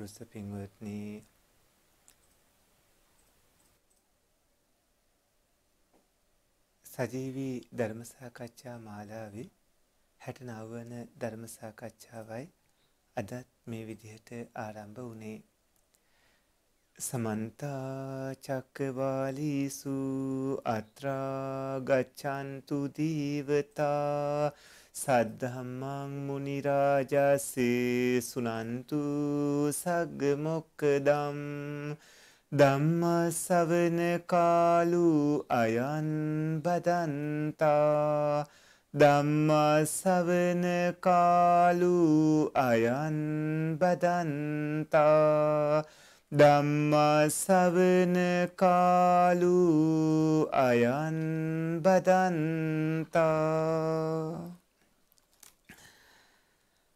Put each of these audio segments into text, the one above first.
සත්පුරුෂ පින්වත්නි සජීවී ධර්ම සාකච්ඡා මාලාවේ 69 වන ධර්ම සාකච්ඡාවයි අදත් මේ විදිහට ආරම්භ වුණේ සමන්ත චක්කවාලීසු අත්‍රා ගච්ඡන්තු දීවතා සද්ධම්මං මුනි රාජස් සුනන්තු සග්ග මොක්කදම් ධම්ම ශවන කාලු අයං බදන්තා ධම්ම ශවන කාලු අයං බදන්තා ධම්ම ශවන කාලු අයං බදන්තා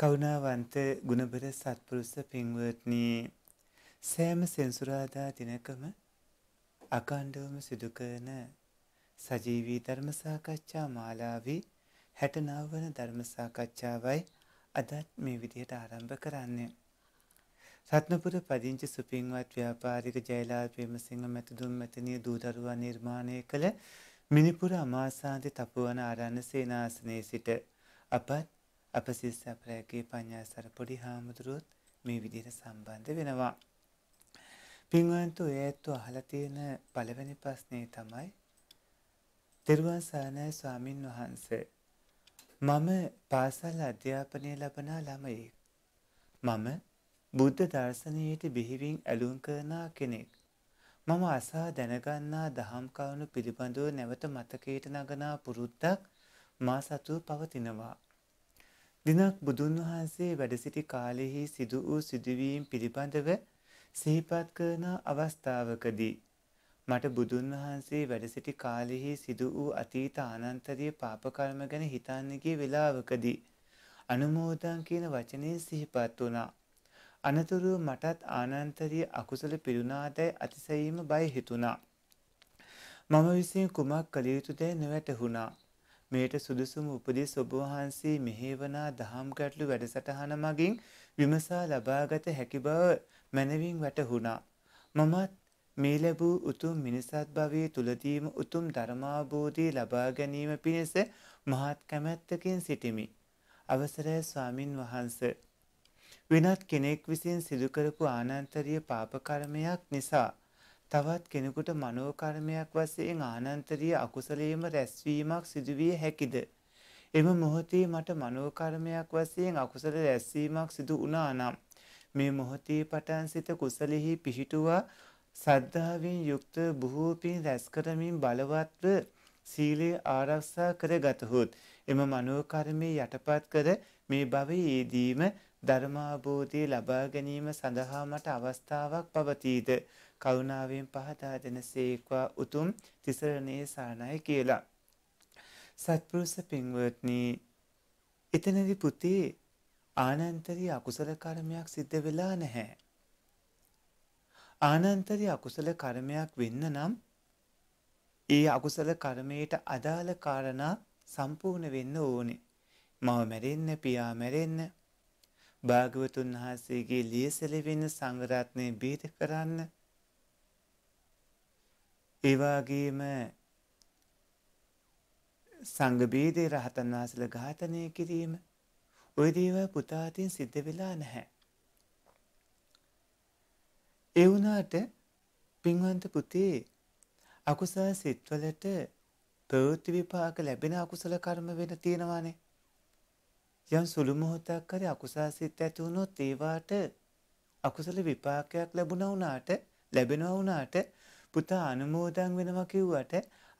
කවුණාවන්ත ගුණබර සත්පුරුෂ පින්වත්නි සෑම සෙන්සුරාදා දිනකම අකණ්ඩවම සිදු කරන සජීවී ධර්ම සාකච්ඡා මාලාවේ 69 වන ධර්ම සාකච්ඡාවයි අදත් මේ විදිහට ආරම්භ කරන්නේ. රත්නපුර පදිංචි සුපින්වත් ව්‍යාපාරික ජයලාල් වීමසිංහ මැතිදුම් මැතිණිය දූදරුවා නිර්මාණය කළ මිනිපුර අමාසාන්ති තපුවන ආරණ්‍ය සේනාසනයේ සිට අපත් අප සිස්සප්‍රයගේ පඤ්ඥාසර පොඩි හාමුදුරුවත් මේ විදිහට සම්බන්ධ වෙනවා. පින්වන්තු ඒත්තු අහලතියෙන පළවැනි ප්‍රස්නේ තමයි තෙරුවන් සානෑ ස්වාමින් වහන්සේ. මම පාසල් අධ්‍යාපනය ලබනා ළමයෙක්. මම බුද්ධ දර්ශනයට බිහිවින් ඇලුම් කරනා කෙනෙක්. මම අසා දැනගන්නා දහම් කවුණු පිළිබඳව නැවත මතකයට නගනා පුරුද්දක් මා සතුව පවතිනවා. දිනක් බුදුන් වහන්සේ වැඩ සිටි කාලෙහි සිදු වූ සිදුවීම් පිළිබඳව සිහිපත් කරන අවස්ථාවකදී මට බුදුන් වහන්සේ වැඩ සිටි කාලෙහි සිදු වූ අතීත අනන්තරීය පාප කර්ම ගැන හිතන්න ගිය වෙලාවකදී අනුමෝදන් කියන වචනේ සිහිපත් වුණා. අනතුරුව මටත් ආනන්තරීය අකුසල පිරුණාදැයි අතිසයීම බය හිතුණා. මම විසින් කුමක් කළ යුතුදැයි නොවැටහුණා. මේට සුදුසුම උපදෙස් ඔබ වහන්සේ මෙහෙවනා දහම් ගැටළු වැඩසටහන මගින් විමසා ලබාගත හැකි බව මැනවින් වැටහුණා. මමත් මේ ලැබූ උතුම් මිනිසත් භවයේ තුලදීම උතුම් ධර්මාබෝධය ලබා ගැනීම පිණිස මහත් කැමැත්තකින් සිටිමි. අවසරයි ස්වාමින් වහන්සේ. වෙනත් කෙනෙක් විසින් සිදු කරපු ආනන්තරීය පාප කර්මයක් නිසා තවත් කෙනෙකුට මනෝකර්මයක් වශයෙන් ආනන්තරීය අකුසලයේම රැස්වීමක් සිදුවිය හැකිද? එම මොහොතේ මට මනෝකර්මයක් වශයෙන් අකුසල රැස්වීමක් සිදු වුණා නම් මේ මොහොතේ පටන් සිට කුසලෙහි පිහිටුවා සද්ධාවෙන් යුක්ත බොහෝ පින් රැස් කරමින් බලවත්ව සීලය ආරක්ෂා කරගතහොත් එම මනෝකර්මයේ යටපත් කර මේ භවයේදීම ධර්මාබෝධය ලබා ගැනීම සඳහා මට අවස්ථාවක් පවතීද කරුණාවෙන් පහදා දෙනසේක්වා උතුම් තිසරණේ සරණයි කියලා. සත්පුරුෂ පින්වත්නි එතනදි පුතේ ආනන්තරී අකුසල කර්මයක් සිද්ධ වෙලා නැහැ. ආනන්තරී අකුසල කර්මයක් වෙන්න නම් ඒ අකුසල කර්මයට අදාළ කාරණා සම්පූර්ණ වෙන්න ඕනේ. මව මැරෙන්න, පියා මැරෙන්න, භාගවතුන් වහන්සේගේ ලියසලවෙන්න සංගරත්නය බීත කරන්න ඒවාගේම සංගබීදේ රහතන් වහසල ඝාතනය කිරීම ඔය දේව පුතාතින් සිද්ධ වෙලා නැහැ. ඒ වුණාට පින්වන්ත පුතේ අකුසල සිත්වලට ප්‍රවෘත්ති විපාක ලැබෙන අකුසල කර්ම වෙන තියෙනවානේ. යම් සුළු මොහොතක් හරි අකුසල සිත් ඇති වුණොත් ඒවාට අකුසල විපාකයක් ලැබුණා වුණාට ලැබෙනවා වුණාට පුතා අනුමෝදන් වෙනවා කිව්වට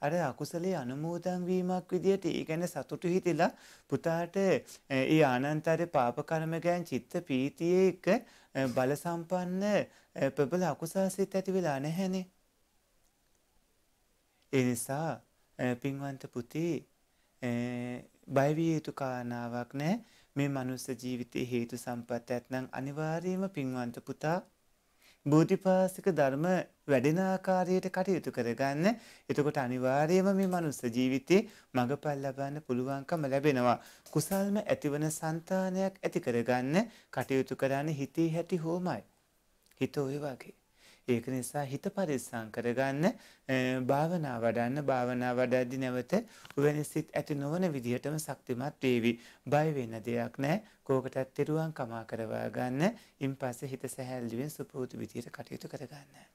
අර අකුසලයේ අනුමෝදන් වීමක් විදියට ඒ ගැන සතුටු හිතිලා පුතාට ඒ ආනන්තර පාප කර්ම ගැන චිත්ත ප්‍රීතියේ එක බල සම්පන්න ප්‍රබල අකුසාසිත ඇති වෙලා නැහැනේ. ඒ නිසා පින්වන්ත පුතේ බය විය යුතු කාරණාවක් නැහැ. මේ මනුස්ස ජීවිතයේ හේතු සම්පත් ඇතනම් අනිවාර්යයෙන්ම පින්වන්ත පුතා බූධිපාසික ධර්ම වැඩෙන ආකාරයට කටයුතු කරගන්න එතකොට අනිවාර්යයෙන්ම මේ මනුස්ස ජීවිතේ මඟපල් ලබන්න පුළුවන්කම ලැබෙනවා කුසල්ම ඇතිවන సంతානයක් ඇති කරගන්න කටයුතු කරන්නේ හිතේ හැටි හෝමයි හිත ඔය වගේ ඒක නිසා හිත පරිස්සම් කරගන්න භාවනා වඩන්න භාවනා වඩද්දි නැවත උවැනි සිත් ඇති නොවන විදිහටම ශක්තිමත් වේවි. බය වෙන්න දෙයක් නැහැ. කෝකටත් තිරුවන් කමා කරවා ගන්න. ඉන්පස්සේ හිත සැහැල්ලුවෙන් සුපුරුදු විදිහට කටයුතු කරගන්න.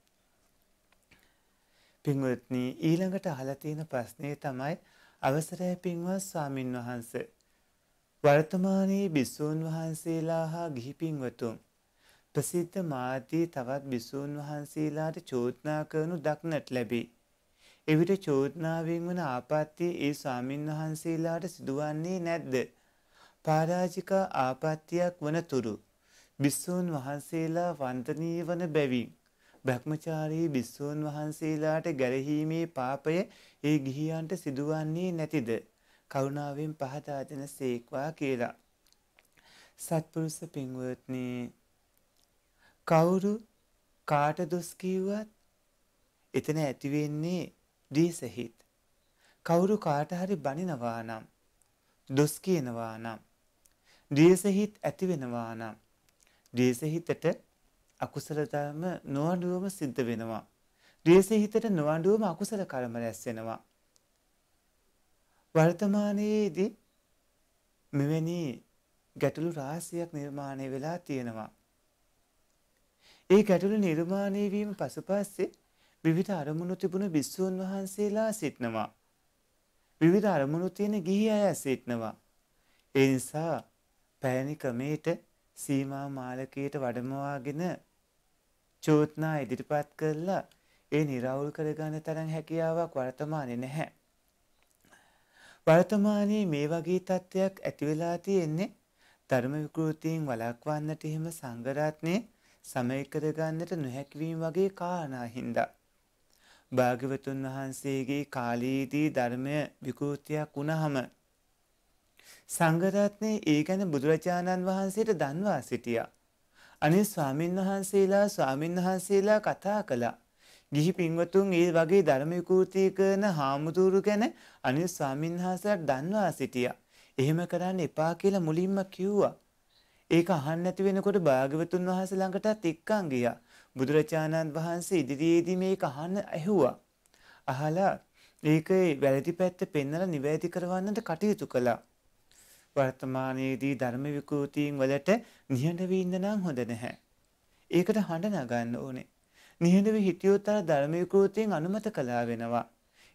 පින්වත්නි ඊළඟට අහලා තියෙන ප්‍රශ්නේ තමයි අවසරයි පින්වත් ස්වාමින් වහන්සේ වර්තමානයේ බිස්සූන් වහන්සේලා හා ගිහි පින්වතුන් ප්‍රසිද්ධ මාතී තවත් බිසූන් වහන්සේලාට චෝදනා කරනු දක්නට ලැබේ. එවිට චෝදනාවෙන් වන ආපත්‍ය ඒ ස්වාමින් වහන්සේලාට සිදුවන්නේ නැද්ද? පරාජික ආපත්‍යක් වනතුරු බිස්සූන් වහන්සේලා වන්දනීය වන බැවින් භ්‍රමචාරී බිස්සූන් වහන්සේලාට ගැරහීමේ පාපය ඒ ගිහියන්ට සිදුවන්නේ නැතිද කරුණාවෙන් පහදා දෙන සේක්වා කියලා සත්පුරුෂ පින්වත්නි කවුරු කාට දොස් කිව්වත් එතන ඇති වෙන්නේ ද්වේෂහිත. කවුරු කාට හරි බනිනවා නම් දොස් කියනවා නම් ද්වේෂහිත ඇති වෙනවා නම් ද්වේෂහිතට අකුසලතාවම නොඅඩුවම සිද්ධ වෙනවා. ද්වේෂහිතට නොඅඩුවම අකුසල කර්ම රැස් වෙනවා. වර්තමානයේදී මෙවැනි ගැටලු රාශියක් නිර්මාණය වෙලා තියෙනවා. ඒ ගැටලු නිර්මාණය වීම පසුපස්සේ විවිධ අරමුණු තිබුණු භික්ෂූන් වහන්සේලා සිටනවා. විවිධ අරමුණු තියෙන ගිහි අය සිටනවා. ඒ නිසා පෑණි ක්‍රමයට සීමා මාලකයට වඩමවාගෙන චෝත්නා ඉදිරිපත් කරලා ඒ නිරවුල් කරගන්න තරම් හැකියාවක් වර්තමානයේ නැහැ. වර්තමානයේ මේ වගේ තත්ත්වයක් ඇති වෙලා තියෙන්නේ ධර්ම විකෘතීන් වළක්වන්නට හිම සංඝරත්නයේ සමයකර ගන්නට නොහැකිවීම වගේ කාරණා හින්දා. භාග්‍යවතුන් වහන්සේගේ කාලීදී ධර්මය විකෘතියක් වුණහම සංඝරත්නයේ ඒ ගැන බුදුරජාණන් වහන්සේට දන්වා සිටියා. අනේ ස්වාමින් වහන්සේලා ස්වාමින් වහන්සේලා කතා කළා. ගිහි පින්වතුන් ඒ වගේ ධර්ම විකෘති කරන හාමුදුරු ගැන අනේ ස්වාමින් වහන්සේලාට දන්වා සිටියා. එහෙම කරන්න එපා කියලා මුලින්ම කිව්වා. ඒක අහන්න නැති වෙනකොට භාග්‍යවතුන් වහන්සේ ළඟටත් එක්කන් ගියා. බුදුරජාණන් වහන්සේ ඉදිරියේදී මේක අහන්න ඇහුවා. අහලා ඒකේ වැරදි පැත්ත පෙන්වලා නිවැරදි කරවන්නට කටයුතු කළා. වර්තමානයේදී ධර්ම විකෘතීන් වලට නිහඬ වෙන්න නම් හොඳ නැහැ. ඒකට හඬ නගන්න ඕනේ. නිහඬව හිටියොත් අර ධර්ම විකෘතීන් අනුමත කළා වෙනවා.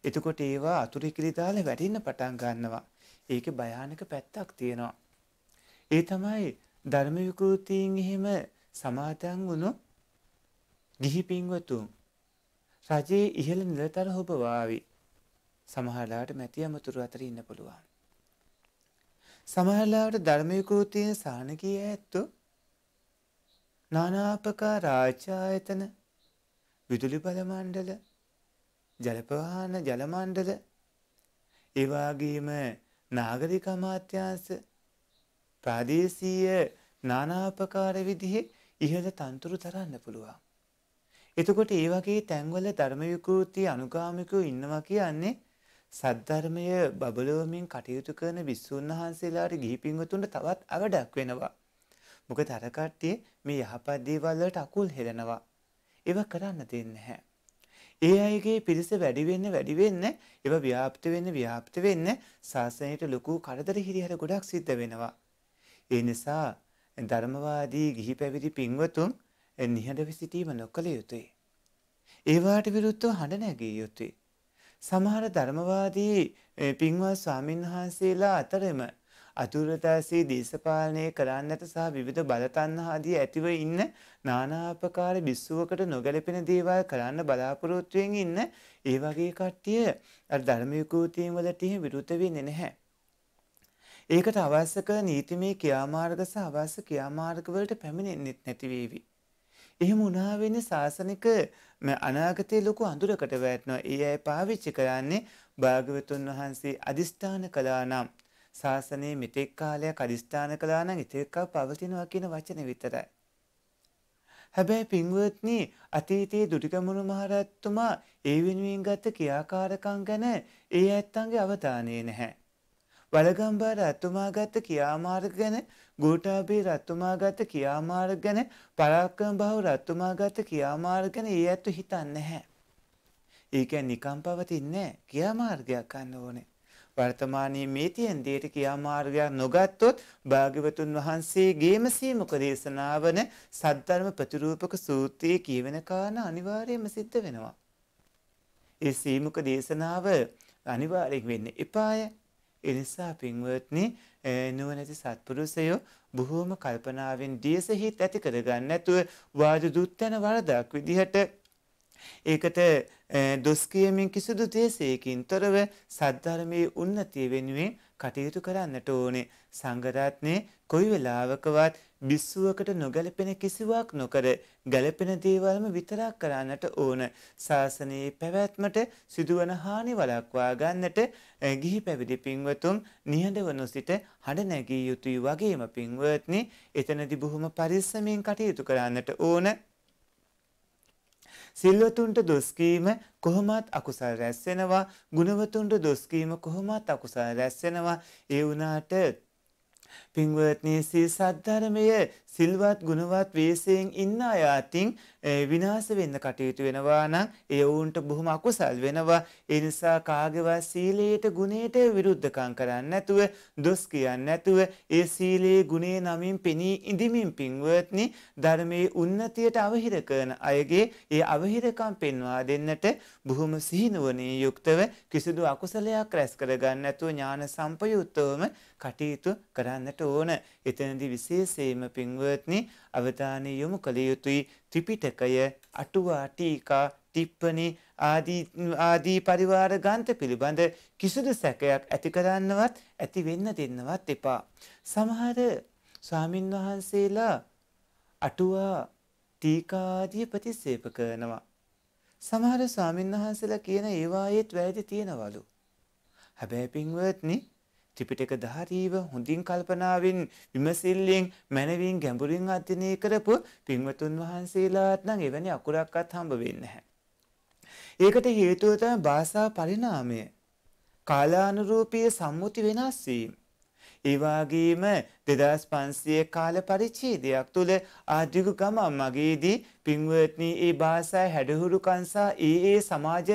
එතකොට ඒවා අතුරුකිලි දාලා වැටෙන්න පටන් ගන්නවා. ඒකේ භයානක පැත්තක් තියෙනවා. ඒ තමයි ධර්ම විකෘතීන් එහෙම සමාදන් වුණු ගිහි පින්වතුන් රජයේ ඉහළ නිලතර හොබවාවි. සමහරලාට මැති අමතුරු අතර ඉන්න පුළුවන්. සමහරලාට ධර්ම විකෘතීන් සාන කී ඇත්තෝ නානාපකාර ආචායතන විදුලි බල මණ්ඩල ජලපවාහන ජල මණ්ඩල ඒ වගේම නාගරික අමාත්‍යාංශ ප්‍රාදේශීය නානාපකාර විදිහේ ඉහළ තන්තුරු දරන්න පුළුවන්. එතකොට ඒ වගේ තැන්වල ධර්ම විකෘති අනුගාමිකයෝ ඉන්නවා කියන්නේ සද්ධර්මය බබලවමින් කටයුතු කරන විසුන් වහන්සේලාට ගිහි පින්වතුන්ට තවත් අවඩක් වෙනවා. මොකද අර කට්ටිය මේ යහපත් දේවල් වලට අකුල් හෙලනවා. ඒව කරන්න දෙන්නේ නැහැ. ඒ අයගේ පිරිස වැඩි වෙන්න වැඩි වෙන්න ඒව ව්‍යාප්ත වෙන්න ව්‍යාප්ත වෙන්න සාසනයට ලොකු කරදර හිරිහැර ගොඩක් සිද්ධ වෙනවා. ඒ නිසා ධර්මවාදී ගිහි පැවිදි පින්වතුන් නිහඬව සිටීම නොකළ යුතුය. ඒවාට විරුද්ධව හඬ නැගිය යුතුය. සමහර ධර්මවාදී පින්වත් ස්වාමින්වහන්සේලා අතරෙම අතුරදාසී දේශපාලනය කරන්නට සහ විවිධ බලතණ්හාදී ඇතිව ඉන්න නානාපකාර බිස්සුවකට නොගැලපෙන දේවල් කරන්න බලාපොරොත්තුවෙන් ඉන්න ඒ වගේ කට්ටිය අර ධර්ම විකෘතීන් වලට විරුද්ධ වෙන්නේ නැහැ. ඒකට අවශ්‍ය කළ නීතිමය ක්‍රියාමාර්ග සහ අවශ්‍ය ක්‍රියාමාර්ගවලට පැමිණෙන්නෙත් නැතිවේවි. එහෙම වුණා වෙන්නේ සාසනික අනාගතයේ ලොකු අඳුරකට වැටෙනවා. ඒ අය පාවිච්චි කරන්නේ භාග්‍යවතුන් වහන්සේ අදිස්ථාන කළා නම් ශාසනයේ මෙතෙක් කාලයක් අදිස්ථාන කළා නම් ඉතිරිකව පවතිනවා කියන වචනේ විතරයි. හැබැයි පින්වත්නි අතීතයේ දුටිගමුණු මහරජතුමා ඒ වෙනුවෙන් ගත ක්‍රියාකාරකම් ගැන ඒ ඇත්තන්ගේ අවධානය නැහැ. වලගම්බා රත්තුමාගත්ත කියාමාර්ග ගැන ගෝඨාභය රත්තුමාගත්ත කියාමාර්ග ගැන පරාක්‍රම බහු රත්තුමාගත්ත කියාමාර්ග ගැන ඒ ඇත්තු හිතන්නේ නැහැ. ඒ කියන්නේ නිකම් පවතින්නේ නැහැ. කියාමාර්ගයක් ගන්න ඕනේ. වර්තමානයේ මේ තියෙන දෙයට කියාමාර්ගයක් නොගත්තොත් භාග්‍යවතුන් වහන්සේගේම සීමක දේශනාවන සද්ධර්ම ප්‍රතිරූපක සූත්‍රයේ කියවෙන කාරණා අනිවාර්යයෙන්ම සිද්ධ වෙනවා. ඒ සීමක දේශනාව අනිවාර්යෙන් වෙන්නේ එපාය. එනිසා පින්වත්නි නුවණැති සත්පුරුෂයෝ බොහෝම කල්පනාවෙන් දියසහිත ඇති කරගන්න නැතුව වාද දුත්තන වරදක් විදිහට ඒකට දොස් කියමින් කිසිදු දේශයකින් තොරව සද්ධර්මයේ උන්නතිය වෙනුවෙන් කටයුතු කරන්නට ඕනේ. සංඝරත්නේ කොයි වෙලාවකවත් බිස්සුවකට නොගැලපෙන කිසිවක් නොකර ගැලපෙන දේවල්ම විතරක් කරන්නට ඕන. ශාසනයේ පැවැත්මට සිදුවන හානි වළක්වා ගන්නට ගිහි පැවිදි පින්වතුන් නිහඬවනු සිට හඬ නැගී යුතුයි වගේම පින්වත්නි එතනදී බොහොම පරිස්සමෙන් කටයුතු කරන්නට ඕන. සිල්වතුන්ට දොස් කීම කොහොමත් අකුසල් රැස් වෙනවා. ගුණවතුන්ට දොස් කීම කොහොමත් අකුසල් රැස් වෙනවා. ඒ වුණාට පින්වත්නි සිය සද්ධර්මය සිල්වත් ගුණවත් වේසයෙන් ඉන්න අය අතින් විනාශ වෙන්න කටයුතු වෙනවා නම් ඒ වුන්ට බොහොම අකුසල් වෙනවා ඒ නිසා කාගේවත් සීලයට ගුණයට විරුද්ධකම් කරන්නේ නැතුව දොස් කියන්නේ නැතුව ඒ සීලේ ගුණේ නමින් පෙනී ඉඳිමින් පින්වත්නි ධර්මයේ උන්නතියට අවහිර කරන අයගේ ඒ අවහිරකම් පෙන්වා දෙන්නට බොහොම සිහිනුවණේ යුක්තව කිසිදු අකුසලයක් රැස් කරගන්න නැතුව ඥාන සම්පයුක්තවම කටයුතු කරන්නට කරන්නට ඕන. එතනදී විශේෂයෙන්ම පින්වත්නි අවධානය යොමු කළ යුතුයි ත්‍රිපිටකය, අටුවා ටීකා, ටිප්පණි ආදී ආදී පරිවාර ග්‍රන්ථ පිළිබඳ කිසිදු සැකයක් ඇති කරන්නවත් ඇති වෙන්න දෙන්නවත් එපා. සමහර ස්වාමින්වහන්සේලා අටුවා ටීකාදිය ප්‍රතිස්සේප කරනවා. සමහර ස්වාමින්වහන්සලා කියන ඒවායේත් වැරදි තියෙනවලු. හැබැයි පින්වත්නි ත්‍රිපිටක ධාරීව හොඳින් කල්පනාවෙන් විමසිල්ලෙන් මනවින් ගැඹුරින් අධ්‍යයනය කරපු පින්වතුන් වහන්සේලාට නම් එවැනි අකුරක්වත් හම්බ වෙන්නේ නැහැ. ඒකට හේතුව තමයි භාෂා පරිණාමය. කාලානුරූපී සම්මුති වෙනස් වීම. ඒ වගේම දෙදස් පන්සිය කාල පරිච්චේදයක් තුළ ආධික ගමන් මගේදී පින්වත්නී ඒ භාසයි හැඩහුරුකන්සා ඒ ඒ සමාජ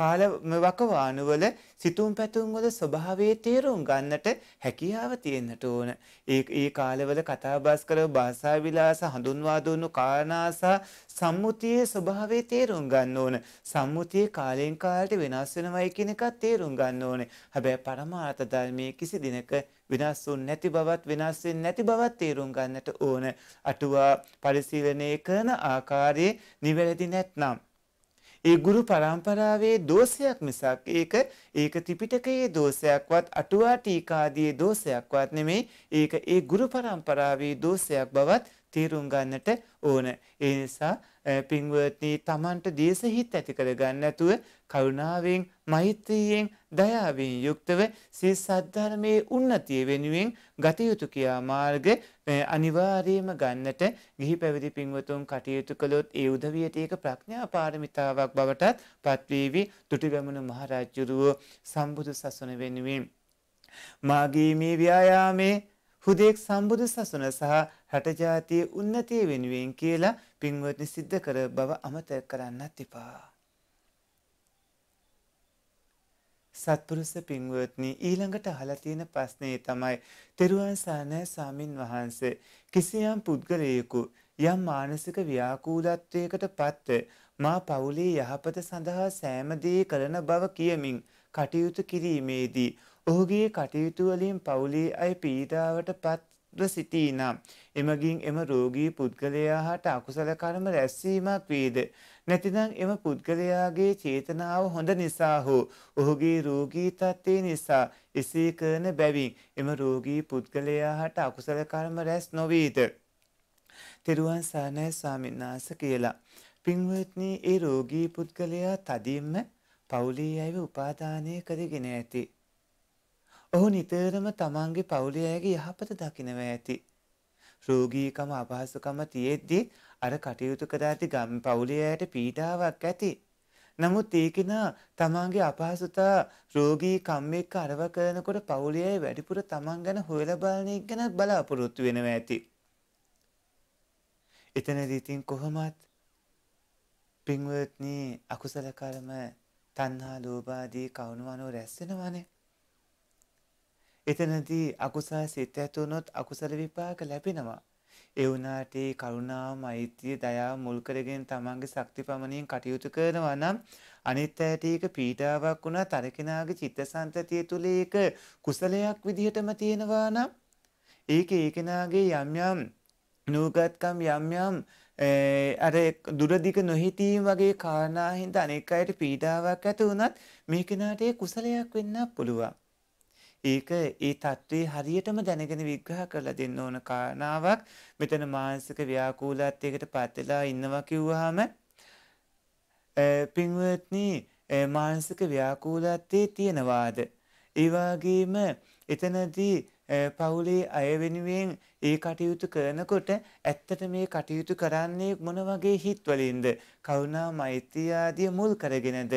කාලවකවානුවල සිතුම් පැතුම්වල ස්වභාවේ තේරුම් ගන්නට හැකියාව තියෙන්න්නට ඕන. ඒ ඒ කාලවල කතාබස් කර භාසා විලාස හඳුන්වාදුන්නු කාරණාසා සම්මුතියේ ස්වභාවේ තේරුම් ගන්න ඕන. සම්මුතිය කාලයෙන් කාලට වෙනස් වෙනවයි කෙනෙකත් තේරුම් ගන්න ඕනේ. හැබැයි පරමාර්ථ ධර්මයේ කිසි දිනක වෙනස් වුන් නැති බවත් වෙනස් වෙනස් වෙන්නේ නැති බවත් තේරුම් ගන්නට ඕන. අටුවා පරිශීලනය කරන ආකාරයේ නිවැරදි නැත්නම් ඒ ගුරු පරම්පරාවේ දෝෂයක් මිසක් ඒක ඒක ත්‍රිපිටකයේ දෝෂයක්වත් අටුවා ටීකාදී දෝෂයක්වත් නෙමෙයි ඒක ඒ ගුරු පරම්පරාවේ දෝෂයක් බවත් තේරුම් ගන්නට ඕන. ඒ නිසා පින්වත්නි තමන්ට දේශහිත ඇති කරගන්න නැතුව කරුණාවෙන්, මෛත්‍රියෙන්, දයාවෙන් යුක්තව සිය සද්ධර්මයේ උන්නතිය වෙනුවෙන් ගතයුතු කියා මාර්ග අනිවාර්යයෙන්ම ගන්නට ගිහි පැවිදි පින්වතුන් කටයුතු කළොත් ඒ උදවියට ඒක ප්‍රඥා පාරමිතාවක් බවටත් පත්වේවි. තුටිගැමුණු මහරජුරුව සම්බුදු සසුන වෙනුවෙන් මාගේ මේ ව්‍යායාමේ හුදෙක් සම්බුදු සසුන සහ රටජාතිය උන්නතිය වෙනුවෙන් කියලා පින්වත්නි සිද්ධ කර බව අමතක කරන්නත් එපා. සත්පුරුෂ පින්වත්නි ඊළඟට අහලා තියෙන ප්‍රශ්නේ තමයි තෙරුවන් සරණයි සාමින් වහන්සේ කිසියම් පුද්ගලයෙකු යම් මානසික ව්‍යාකූලත්වයකට පත්ව මා පවුලේ යහපත සඳහා සෑම දේ කරන බව කියමින් කටයුතු කිරීමේදී ඔහුගේ කටයුතු වලින් පවුලේ අය පීඩාවට පත් ව සිටී නම් එමගින් එම රෝගී පුද්ගලයා හට අකුසල කර්ම රැස්වීමක් වේද නැතිනම් එම පුද්ගලයාගේ චේතනාව හොඳ නිසා හෝ ඔහුගේ රෝගී තත්ත්වය නිසා එසේ කරන බැවින් එම රෝගී පුද්ගලයා හට අකුසල කර්ම රැස් නොවේද. තෙරුවන් සානය ස්වාමින්නාස කියලා. පින්වත්නී ඒ රෝගී පුද්ගලයා තදින්ම පවුලී අයව උපාදානය කරගෙන ඇති. ඔහු නිතරම තමන්ගේ පවුලේ අයගේ යහපත දකිනවා ඇති. රෝගීකම අපහසුකම තියෙද්දී අර කටයුතු කර ඇති ගම් පවුලේ අයට පීඩාවක් ඇති. නමුත් ඒකන තමන්ගේ අපහසුතා රෝගී කම් එක්ක අරව කරනකොට පවුලේ අය වැඩිපුර තමන් ගැන හොයලා බලන එක ගැන බලාපොරොත්තු වෙනවා ඇති. එතනදී තින් කොහොමත් පින්වත්නි අකුසල කර්ම තණ්හා ලෝභ ආදී කවුණු අනු රැස් වෙනවානේ. එතනදී අකුසල් සිත ඇතුනොත් අකුසල විපාක ලැබෙනවා. ඒ වුණාට කරුණාව, මෛත්‍රිය, දයාව මුල් කරගෙන තමන්ගේ ශක්තිපමණයෙන් කටයුතු කරනවා නම් අනිත් ඇයට ඒක පීඩාවක් වුණා තරකිනාගේ චිත්තසංතතිය තුල ඒක කුසලයක් විදිහටම තියෙනවා නම් ඒක ඒකෙනාගේ යම් යම් නූගත්කම් යම් යම් අර දුරදිග නොහිතීම් වගේ කාරණා හින්දා අනෙක් අයට පීඩාවක් ඇති වුණත් මේ කෙනාට ඒ කුසලයක් වෙන්නත් පුළුවන්. ඒක ඒ தત્ත්වේ හරියටම දැනගෙන විග්‍රහ කරලා දෙන්න ඕන කාරණාවක්. මෙතන මානසික ව්‍යාකූලත්වයකට පත් වෙලා ඉන්නවා කිව්වහම පින්වත්නි මානසික ව්‍යාකූලත්වයේ තියනවාද? ඒ වගේම එතනදී පවුලේ අය වෙනුවෙන් ඒ කටයුතු කරනකොට ඇත්තට මේ කටයුතු කරන්නේ මොන වගේ හිත්වලින්ද කරුණා මෛත්‍රිය ආදිය මුල් කරගෙනද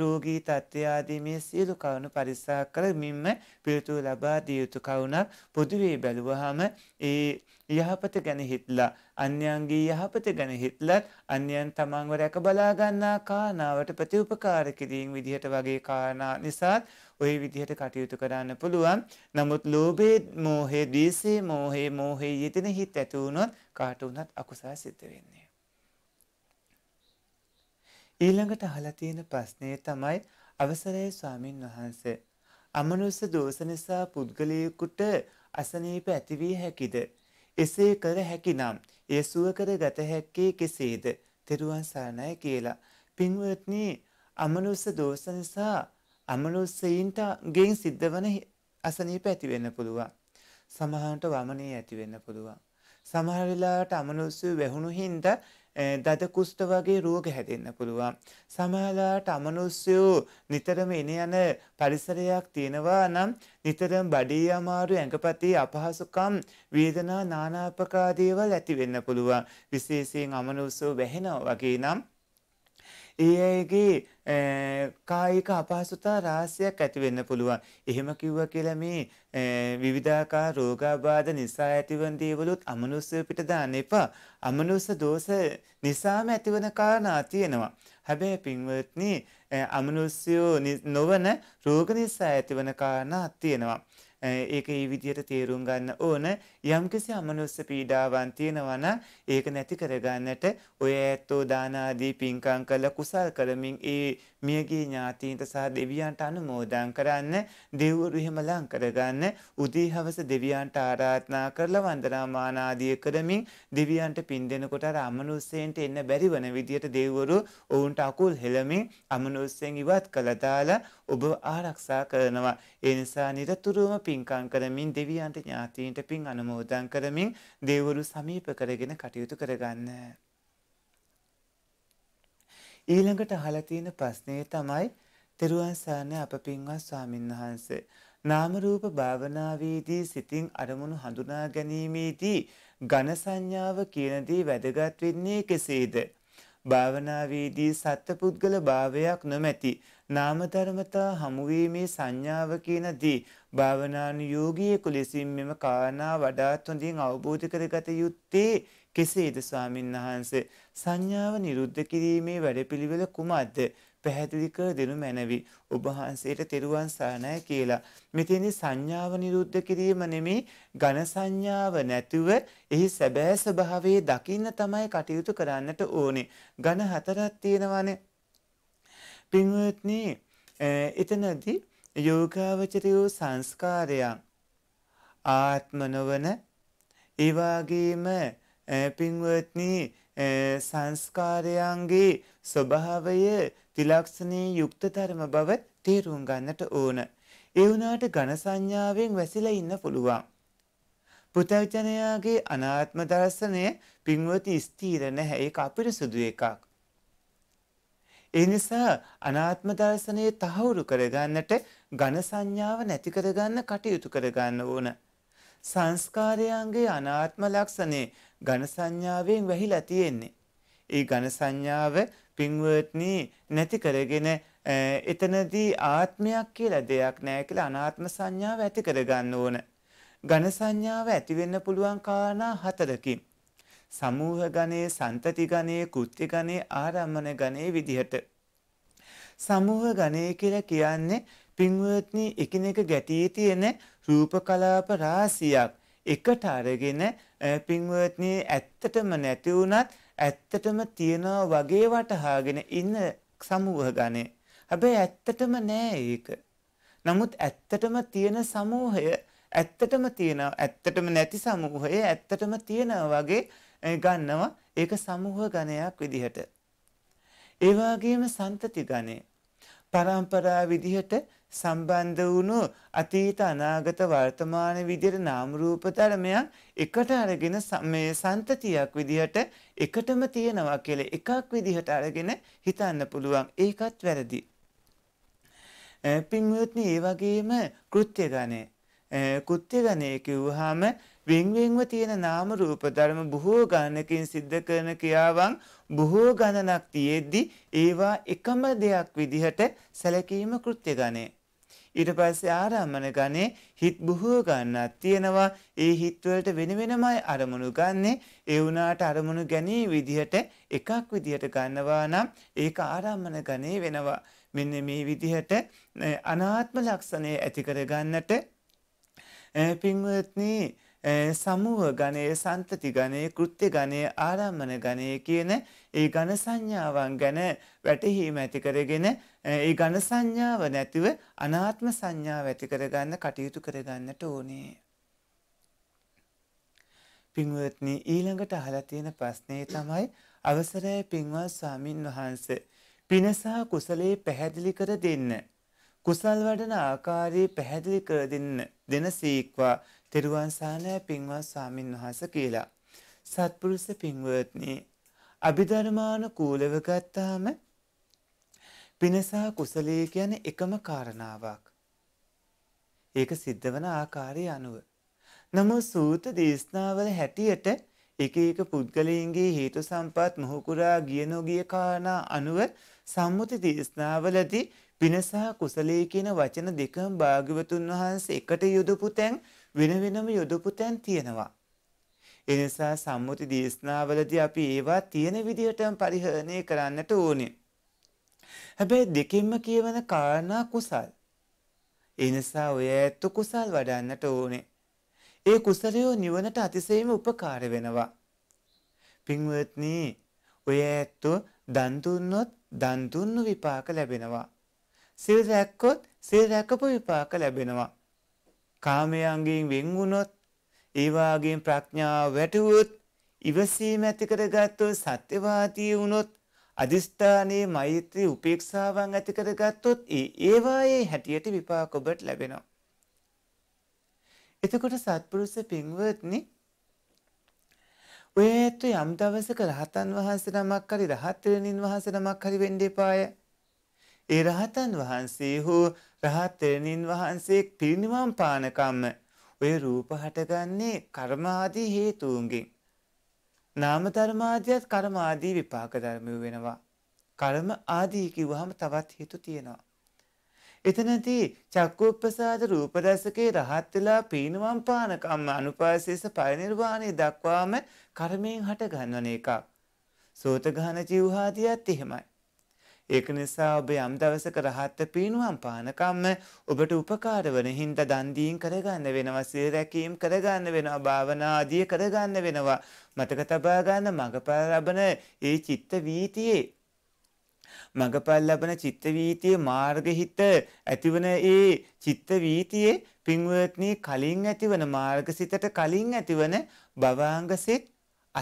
රෝගී තත්ත්වය ආදී මේ සියලු කරුණු පරිස්සම් කරමින්ම පිළිතුරු ලබා දිය යුතු කරුණක් පොදුවේ බැලුවහම ඒ යහපත ගැන හිතලා අන්‍යයන්ගේ යහපත ගැන හිතලත් අන්‍යයන් තමන්ව රැක බලා ගන්නා කාරණාවට ප්‍රතිඋපකාර කිරීම විදිහට වගේ කාරණා නිසාත් ওই විදිහට කටයුතු කරන්න පුළුවන්. නමුත් ලෝභයේ මෝහයේ ද්වේෂයේ මෝහයේ මෝහයේ යෙදෙන හිත ඇති වුණොත් කාට වුණත් අකුසල සිද්ධ වෙන්නේ. ඊළඟට අහලා තියෙන ප්‍රශ්නේ තමයි අවසරයි ස්වාමින් වහන්සේ. අමනුෂ්‍ය දෝෂ නිසා පුද්ගලයෙකුට අසනීප ඇති විය හැකිද? එසේ කර හැකිනම් ඒ සුව කර ගත හැක්කේ කෙසේද? තෙරුවන් සරණයි කියලා. පින්වත්නි අමනුෂ්‍ය දෝෂ නිසා අමනුස්සයින්ට ගෙන් සිද්ධ වන අසනීප ඇති වෙන්න පුළුවන්. සමහරට වමනේ ඇති වෙන්න පුළුවන්. සමහර වෙලාවට අමනුස්සය වැහුණු හින්දා දත කුෂ්ට වගේ රෝග හැදෙන්න පුළුවන්. සමහරලාට අමනුස්සයෝ නිතරම එන යන පරිසරයක් තියෙනවා නම් නිතරම බඩේ අමාරු ඇඟපතේ අපහසුකම් වේදනා නානාපකාර දේවල් ඇති වෙන්න පුළුවන්. විශේෂයෙන් අමනුස්සයෝ වැහෙනවා වගේ නම් ඒ අයගේ කායික අපහසුතා රාශියක් ඇති වෙන්න පුළුවන්. එහෙම කිව්ව කියලා මේ විවිධාකාර රෝගාබාධ නිසා ඇතිවන දේවලුත් අමනුෂ්‍ය පිට දාන්න එපා. අමනුෂ්‍ය දෝෂ නිසාම ඇතිවන කාරණා තියෙනවා. හැබැයි පින්වත්නි අමනුෂ්‍යෝ නොවන රෝග නිසා ඇතිවන කාරණා තියෙනවා. ඒක ඒ විදිහට තේරුම් ගන්න ඕන. යම්කිසි අමනුස්ස පීඩාවන් තියෙනවා නම් ඒක නැති කරගන්නට ඔය ඇත්තෝ දාන ආදී පින්කම් කළ කුසල් කරමින් ඒ මියගේ ඥාතීන්ට සහ දෙවියන්ට අනුමෝදන් කරන්න දෙව්වරු එහෙම ලං කරගන්න උදේ හවස දෙවියන්ට ආරාධනා කරලා වන්දනාමාන ආදී කරමින් දෙවියන්ට පින් දෙනකොට අර අමනුස්සයන්ට එන්න බැරි වන විදියට දෙව්වරු ඔවුන්ට අකුල් හෙලමින් අමනුස්සයෙන් ඉවත් කළා දාලා ඔබ ආරක්ෂා කරනවා ඒ නිසා නිරතුරුවම පින්කම් කරමින් දෙවියන්ට ඥාතීන්ට පින් අනුමෝදන් අනුමෝදන් කරමින් දෙවරු සමීප කරගෙන කටයුතු කරගන්න. ඊළඟට අහලතියන ප්‍රශ්නය තමයි තෙරුවන්සාන අප පින්වත් ස්වාමීන් වහන්ස. නාමරූප භාවනාවේදී සිතින් අරමුණු හඳුනා ගැනීමේදී ගණ සංඥාව කියනදී වැදගත් වෙන්නේ කෙසේද. භාවනාවේදී සත්‍ය පුද්ගල භාවයක් නොමැති නාම ධර්මතා හමුවීමේ සංඥාව කියන දී භාවනානුයෝගීකු ලෙසින් මෙම කාරණා වඩාත් හොඳින් අවබෝධ කරගත යුත්තේ කෙසේද ස්වාමින් වහන්සේ සංඥාව නිරුද්ධ කිරීමේ වැඩපිළිවෙල කුමක්ද පැහැදිලි කර දෙනු මැනවි ඔබ වහන්සේට තෙරුවන් සරණයි කියලා. මෙතෙනි සංඥාව නිරුද්ධ කිරීම නෙමේ ඝන සංඥාව නැතුව එහි සැබෑ ස්වභාවයේ දකින්න තමයි කටයුතු කරන්නට ඕනේ. ඝන හතරක් තියෙනවානේ පින්වත්නි එතනදී යෝගාවචරයෝ සංස්කාරයන් ආත්ම නොවන ඒ වගේම පින්වත්නි සංස්කාරයන්ගේ ස්වභාවය තිලක්ෂණී යුක්ත ධර්ම බව තේරුම් ගන්නට ඕන. ඒ වුණාට ඝන සංඥාවෙන් වැසිලා ඉන්න පුළුවන්. පුතවචනයාගේ අනාත්ම දර්ශනය පින්වති ස්ථීර නැහැ. ඒක අපිරිසුදු එකක්. ඒ නිසා අනාත්ම දර්ශනය තහවුරු කරගන්නට ඝන සංඥාව නැති කරගන්න කටයුතු කරගන්න ඕන. සංස්කාරයන්ගේ අනාත්ම ලක්ෂණේ ඝන සංඥාවෙන් වැහිලා තියෙන්නේ. ඒ ඝන සංඥාව පින්වත්නි නැති කරගෙන එතනදී ආත්මයක් කියලා දෙයක් නැහැ කියලා අනාත්ම සංඥාව ඇති කරගන්න ඕන. ඝන සංඥාව ඇති වෙන්න පුළුවන් කාරණා හතරකින්. සමූහ ගණයේ සන්තති ගණයේ කෘත්‍ය ගණයේ ආරම්මන ගණයේ විදිහට සමූහ ගණය කියලා කියන්නේ පින්වත්නි එකිනෙක ගැටී තියෙන රූප කලාප රාශියක් එකට අරගෙන පින්වත්නි ඇත්තටම නැති වුණත් ඇත්තටම තියනවා වගේ වටහාගෙන ඉන්න සමූහ ගණය. හැබැයි ඇත්තටම නෑ ඒක. නමුත් ඇත්තටම තියෙන සමූහය ඇත්තටම තියෙනවා ඇත්තටම නැති සමූහය ඇත්තටම තියෙනවා වගේ ගන්නවා ඒක සමූහ ගණයක් විදිහට. ඒ වගේම සන්තති ගණය. පරම්පරා විදිහට සම්බන්ධ වුණු අතීත අනාගත වර්තමාන විදිහට නාම රූප ධර්මයන් එකට අරගෙන මේ සන්තතියක් විදිහට එකටම තියෙනවා කියලා එකක් විදිහට අරගෙන හිතන්න පුළුවන්. ඒකත් වැරදි. පින්වත්නි ඒ වගේම කෘත්‍ය ගණය. කෘත්‍ය ගණය කිව්වහම වෙන්වෙන්ව තියෙන නාම රූප ධර්ම බොහෝ ගණනකින් සිද්ධ කරන ක්‍රියාවන් බොහෝ ගණනක් තියෙද්දි ඒවා එකම දෙයක් විදිහට සැලකීම කෘත්‍ය ගණය. ඊට පස්සේ ආරම්මන ගණේ හිත් බොහෝ ගන්නක් තියෙනවා. ඒ හිත් වලට වෙන වෙනමයි අරමුණු ගන්නෙ. ඒ වුණාට අරමුණු ගැනීම විදිහට එකක් විදිහට ගන්නවා නම් ඒක ආරම්මන ගණේ වෙනවා. මෙන්න මේ විදිහට අනාත්ම ලක්ෂණය ඇති කර ගන්නට පින්වත්නි සමූහ ගණයේ සන්තති ගණයේ කෘත්‍ය ගණයේ ආරම්මන ගණයේ කියන ඒ ගණ සංඥාවන් ගැන වැටහීම ඇති කරගෙන ඒ ගණ සංඥාව නැතිව අනාත්ම සංඥාව ඇති කරගන්න කටයුතු කරගන්නට ඕනේ. පින්වත්නි ඊළඟට අහලා තියෙන ප්‍රශ්නේ තමයි අවසරය පින්වත් ස්වාමින් වහන්සේ පිනසා කුසලයේ පැහැදිලි කර දෙන්න. කුසල් වඩන ආකාරයේ පැහැදිලි කර දෙන්න දෙන සීක්වා තෙරුවන්සානය පින්වත් ස්වාමින් වහස කියලා. සත්පුරුස පින්වත්නී අභිධර්මානුකූලව ගත්තාම පිනසා කුසලයේ කියන එකම කාරණාවක්. ඒක සිද්ධවන ආකාරය අනුව. නමුත් සූත දේශනාවල හැටියට එක එක පුද්ගලයන්ගේ හේතු සම්පත් මොහුකුරා ගිය නොගිය කාරණා අනුව සම්මුති දේශනාවලදී පිනසා කුසලයේ කියන වචන දෙකම භාග්‍යවතුන් වහන්සේ එකට යොදපු තැන් වෙන වෙනම යොදපු තැන් තියෙනවා. ඒ නිසා සම්මුති දේශනාවලදී අපි ඒවා තියෙන විදිහටම පරිහරණය කරන්නට ඕනේ. හැබැයි දෙකෙන්ම කියවන කාරණා කුසල්. ඒ නිසා ඔය ඇත්තු කුසල් වඩන්නට ඕනේ. ඒ කුසලයෝ නිවනට අතිසේම උපකාර වෙනවා. පින්වත්නි, ඔය ඇත්තු දන් දුන්නොත් දන් දුන්නු විපාක ලැබෙනවා. සිල් රැක්කොත් සිල් රැකපු විපාක ලැබෙනවා. කාමයන්ගෙන් වෙන් වුණොත් ඒ වාගේම ප්‍රඥාව වැටුවොත් ඉවසීම ඇති කරගත්තොත් සත්‍යවාදී වුණොත් අදිස්ථානයේ මෛත්‍රී උපේක්ෂාවන් ඇති කරගත්තොත් ඒ ඒවායේ හැටියට විපාක ඔබට ලැබෙනවා. එතකොට සත්පුරුෂ පින්වත්නි ඔය ඇත්ත යම් දවසක රහතන් වහන්සේ නමක් හරි රහත් වෙනින් වහන්සේ නමක් හරි වෙන්න එපාය. ඒ රහතන් වහන්සේ හෝ රහත් තෙරණින් වහන්සේ පිරිනිවන් පානකම්ම ඔය රූප හටගන්නේ කර්මාදී හේතුන්ගෙන්. නාම ධර්මාදියත් කර්ම ආදී විපාක ධර්ම වෙනවා. කර්ම ආදී කිව්වහම තවත් හේතු තියෙනවා. එතනදී චක්කුප්පසාද රූපදසකේ රහත් වෙලා පීනවම් පානකම්ම අනුපාසීස පරිනිර්වාණය දක්වාම කර්මයෙන් හට ගන්නවන එකක්. සෝතගාන ජීවහාදියත් එහෙමයි. ඒක නිසා ඔබ යම් දවසක රහත්ත පීනුවම් පානකම්ම ඔබට උපකාර වන හින්දා දන් දීම් කරගන්න වෙනවා සිල් රැකීම් කරගන්න වෙනවා භාවනා ආදී කරගන්න වෙනවා මතක තබා ගන්න මඟපල් ලබන ඒ චිත්ත වීතියේ මඟපල් ලබන චිත්ත වීතියේ මාර්ගහිත ඇතිවන ඒ චිත්ත වීතියේ පින්වත්නි කලින් ඇතිවන මාර්ගසිතට කලින් ඇතිවන භවාංගසිත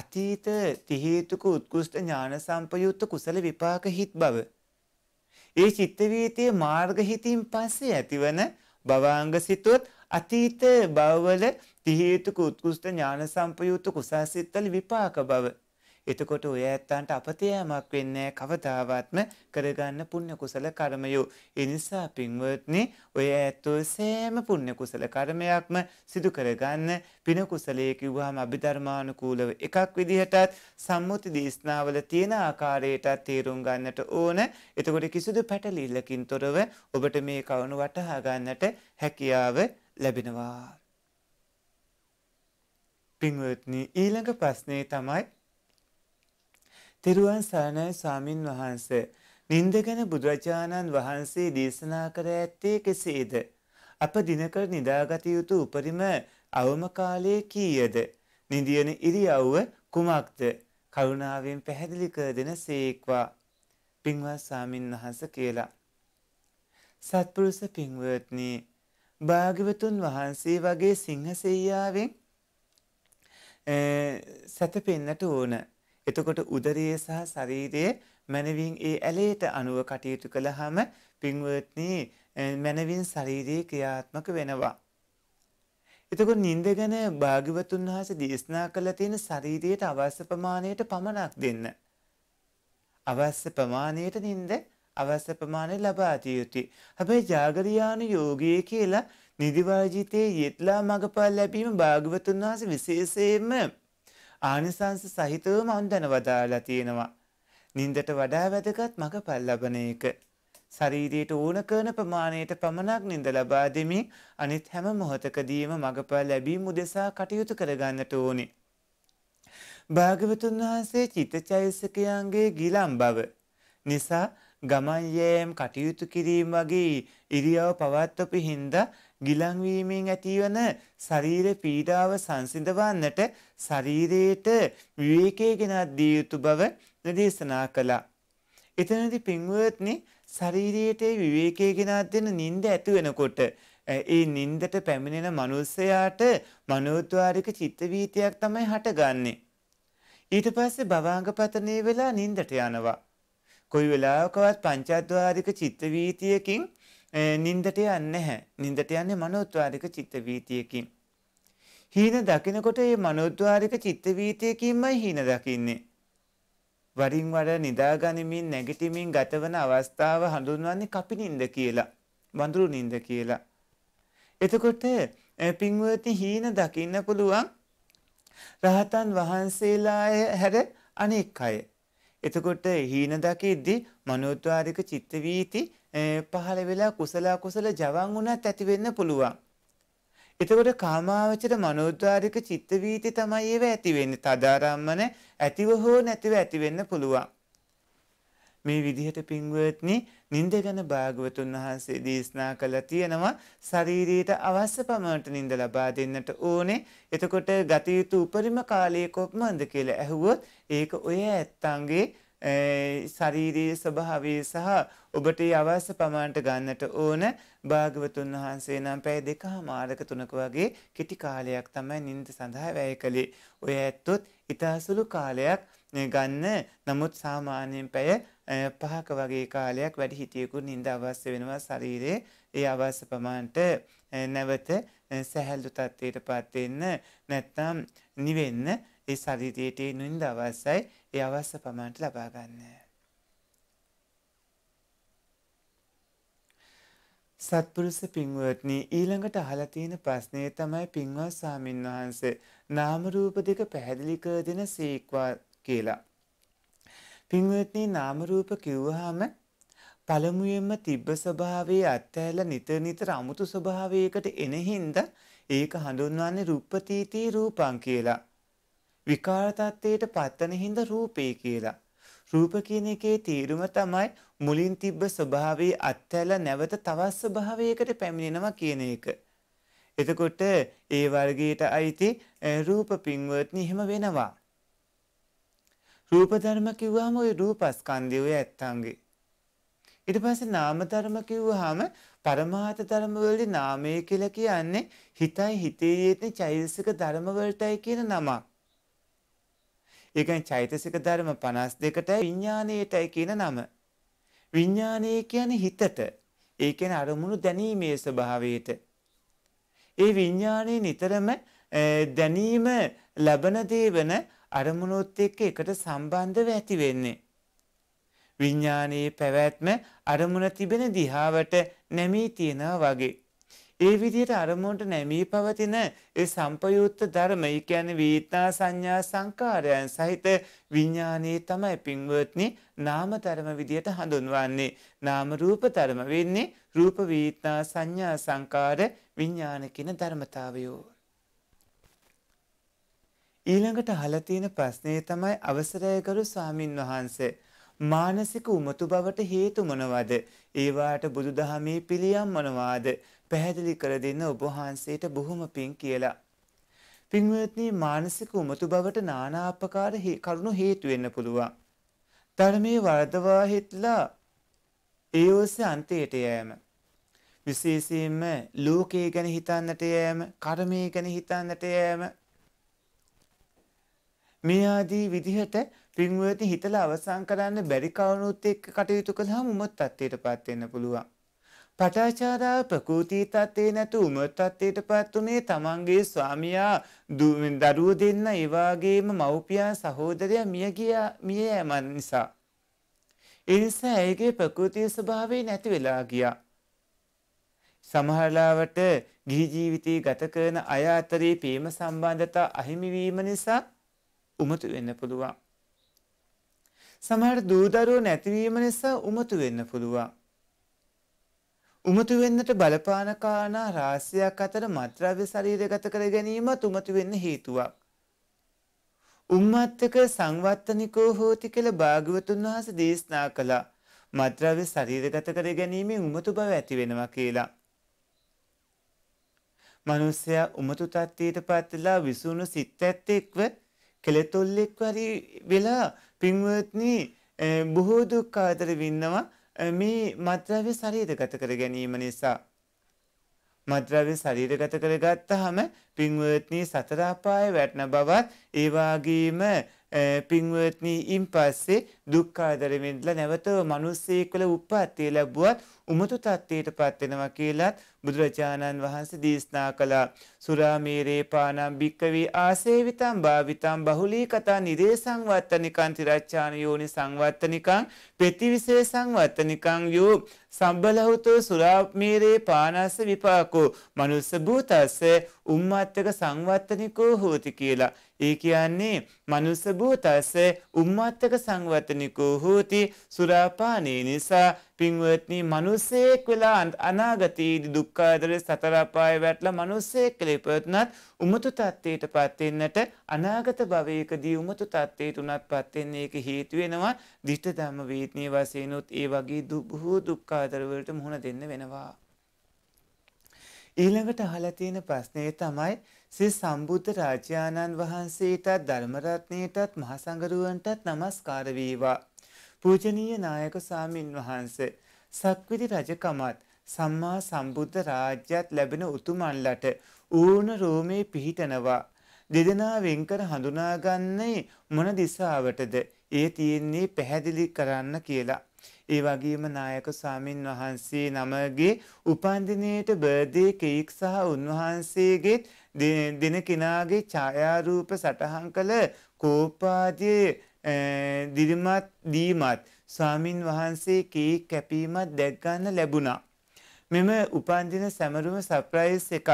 අතීත තිහේතුක උත්කෘෂ්ට ඥාන සම්පයුත්ත කුසල විපාක හිත් බව ඒ චිත්ත වීතිය මාර්ග හිතින් පස්සේ ඇතිවන භවාංග සිතුවත් අතීත භවවල තිහේතුක උත්කෘෂ්ඨ ඥාන සම්පයුක්ත කුසාසිතවල විපාක භව එතකොට ඔය ඇත්තන්ට අපතයමක් වෙන්නේ කවදාවත්ම කරගන්න පුණ්‍ය කුසල කර්මයෝ. ඒ නිසා පින්වත්නි ඔය ඇත්තෝ සෑම පුණ්‍ය කුසල කර්මයක්ම සිදු කරගන්න පින කුසලයේ කිව්වහම අභිධර්මානුකූලව එකක් විදිහටත් සම්මුති දේශනාවල තියෙන ආකාරයටත් තේරුම් ගන්නට ඕන. එතකොට කිසිදු පැටලීලකින් තොරව ඔබට මේ කවණු වටහා ගන්නට හැකියාව ලැබෙනවා. පින්වත්නි ඊළඟ ප්‍රශ්නේ තමයි තෙරුවන් සරණයි ස්වාමින් වහන්ස. නින්දගන බුදුරජාණන් වහන්සේ දේශනා කර ඇත්තේ කෙසේද? අප දිනකර නිදාගත යුතු උපරිම අවම කාලය කීයද? නිදියන ඉරියව්ව කුමක්ද? කරුණාවෙන් පැහැදිලි කර දෙන සේක්වා. පින්වත් ස්වාමින් වහන්ස කියලා. සත්පුරුෂ පින්වත්නි භාග්‍යවතුන් වහන්සේ වගේ සිංහසෙයියාවෙන් සැතපෙන්නට ඕන. එතකොට උදරයේ සහ ශරීරයේ මනවින් ඒ ඇලේට අනුව කටයුතු කළාම පින්වත්නි මනවින් ශරීරයේ ක්‍රියාත්මක වෙනවා. එතකොට නිින්ද ගැන භාග්‍යවතුන් වහන්සේ දේශනා කළ තියෙන ශරීරයට අවශ්‍ය ප්‍රමාණයට පමණක් දෙන්න. අවශ්‍ය ප්‍රමාණයට නිින්ද අවශ්‍ය ප්‍රමාණය ලබා දිය යුතුයි. හැබැයි జాగරියානු යෝගී කියලා නිදිවර්ජිතයේ යෙත්ලා මඟපල් ලැබීම භාග්‍යවතුන් වහන්සේ විශේෂයෙන්ම ආනිසංස සහිතව මං දැනවදාලා තියෙනවා. නින්දට වඩා වැදගත් මගපල් ලබන එක. ශරීරයට ඕන කරන ප්‍රමාණයට පමණක් නිඳ ලබා දෙමින් අනිත් හැම මොහොතකදීම මගපල් ලැබීම උදෙසා කටයුතු කරගන්නට ඕනි. භාගවතුන් වහන්සේ චිත්තචෛතසිකයන්ගේ ගිලම් බව නිසා ගමන් යෑම් කටයුතු කිරීම වගේ ඉරියව පවත්වපු හින්දා ගිලන් වීමෙන් ඇතිවන ශරීර පීඩාව සංසිඳවන්නට ශරීරයට විවේකයේ ගෙනත් දිය යුතු බව නිදේශනා කළා. එතනදී පින්වත්නි ශරීරයට විවේකයේ ගෙනත් දෙන නිින්ද ඇති වෙනකොට ඒ නිින්දට පැමිණෙන මනුස්සයාට මනෝද්වාරික චිත්ත වීතියක් තමයි හටගන්නේ. ඊට පස්සේ භවාංග පතනේ වෙලා නිින්දට යනවා. කොයි වෙලාවකවත් පංචාද්වාරික චිත්ත වීතියකින් නින්දට යන්නේ නැහැ. නින්දට යන්නේ මනෝද්වාරික චිත්ත වීතියකින්. හීන දකිනකොට මේ මනෝද්වාරික චිත්ත වීතියකින්මයි හීන දකින්නේ. වරින් වර නිදාගනිමින් නැගිටිමින් ගතවන අවස්ථාව හඳුන්වන්නේ කපි නින්ද කියලා. වඳුරු නින්ද කියලා. එතකොට පින්වති හීන දකින්න පුළුවන් රහතන් වහන්සේලා හැර අනෙක් අය. එතකොට හීන දකිද්දී මනෝද්වාරික චිත්ත වීති පහළ වෙලා කුසල කුසල ජවන් වුණත් ඇති වෙන්න පුළුවන්. එතකොට කාමාවචර මනෝද්වාරික චිත්ත වීති තමයි ඒව ඇති වෙන්නේ. තදාරම්මන ඇතිව හෝ නැතිව ඇති වෙන්න පුළුවන්. මේ විදිහට පින්වත්නි නිින්ද ගැන භාගවතුන් වහන්සේ දේශනා කළා තියෙනවා ශරීරයට අවශ්‍ය පමණට නිින්ද ලබා දෙන්නට ඕනේ එතකොට ගත යුතු උපරිම කාලය කොපමණද කියලා ඇහුවොත් ඒක ඔය ඇත්තන්ගේ ශාරීරියේ ස්වභාවය සහ ඔබට අවශ්‍ය ප්‍රමාණයට ගන්නට ඕන භාගවතුන් වහන්සේ නම් පැය දෙකමාරක තුනක වගේ කෙටි කාලයක් තමයි නිින්ද සඳහා වැය කළේ. ඔය ඇත්තොත් ඊටසුළු කාලයක් ගන්න නමුත් සාමාන්‍යයෙන් පැය පහක වගේ කාලයක් වැඩි හිටියෙකු නිින්ද අවශ්‍ය වෙනවා ශරීරයේ ඒ අවශ්‍ය ප්‍රමාණයට නැවත සැහැල්ලු තත්ත්වයටපත් වෙන්න නැත්නම් නිවෙන්න ඒ ශරීරයට නින්ද අවශ්‍යයි ඒ අවශ්‍ය ප්‍රමාණයට ලබා ගන්න. සත්පුරුෂ පින්වත්නි ඊළඟට අහලා තියෙන ප්‍රශ්නේ තමයි පින්වත් සාමින් වහන්සේ නාම රූප දෙක පැහැදිලි කර දෙන සීක්වා කියලා. පින්වත්නි නාම රූප කිව්වහම පළමුවෙන්ම තිබ්බ ස්වභාවයේ අත්හැල නිතර නිතර අමුතු ස්වභාවයකට එන හින්දා ඒක හඳුන්වන්නේ රූපපතිතී රූපං කියලා. විකාර තත්ත්වයට පත්තන හින්දා රූපේ කියලා. රූප කියන එකේ තීරුම තමයි මුලින් තිබ්බ ස්වභාවයේ අත්හැරලා නැවත තවත් ස්වභාවයකට පැමිණෙනවා කියන එක. එතකොට ඒ වර්ගයට අයිති රූප පින්වත්නි එහෙම වෙනවා. රූප ධර්ම කිව්වහම ওই රූපස්කන්ධය ඔය ඇත්තන්ගේ. ඊට පස්සේ නාම ධර්ම කිව්වහම පරමාර්ථ ධර්ම වලදී නාමය කියලා කියන්නේ හිතයි හිතේ යෙදෙන චෛතසික ධර්ම වලටයි කියන නමක්. ඒකයි චෛතසික ධර්ම 52ට විඥාණයටයි කියන නම. විඥාණය කියන්නේ හිතට. ඒ කියන්නේ අරමුණු දැනීමේ ස්වභාවයට. ඒ විඥාණය නිතරම දැනීම ලබන දේවන අරමුණුත් එක්ක එකට සම්බන්ධව ඇති වෙන්නේ. විඥානයේ පැවැත්ම අරමුණ තිබෙන දිහාවට නැමී තියෙනවා වගේ. ඒ විදිහට අරමුණට නැමී පවතින ඒ සම්පයුත්ත ධර්ම, ඒ කියන්නේ වේදනා සංඥා සංකාරයන් සහිත විඥානයේ තමයි පින්වත්නි නාම ධර්ම විදිහට හඳුන්වන්නේ. නාම රූප ධර්ම වෙන්නේ රූප වේදනා සංඥා සංකාර විඥාන කියන ධර්මතාවයෝ. ඊළඟට අහලා තියෙන ප්‍රශ්නේ තමයි අවසරයකරු ස්වාමින් වහන්සේ මානසික උමතු බවට හේතු මොනවද? ඒවාට බුදුදහමේ පිළියම් මොනවාද? පැහැදිලි කර දෙන්න ඔබවහන්සේට බොහොම පින් කියලා. පින්වත්නි මානසික උමතු බවට නානාපකාර කරුණු හේතු වෙන්න පුළුවන්. ධර්මයේ වර්ධවා හිටලා ඒ ඔස්සේ අන්තයට යෑම. විශේෂයෙන්ම ලෝකයේ ගැන හිතන්නට යෑම, කර්මය ගැන හිතන්නට යෑම මේ ආදී විදිහට පින්වත්නි හිතලා අවසන් කරන්න බැරි කවුරුත් එක්ක කටයුතු කළාම උමත් තත්ත්වයටපත් වෙන්න පුළුවන්. පටාචාරාව ප්‍රකෘති තත්ත්වේ නැතු උමත් තත්ත්වයට පත් වනේ තමන්ගේ ස්වාමියා දරුව දෙන්න ඒවාගේම මව්පියා සහෝදරය මියගිය මිය ඇමන් නිසා. එනිසා ඇයගේ ප්‍රකෘතිය ස්වභාවේ නැති වෙලා ගියා. සමහරලාවට ගිහි ජීවිතයේ ගත කරන අය අතරේ ප්‍රේම සම්බන්ධතා අහිමිවීම නිසා උමතු වෙන්න පුළුවන්. සමහර දූදරුව නැතිවීම නිසා උමතු වෙන්න පුළුවන්. උමතු වෙන්නට බලපාන කාරණා රාශියක් අතර මත්ද්‍රව්‍ය ශරීරගත කර ගැනීමත් උමතු වෙන්න හේතුවක්. උම්මත්තක සංවත්තනිකෝ හෝති කියලා භාග්‍යවතුන් වහන්සේ දේශනා කළා. මත්ද්‍රව්‍ය ශරීරගත කර ගැනීමෙන් උමතු බව ඇති වෙනවා කියලා. මනුස්සයා උමතු තත්ත්වයට පත්ලා විසුණු සිත් ඇත්තෙක්ව කෙලතොල්ලෙක් වරි වෙලා පින්වත්නි බොහෝ දුක් ආදර වින්නවා මේ මත්ද්‍රව්‍ය ශරීරගත කර ගැනීම නිසා. මත්ද්‍රව්‍ය ශරීරගත කරගත්තාම පින්වත්නි සතර අපාය වැටෙන බවත් ඒ වගේම පින්වත්නි ඉන් පස්සේ දුක් ආදරෙමින්දලා නැවත මිනිස්සෙක් වල උප්පත්තිය ලැබුවත් උමතු තත්ත්වයට පත් වෙනවා කියලත් බුදුරජාණන් වහන්සේ දේශනා කළා. සුරාමේරේ පානම් භික්කවේ ආසේවිතම් භාවිතම් බහුලී කතා නිරේ සංවත්තනිකං තිරච්ඡාන යෝනි සංවත්තනිකං පෙතිවිසේ සංවත්තනිකං යෝ සම්බලහුතෝ සුරාමේරේ පානස්ස විපාකෝ මනුස්ස භූතස්ස උම්මත්තක සංවත්තනිකෝ හෝති කියලා. ඒ කියන්නේ මනුස්ස භූතස්ස උම්මත්තක සංවත්තනිකෝ හෝති සුරාපානේ නිසා පින්වත්නි මිනිසෙක් වෙලා අනාගතයේදී දුක් ආදරේ සතර අපායේ වැටලා මිනිසෙක් කියලා ඉපදුනත් උමතු තත්ත්වයටපත් වෙන්නට අනාගත භවයකදී උමතු තත්ත්වයට උනත්පත් වෙන්නේ ඒක හේතු වෙනවා ධිෂ්ඨ ධම්ම වේදනීය වශයෙන් උත් ඒ වගේ බොහෝ දුක් ආදර වලට මුහුණ දෙන්න වෙනවා ඊළඟට අහලා තියෙන ප්‍රශ්නේ තමයි ශ්‍රී සම්බුද්ධ රාජානන් වහන්සේටත් ධර්මරත්නයටත් මහසඟරුවන්ටත් নমස්කාර වේවා පූජනීය නායක සාමීන් වහන්ස සක්විති රජකමත් සම්මා සම්බුද්ධ රාජ්‍යත් ලැබෙන උතුමන්ලට ඌර්ණ රෝමේ පිහිටනවා දෙදෙනා වෙන්කර හඳුනාගන්නේ මොන දිසාවටද ඒ තියෙන්නේ පැහැදිලි කරන්න කියලා. ඒ වගේම නායක ස්වාමින් වහන්සේ නමගේ උපන්දිනයට බර්දේ කේක් සහ උන්වහන්සේගේ දෙන කෙනාගේ ඡායාරූප සටහන් කළ කෝපාදී දිරිමත් දීමත් ස්වාමින් වහන්සේ කී කැපීමත් දැක්ගන්න ලැබුණා. මෙම උපන්දින සැමරුම සප්‍රයිස් එකක්.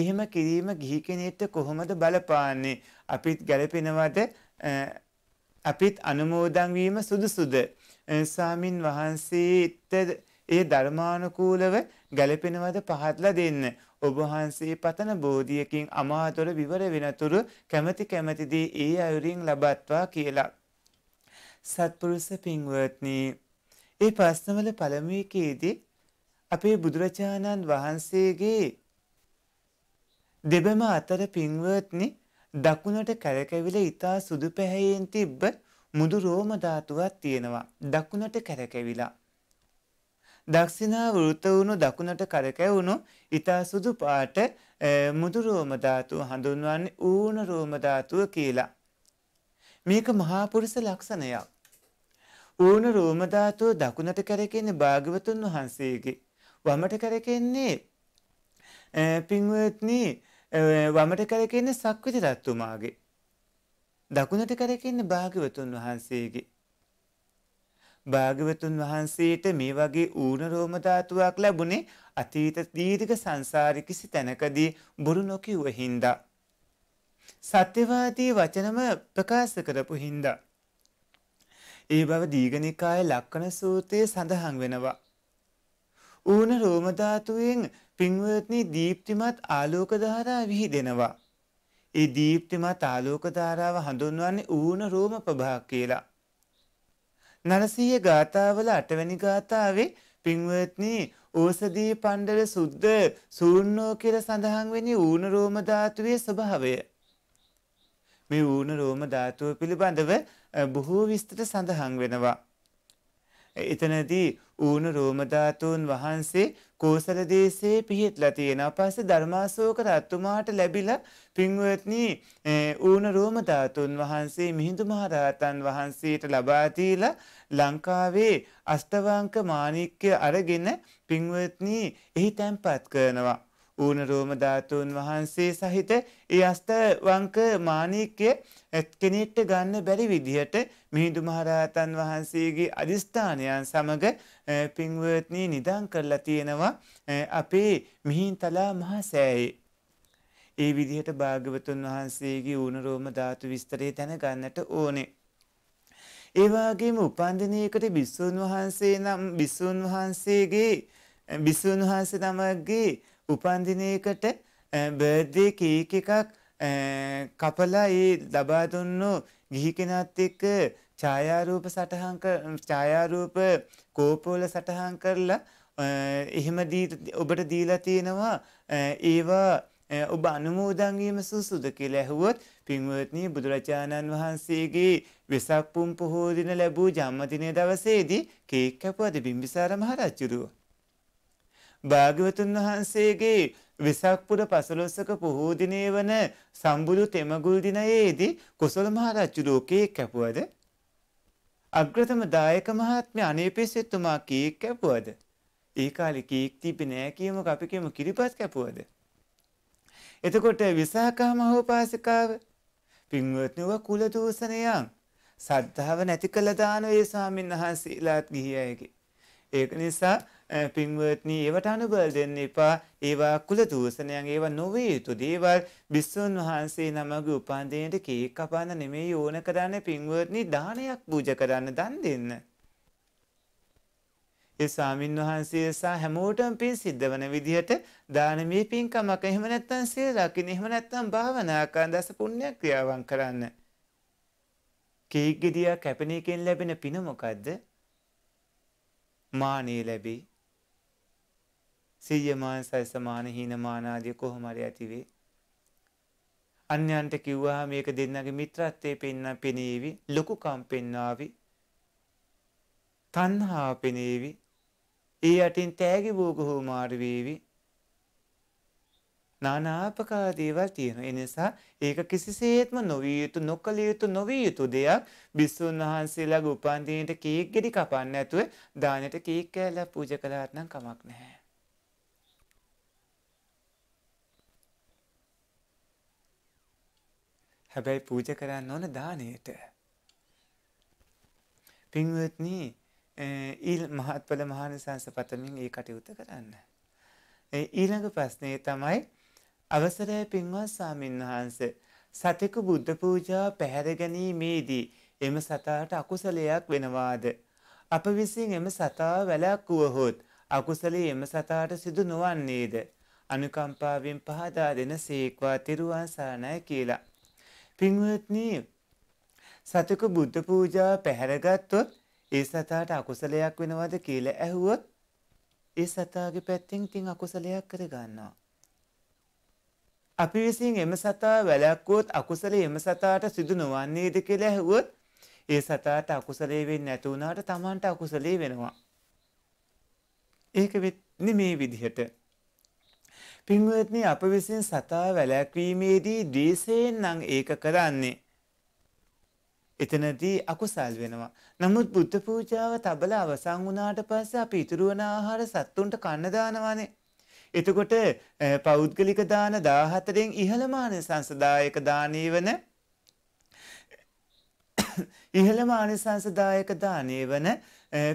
එහෙම කිරීම ගිහි කෙනෙක්ට කොහොමද බලපාන්නේ? අපිත් ගැළපෙනවද? අපිත් අනුමෝදන් වීම සුදුසුද? ස්වාමින් වහන්සේට ඒ ධර්මානුකූලව ගැළපෙනවද පහත්ලා දෙන්න. ඔබහන්සේ පතන බෝධියකින් අමාතොර විවර වෙනතුරු කැමැති කැමැතිදී ඒ අයුරින් ලබත්වා කියලා. සත්පුරුෂ පින්වත්නි ඒ ප්‍රශ්නවල පළමුවකේදී අපේ බුදුරජාණන් වහන්සේගේ දෙබම අතර පින්වත්නි දකුණට කැරකැවිල ඉතා සුදු පැහැයෙන් තිබ්බ මුදු රෝම ධාතුවක් තියෙනවා. දකුණට කැරකැවිලා. දක්ෂිනා වෘත වුණු දකුණට කරකැවුණු ඉතා සුදු පාට මුදු රෝම ධාතුව හඳුන්වන්නේ ඌන රෝම ධාතුව කියලා. මේක මහා පුරුෂ ලක්ෂණයක්. ඌන රෝම ධාතුව දකුණට කරකෙන්නේ භාග්‍යවතුන් වහන්සේගේ. වමට කරකෙන්නේ පින්වත්නි වමට කරකෙන්නේ සක්විති රත්තුමාගේ. දකුණට කරකෙන්නේ භාග්‍යවතුන් වහන්සේගේ. භාග්‍යවතුන් වහන්සේට මේ වගේ ඌන රෝම ධාතුවක් ලැබුණේ අතීත දීර්ඝ සංසාරේ කිසි තැනකදී බොරු නොකියුව හින්දා සත්‍යවාදී වචනම ප්‍රකාශ කරපු හින්දා ඒ බව දීඝනිකායේ ලක්කන සූත්‍රයේ සඳහන් වෙනවා ඌන රෝම ධාතුවෙන් පින්වත්නි දීප්තිමත් ආලෝක ධාරා විහිදෙනවා ඒ දීප්තිමත් ආලෝක ධාරාව හඳුන්වන්නේ ඌන රෝම ප්‍රභා කියලා නරසීය ගාථාවල අටවැනි ගාථාවේ පින්වත්නි ඕසදී පණ්ඩල සුද්ධ සූර්ණෝ කියලා සඳහන් වෙන්නේ ඌන රෝම ධාතුවේ ස්වභාවය. මේ ඌන රෝම ධාතුව පිළිබඳව බොහෝ විස්තර සඳහන් වෙනවා. එතනදී ඌණු රෝම ධාතුන් වහන්සේ කෝසල දේශයේ පිහිටලා තියෙනවා. පස්සේ ධර්මාශෝක රත්තුමාට ලැබිලා පින්වත්නි ඌණ රෝම ධාතුන් වහන්සේ මිහිඳු මහරහතන් වහන්සේට ලබා දීලා ලංකාවේ අෂ්ටවංක මාණික්‍ය අරගෙන පින්වත්නි එහි තැන්පත් කරනවා. ඌනරෝම ධාතුන් වහන්සේ සහිත ඒ අස්තවංක මාණික්‍ය කෙනෙක්ට ගන්න බැරි විදිහට මිහිඳු මහරහතන් වහන්සේගේ අදිස්ථානයන් සමග පින්වත්නි නිදන් කරලා තියෙනවා අපේ මිහින්තලා මහසෑයේ ඒ විදිහට භාග්‍යවතුන් වහන්සේගේ ඌනරෝම ධාතු විස්තරය දැනගන්නට ඕනේ ඒවාගේම උපන්දිනයකට බිස්සූන් වහන්සේ නම් බිස්සූන් වහන්සේගේ බිස්සූන් වහන්සේ නමගේ උපන්දින එකට බර්ත්ඩේ කේක් එකක් කපලා ඒ ලබා දුන්නු ගිහි කෙනත් එක්ක ඡායාරූප සටහන් ඡායාරූප කෝපවල සටහන් කරලා එහෙම ඔබට දීලා තියෙනවා ඒවා ඔබ අනුමෝදන් වීම සුසුද කියලා ඇහුවොත් පින්වත්නි බුදුරජාණන් වහන්සේගේ වෙසක් පුම් පොහෝ දින ලැබූ ජන්මදින දවසේදී කේක් කැපුවද බිම්බිසාර මහ රජුරුවෝ භාග්‍යවතුන් වහන්සේගේ වෙසක්පුර පසළොස්සක පොහෝ දිනේ වන සම්බුදු තෙමගුල් දිනයේදී කොසල් මහරජුලෝ කේක් කැපුවද අග්‍රතම දායක මහත්මයා අනේපිස්සෙතුමා කේක් කැපුවද ඒ කාලේ කේක් තිබෙන්නේ නැහැ කියමු අපි කියමු කිරිපස් කැපුවද එතකොට විසාකා මහෝපාසිකාව පින්වත්නි ඔය කුල දූෂණයන් සද්ධාව නැති කළ දාන ඒ ස්වාමින් වහන්සේලාත් ගිහි අයගේ ඒක නිසා පින්වත්නි ඒවට අනුබල දෙන්න එපා ඒවා කුල දූෂණයන් ඒවා නොවේ යුතු දේවල් බිස්සුන් වහන්සේ නමගේ උපන්දිනේට කේක් කපන්න නෙමෙයි ඕන කරන්නේ පින්වත්නි දානයක් පූජා කරන්න දන් දෙන්න. ඒ ස්වාමින් වහන්සේ සහ හැමෝටම පින් සිද්ධ වන විදිහට දානමය පින්කමක් එහෙම නැත්නම් සීල රකින්න එහෙම නැත්නම් භාවනා කරන දස පුණ්‍ය ක්‍රියාවන් කරන්න. කේක් ගෙඩියක් කැපෙන එකෙන් ලැබෙන පින මොකද්ද? මානය ලැබේ. සීයමාන සයසමාන හීනමානාදී කොහොම හරි ඇතිවේ. අන්‍යයන්ට කිව්වා මේක දෙන්නගේ මිත්‍රත්වයේ පෙන්න පෙනේවි, ලොකුකම් පෙන්නාවි. තණ්හා පෙනේවි. ඒ යටින් තෑගි වූ කොහොමාර වේවි. නානාපකාර දේවල් තියෙනවා. ඒ නිසා ඒක කිසිසේත්ම නොවිය යුතු නොකළ යුතු නොවිය යුතු දෙයක් බිස්සුන් වහන්සේලාගේ උපන් දිනේට කේක් ගෙඩි කපන්න නැතුව දානෙට කේක් කෑල්ලක් පූජා කළාට නම් කමක් නැහැ. හැබැයි පූජ කරන්න ඕන දානයට. පින්වත්නි ඊල් මහත්ඵල මහානිසංස පතමින් ඒ කටයුතු කරන්න. ඊළඟ ප්‍රශ්නේ තමයි අවසරය පින්වත් සාමින් වහන්සේ සතෙකු බුද්ධ පූජා පැහැර ගැනීමේදී එම සතාට අකුසලයක් වෙනවාද. අප විසින් එම සතා වැලැක්වුවහොත් අකුසලේ එම සතාට සිදු නොවන්නේද. අනුකම්පාවෙන් පහදා දෙන සේක්වා තිරුවන්සානය කියලා. පින්වත්නී සතක බුද්ධ පූජා පැහැරගත්තොත් ඒ සතාට අකුසලයක් වෙනවද කියලා ඇහුවොත් ඒ සතාගේ පැත්තිං තිං අකුසලයක් කරගන්නවා. අපි විසින් එම සතා වැළැක්වුවොත් අකුසල එම සතාට සිදු නොවන්නේද කියලා ඇහුවොත් ඒ සතාට අකුසලේ වෙන්නේ නැති වුණාට Tamanට අකුසලේ වෙනවා. ඒක වෙන්නේ මේ විදිහට. පින්වත්නි අප විසින් සතා වැළැක්වීමේදී ද්වේෂයෙන් නම් ඒක කරන්නේ. එතනදී අකුසල් වෙනවා. නමුත් බුද්ධ පූජාව තබලා අවසන් වුණාට පස්සේ අපි ඉතුරු වන ආහාර සත්තුන්ට කන්න දානවානේ. එතකොට පෞද්ගලික දාන 14න් ඉහළම ආනිසංසදායක දානී වන ඉහළම ආනිසංසදායක දානී වන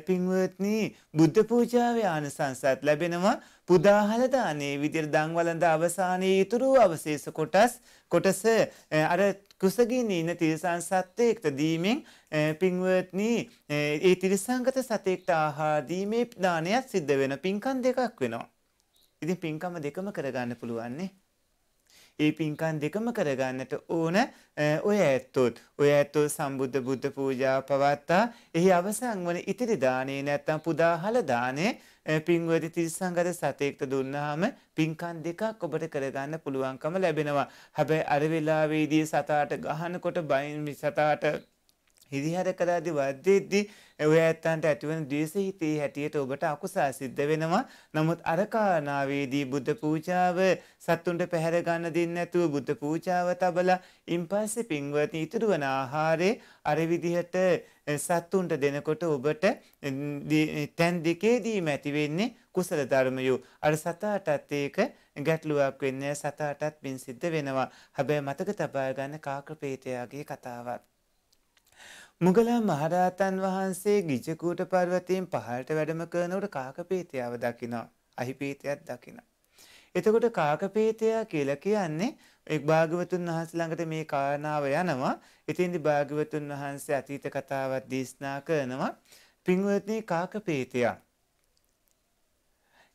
පින්වත්නි බුද්ධ පූජාවේ ආනිසංසත් ලැබෙනවා පුදාහල දානේ විදිහට දන්වලඳ අවසානයේ ඉතුරු අවශේෂ කොටස් කොටස අර කුසගින් ඉන්න තිරිසන් සත්වයෙක්ට දීමෙන් පින්වත්නි ඒ තිරිසංගත සතෙක්ට ආහාර දීමේ දානයක් සිද්ධ වෙන පින්කම් දෙකක් වෙනවා ඉතින් පින්කම දෙකම කරගන්න පුළුවන්නේ. ඒ පින්කම් දෙකම කරගන්නට ඕන ඔය ඇත්තොත් ඔය ඇත්තෝ සම්බුද්ධ බුද්ධ පූජා පවත්තා එහි අවසන් වන ඉතිරි දානේ නැත්තම් පුදාහල දානේ පින්වරි තිරිසංගත සතෙක්ට දුන්නාම පින්කම් දෙකක් ඔබට කරගන්න පුළුවන්කම ලැබෙනවා. හැබැයි අර වෙලාවේදී සතාට ගහනකොට බයින් සතාට හිරිහර කරාදි වර්ධයේදී ඔය ඇත්තන්ට ඇතිවන ද්වේෂ හිතේ හැටියට ඔබට අකුසල් සිද්ධ වෙනවා. නමුත් අර කාරණාවේදී බුද්ධ පූජාව සත්තුන්ට පැහැර ගන්න දෙන්නේ නැතුව බුද්ධ පූජාව තබලා ඉන්පස්සේ පින්වත්නි ඉතුරු වන ආහාරේ අර විදිහට සත්තුන්ට දෙනකොට ඔබට තැන් දෙකේදීම ඇති වෙන්නේ කුසල ධර්මයෝ. අර සතාටත් ඒක ගැටලුවක් වෙන්නේ සතාටත් පින් සිද්ධ වෙනවා. හැබැයි මතක තබා ගන්න කාක්‍රපේතයාගේ කතාවක්. මුගලා මහරහතන් වහන්සේ ගිජකූට පර්වතයෙන් පහළට වැඩම කරනකොට කාකපීතයාව දකිනවා. අහිපීතයත් දකිනවා. එතකොට කාකපේතයා කියලා කියන්නේ එක් භාගවතුන් වහන්සේ ළඟට මේ කාරණාව යනවා. ඉතින්දි භාගවතුන් වහන්සේ අතීත කතාවක් දේශනා කරනවා. පින්වත්නි කාකපේතයා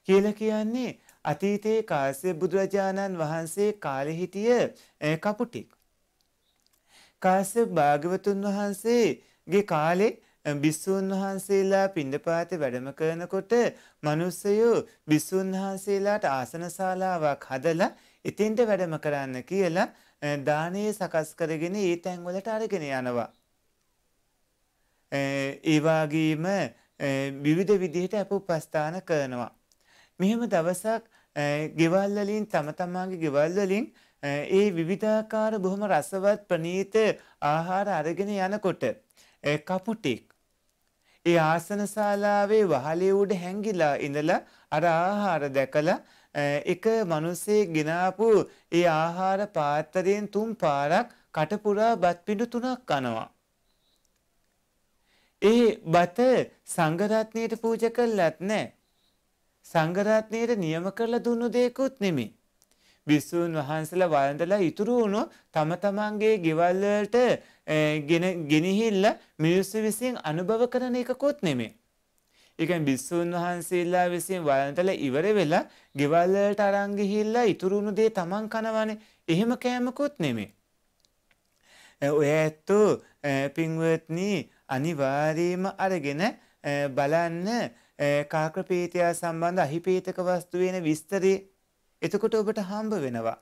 කියලා කියන්නේ අතීතයේ කාශ්‍යප බුදුරජාණන් වහන්සේ කාලේ හිටිය කපුටෙක්. කාශ්‍යප භාග්‍යවතුන් වහන්සේගේ කාලේ බිස්සූන් වහන්සේලා පිණ්ඩපාතේ වැඩම කරනකොට මිනිස්සයෝ බිස්සූන් වහන්සේලාට ආසනශාලාවක් හදලා ඉතින්ට වැඩම කරන්න කියලා දානීය සකස් කරගෙන ඒ තැන්වලට අරගෙන යනවා. ඒ වගේම විවිධ විදිහට අපෝපස්ථාන කරනවා. මෙහෙම දවසක් ගෙවල් වලින් තම තමාගේ ගෙවල් වලින් ඒ විවිධාකාර බොහොම රසවත් ප්‍රනීත ආහාර අරගෙන යනකොට කපුටෙක් ඒ ආසන ශාලාවේ වහලේ උඩ හැංගිලා ඉඳලා අර ආහාර දැකලා එක මිනිසෙක් ගෙනාපු ඒ ආහාර පාත්‍රයෙන් තුන් පාරක් කටපුරා බත් පිඬු තුනක් කනවා. ඒ බත සංඝරත්නයට පූජා කළත් නැහැ. සංඝරත්නයට නියම කරලා දුන්නු දෙයක්වත් නෙමෙයි. විස්සූන් වහන්සල වලඳලා ඉතුරු වුණු තම තමන්ගේ ගෙවල්ලට ගෙනහිල්ල මිනිස්සු විසින් අනුභව කරන එකකුත් නෙමේ. එකන් බිස්සූන් වහන්සේල්ලා විසින් වලන්තල ඉවර වෙලා ගෙවල්ලට අරංගිහිල්ලා ඉතුරුණු දේ තමන් කනවනේ එහෙම කෑමකුත් නෙමේ. ඔය ඇත්තෝ පින්වත්නී අනිවාරීම අරගෙන බලන්න කාක්‍රපේතයා සම්බන්ධ අහිපේතක වස්තු වෙන විස්තරේ එතකොට ඔබට හම්බ වෙනවා.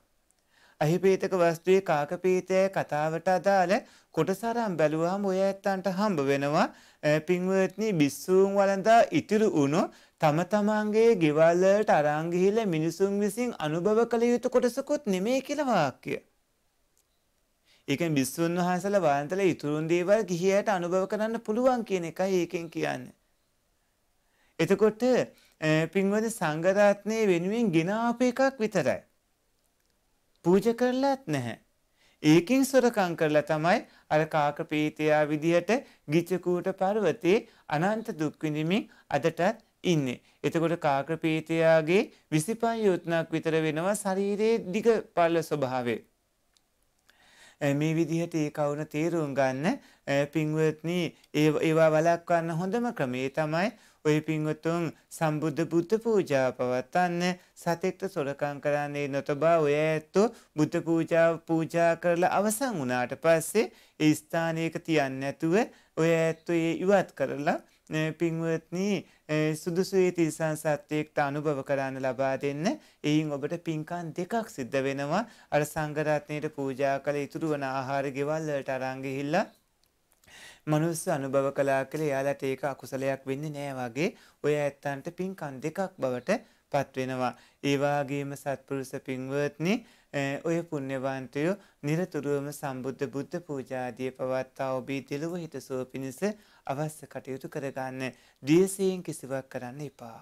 අහිපේතක වස්තුවේ කාකපීතය කතාවට අදාළ කොටසරම් බැලුවාම ඔය ඇත්තන්ට හම්බ වෙනවා පින්වත්නි බිස්සූන් වළඳා ඉතිරි වුණු තම තමන්ගේ ගෙවල් වලට අරන් ගිහිල්ලා මිනිසුන් විසින් අනුභව කළ යුතු කොටසකුත් නෙමෙයි කියලා වාක්‍ය. ඒ කියන්නේ බිස්සූන් වහන්සේලා වළඳලා ඉතුරුන් දේවල් ගිහියට අනුභව කරන්න පුළුවන් කියන එකයි ඒකෙන් කියන්නේ. එතකොට පින්වද සංගරත්නය වෙනුවෙන් ගෙනාප එකක් විතරයි. පූජ කරලත් නැහැ. ඒකින් සොරකං කරලා තමයි අර කාකපීතයා විදිහට ගිචකූට පර්වතේ අනන්ත දුක්විඳමින් අදටත් ඉන්නේ. එතකොට කාක්‍රපීතයාගේ විසිපන් යුත්නක් විතර වෙනවා ශරීරයේ දිග පල්ල ස්වභාවේ. මේ විදිහට ඒ කවුන තේරුම් ගන්න පින්වත්නී ඒවා වලක්වන්න හොඳම ක්‍රමේ තමයි ඔය පින්වතුන් සම්බුද්ධ බුද්ධ පූජා පවත්වන්න සතෙක්ට සොරකම් කරන්නේ නොතබා ඔය ඇත්තෝ බුද්ධ පූජාව පූජා කරලා අවසන් වුණාට පස්සේ ඒ ස්ථානයක තියන්න නැතුව ඔය ඇත්තෝ ඒ ඉවත් කරලා පින්වත්නි සුදුසුයේ තිරිසන් සත්‍යයක්ට අනුභව කරන්න ලබා දෙන්න එයින් ඔබට පින්කන් දෙකක් සිද්ධ වෙනවා අර සංඝරත්නයට පූජා කළ ඉතුරු වන ආහාර ගෙවල් වලට අරන් ගිහිල්ලා මනුස්ස අනුභව කළා කියලා එයාලට ඒක අකුසලයක් වෙන්නේ නෑ වගේ ඔය ඇත්තන්ට පින්කම් දෙකක් බවට පත් වෙනවා. ඒ වගේම සත්පුරුෂ පින්වත්නි ඔය පුණ්‍යවන්තය নিরතුරුවම සම්බුද්ධ බුද්ධ පූජාදී පවත්තා ඔබී දිලුව හිතසුව පිණිස අවශ්‍ය කටයුතු කරගන්න. දියසයෙන් කිසිවක් කරන්න එපා.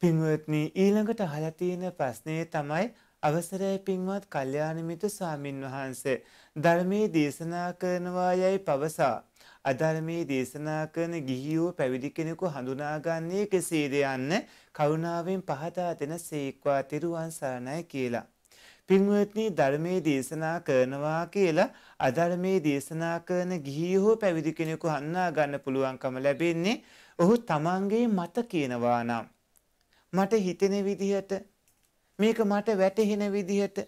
පින්වත්නි ඊළඟට අහලා තියෙන ප්‍රශ්නේ තමයි අවසරයි පින්වත් කල්යාණමිතු ස්වාමින් වහන්සේ ධර්මයේ දේශනා කරනවා යයි පවසා අධර්මයේ දේශනා කරන ගිහියෝ පැවිදි කෙනෙකු හඳුනාගන්නේ කෙසේද යන්න කරුණාවෙන් පහදා දෙන සීක්වා තිරුවන් සරණයි කියලා. පින්වත්නි ධර්මයේ දේශනා කරනවා කියලා අධර්මයේ දේශනා කරන ගිහියෝ පැවිදි කෙනෙකු හඳුනා ගන්න පුළුවන්කම ලැබෙන්නේ ඔහු තමන්ගේ මත කියනවා නම් මට හිතෙන විදිහට මේක මට වැටහෙන විදිහට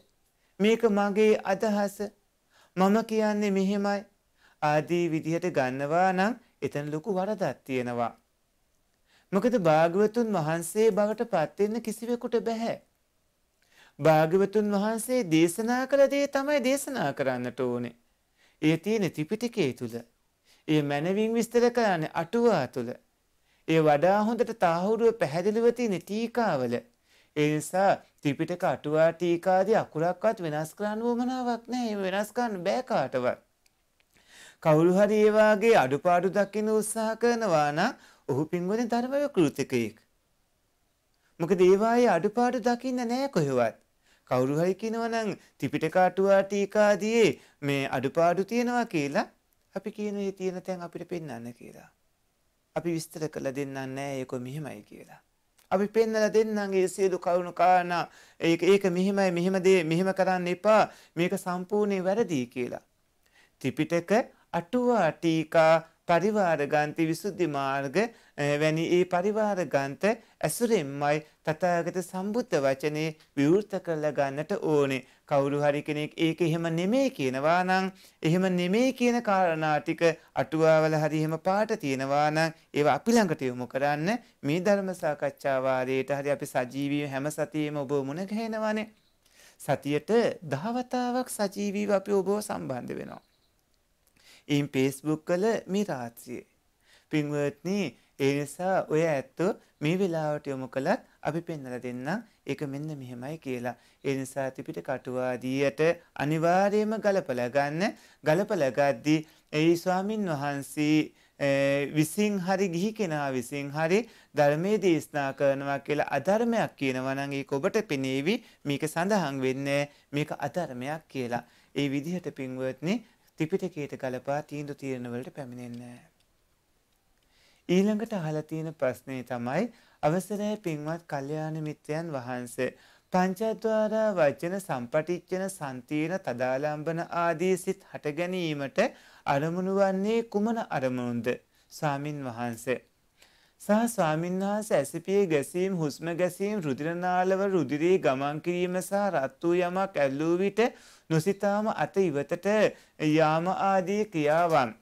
මේක මගේ අදහස මම කියන්නේ මෙහෙමයි ආදී විදිහට ගන්නවා නම් එතන ලොකු වරදක් තියෙනවා. මොකද භාග්‍යවතුන් වහන්සේ බවට පත් වෙන්න කිසිවෙකුට බෑ. භාග්‍යවතුන් වහන්සේ දේශනා කළ දේ තමයි දේශනා කරන්නට ඕනේ. ඒ තියෙන ත්‍රිපිටකයේ තුල. ඒ මනවින් විස්තර කරන්නේ අටුවා තුල. ඒ වඩා හොඳට තාහුරුව පැහැදිලිව තියෙන ටීකාවල. ඒ නිසා ත්‍රිපිටක අටුවා ටීකාදී අකුරක්වත් වෙනස් කරන්න වමනාවක් නැහැ. වෙනස් කරන්න බෑ කාටවත්. කවුරු හරි ඒ වාගේ අඩුපාඩු දකින්න උත්සාහ කරනවා නම් ඔහු පින්වදින් ධර්මය කෘතිකයෙක්. මොකද ඒ වායේ අඩුපාඩු දකින්න නැහැ කොහෙවත්. කවුරු හරි කියනවා නම් ත්‍රිපිටක අටුවා ටීකාදී මේ අඩුපාඩු තියෙනවා කියලා අපි කියන ඒ තියෙන තැන් අපිට පෙන්වන්න කියලා. අපි විස්තර කරලා දෙන්නන්නේ ඒක මෙහෙමයි කියලා. අපි පෙන්නලා දෙන්නගේ සියලු කරුණු කාරණා ඒක ඒක මෙහෙමයි මෙහෙම දේ මෙහෙම කරන්න එපා මේක සම්පූර්ණේ වැරදි කියලා. ත්‍රිපිටක අටුවා ටීකා පරිවාර ගන්ති විසුද්ධි මාර්ග වැනි ඒ පරිවාර ගන්ත ඇසුරෙන්මයි තථාගත සම්බුද්ධ වචනේ විවෘත කරලා ගන්නට ඕනේ. කවුරු හරි කෙනෙක් ඒක එහෙම නෙමෙයි කියනවා නම් එහෙම නෙමෙයි කියන කාරණා ටික අටුවාවල හරි එහෙම පාට තියෙනවා නම් ඒවා අපි ළඟට යොමු කරන්න මේ ධර්ම සාකච්ඡා වාරයේට හරි අපි සජීවීව හැම සතියෙම ඔබ මුණ ගැහෙනවානේ සතියට දහවතාවක් සජීවීව අපි ඔබව සම්බන්ධ වෙනවා. ඉන් Facebook වල මේ රාත්‍රියේ පින්වත්නි ඒ නිසා ඔය ඇත්තෝ මේ වෙලාවට යොමු කළත් අපි පෙන්වලා දෙන්නම් ඒක මෙන්න මෙහෙමයි කියලා. ඒ නිසා ත්‍රිපිට කටුවාදීයට අනිවාර්යයෙන්ම ගලපලා ගන්න. ගලපලා ගද්දී ඒ ස්වාමින් වහන්සේ විසින් හරි ගිහි කෙනා විසින් හරි ධර්මයේ දේශනා කරනවා කියලා අධර්මයක් කියනවා නම් ඒක ඔබට පෙනේවි මේක සඳහන් වෙන්නේ මේක අධර්මයක් කියලා. ඒ විදිහට පින්වත්නි ත්‍රිපිටකයට ගලපා තීන්දුව తీරන වලට පැමිණෙන්නේ නැහැ. ඊළඟට අහලා තියෙන ප්‍රශ්නේ තමයි අවසරයි පින්වත් කල්යාණ මිත්‍රයන් වහන්සේ පංචද්වාර වචන සම්පටිච්චන සම්තින තදාලම්බන ආදී සිත් හට ගැනීමට අරමුණු වන්නේ කුමන අරමුණුද ස්වාමින් වහන්සේ සහ ස්වාමින්වහන්ස ඇසිපිය ගැසීම් හුස්ම ගැසීම් රුදිරනාලව රුදිරී ගමන් කිරීම සහ රත් වූ යමක් ඇල්ලූ විට නොසිතාම අත ඉවතට යාම ආදී ක්‍රියාවන්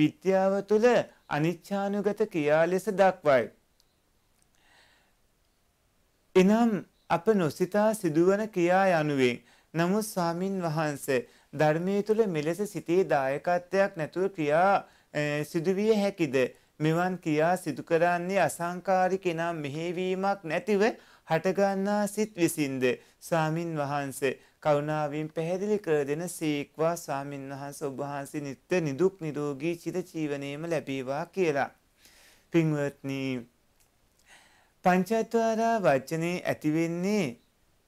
විද්‍යාව තුළ අනිච්ඡානුගත ක්‍රියා ලෙස දක්වයි. එනම් අප නොසිතා සිදුවන ක්‍රියා යනුවෙන් නමුත් ස්වාමින් වහන්සේ ධර්මයේ තුල මෙලෙස සිටී දායකත්වයක් නැතුව ක්‍රියා සිදුවිය හැකිද මෙවන් ක්‍රියා සිදු කරන්නේ අසංකාරික නම් මෙහෙවීමක් නැතිව හටගන්නා සිත් විසින්ද ස්වාමින් වහන්සේ කරුණාවෙන් පැහැදිලි කර දෙන සීක්වා ස්වාමින් වහන්සේ ඔබ වහන්සේ නිත්‍ය නිදුක් නිරෝගී චිර ජීවනයේම ලැබේවා කියලා. පින්වත්නි පංචත්වාරා වචනේ ඇතිවෙන්නේ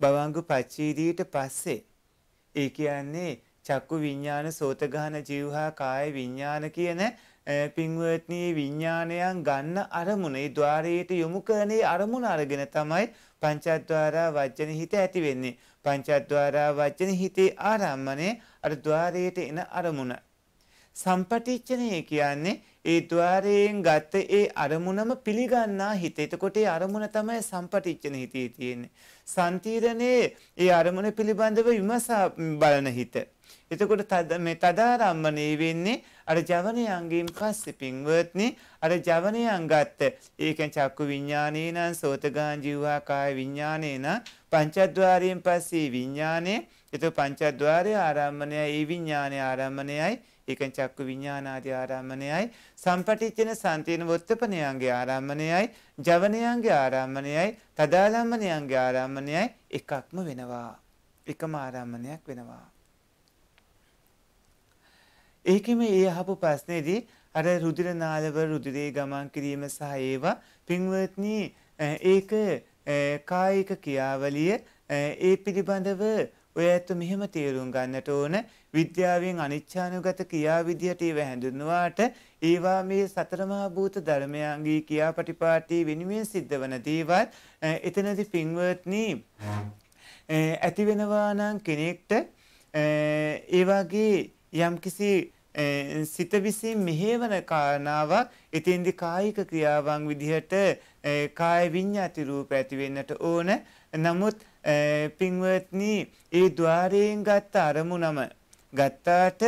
බවංගු පච්චීදීට පස්සේ. ඒ කියන්නේ චක්කු විඤ්ඥාන සෝතගාන ජීවහා කාය විඤ්ඥාන කියන පින්වත්නී විඤ්ඥානයන් ගන්න අරමුණේ ද්වාරයට යොමු කරනේ අරමුණ අරගෙන තමයි පංචත්වාරා වච්චන හිත ඇතිවෙන්නේ. පංචද්වාරා වචන හිතේ ආරම්මණය අර ద్వාරයට එන අරමුණ. සම්පටිච්ඡනය කියන්නේ ඒ ద్వාරයෙන් ගත ඒ අරමුණම පිළිගන්නා හිත. එතකොට ඒ අරමුණ තමයි සම්පටිච්ඡන හිතේ තියෙන්නේ. සම්තිරණයේ ඒ අරමුණ පිළිබඳව විමසා බලන හිත. එතකොට තද මේ තදාරම්මනේ වෙන්නේ අර ජවනයේ අංගයෙන් පස්සේ පින්වත්නි අර ජවනයේ අංගත් ඒකෙන් චක්කු විඥානේ නම් සෝතගාන ජීවා කාය විඥානේ නම් පංචද්වාරයෙන් පස්සේ විඥානේ එතකොට පංචද්වාරය ආරම්මණයයි ඒ විඥානේ ආරම්මණයයි ඒකෙන් චක්කු විඥානාදී ආරම්මණයයි සම්පටිච්චන සම්තින වොත්තපණයන්ගේ ආරම්මණයයි ජවනයන්ගේ ආරම්මණයයි තදාලම්මණයන්ගේ ආරම්මණයයි එකක්ම වෙනවා එකම ආරම්මණයක් වෙනවා ඒකෙම ඒ අහපු ප්‍රශ්නේදී අර රුධිර නාලවල රුධිරේ ගමන් කිරීම සහ ඒවා පින්වත්නි ඒක කායික ක්‍රියාවලිය ඒ පිළිබඳව ඔය ඇත්ත මෙහෙම තේරුම් ගන්නට ඕන විද්‍යාවෙන් අනිච්ඡානුගත ක්‍රියාවිදියට ඒව හැඳුන්වාට ඒවා මේ සතරමහා භූත ධර්මයන්ගේ ක්‍රියාපටිපාටි වෙනුවෙන් සිද්ධ වන දේවල් එතනදී පින්වත්නි ඇති වෙනවා නම් කෙනෙක්ට ඒ වගේ යම්කිසි සිත විසින් මෙහෙවන කාරණාවක් එතෙන්දි කායික ක්‍රියාවන් විදිහට කාය විඤ්ඤාති රූප ඇති වෙන්නට ඕන. නමුත් පින්වත්නි ඒ ద్వාරයෙන් ගත්ත අරමුණම ගත්තාට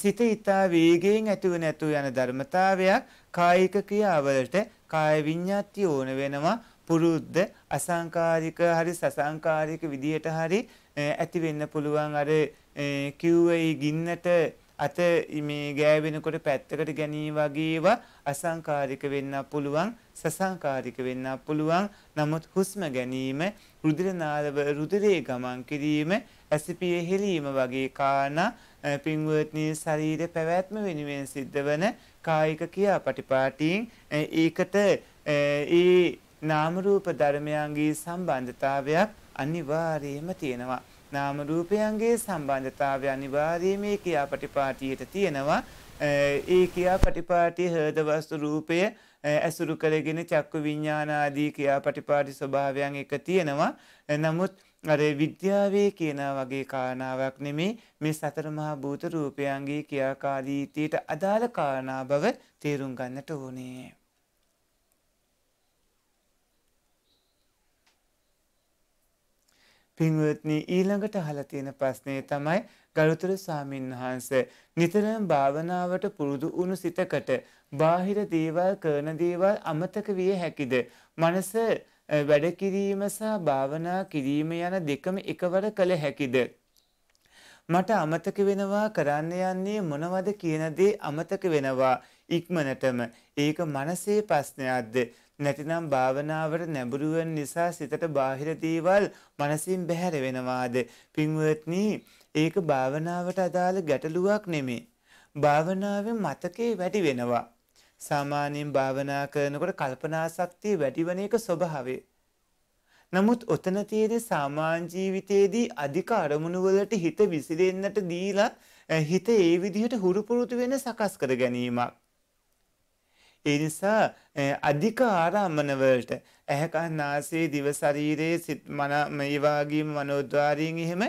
සිත ඊතා වේගයෙන් ඇතුව නැතුව යන ධර්මතාවයක් කායික ක්‍රියාවලට කාය විඤ්ඤාති ඕන වෙනවා පුරුද්ද අසංකාරික හරි සසංකාරික විදිහට හරි ඇති වෙන්න පුළුවන් අර කිව්වයි ගින්නට අත මේ ගෑවෙනකොට පැත්තකට ගැනීම වගේව අසංකාරික වෙන්න පුළුවන් සසංකාරික වෙන්න පුළුවන් නමුත් හුස්ම ගැනීම රුධිරනාලව රුධිරේ ගමන් කිරීම ඇසිපිය හෙලීම වගේ කාරණා පින්වත්නි ශරීර පැවැත්ම වෙනුවෙන් සිද්ධ වන කායික ක්‍රියාපටිපාටීන් ඒකට ඒ නාම රූප ධර්මයන්ගේ සම්බන්ධතාවයක් අනිවාර්යයෙන්ම තියෙනවා. නාම රූපයන්ගේ සම්බන්ධතාවය අනිවාර්යයෙන්ම ඒ ක්‍රියාපටිපාටියට තියෙනවා. ඒ ක්‍රියාපටිපාටිය හෘද වස්තු රූපය ඇසුරු කරගෙන චක්කු විඤ්ඤාණ ආදී ක්‍රියාපටිපාටි ස්වභාවයන් එක තියෙනවා. නමුත් අර විද්‍යාවේ කියන වගේ කාරණාවක් නෙමේ මේ සතර මහා භූත රූපයන්ගේ ක්‍රියාකාරීත්වයට අදාළ කාරණා බව තේරුම් ගන්නට ඕනේ. පින්වත්නි ඊළඟට අහලා තියෙන ප්‍රශ්නේ තමයි ගරුතර ස්වාමීන් වහන්ස නිතරම භාවනාවට පුරුදු වුණු සිතකට බාහිර දේවල් කරන දේවල් අමතක විය හැකිද මනස වැඩ කිරීම සහ භාවනා කිරීම යන දෙකම එකවර කළ හැකිද මට අමතක වෙනවා කරන්න යන්නේ මොනවද කියන දේ අමතක වෙනවා ඉක්මනටම ඒක මනසේ ප්‍රශ්නයක්ද නැතිනම් භාවනාවට නැඹුරු නිසා සිතට බාහිර දේවල් මනසින් බැහැර වෙනවාද? පින්වත්නි, ඒක භාවනාවට අදාළ ගැටලුවක් නෙමෙයි. භාවනාවෙන් මතකේ වැඩි වෙනවා. සාමාන්‍යයෙන් භාවනා කරනකොට කල්පනා ශක්තිය වැඩි වෙන එක ස්වභාවය. නමුත් ඔතන තියෙන සාමාන්‍ය ජීවිතයේදී අධික අරමුණු වලට හිත විසිරෙන්නට දීලා හිත ඒ විදිහට හුරු පුරුදු වෙන සකස් කර ගැනීමක්. ඒ නිසා අධික ආරාමන වලට ඇහැ කන් නාසය දිව ශරීරයේ සිත් මන මේ වගේම මනෝද්වාරයෙන් එහෙම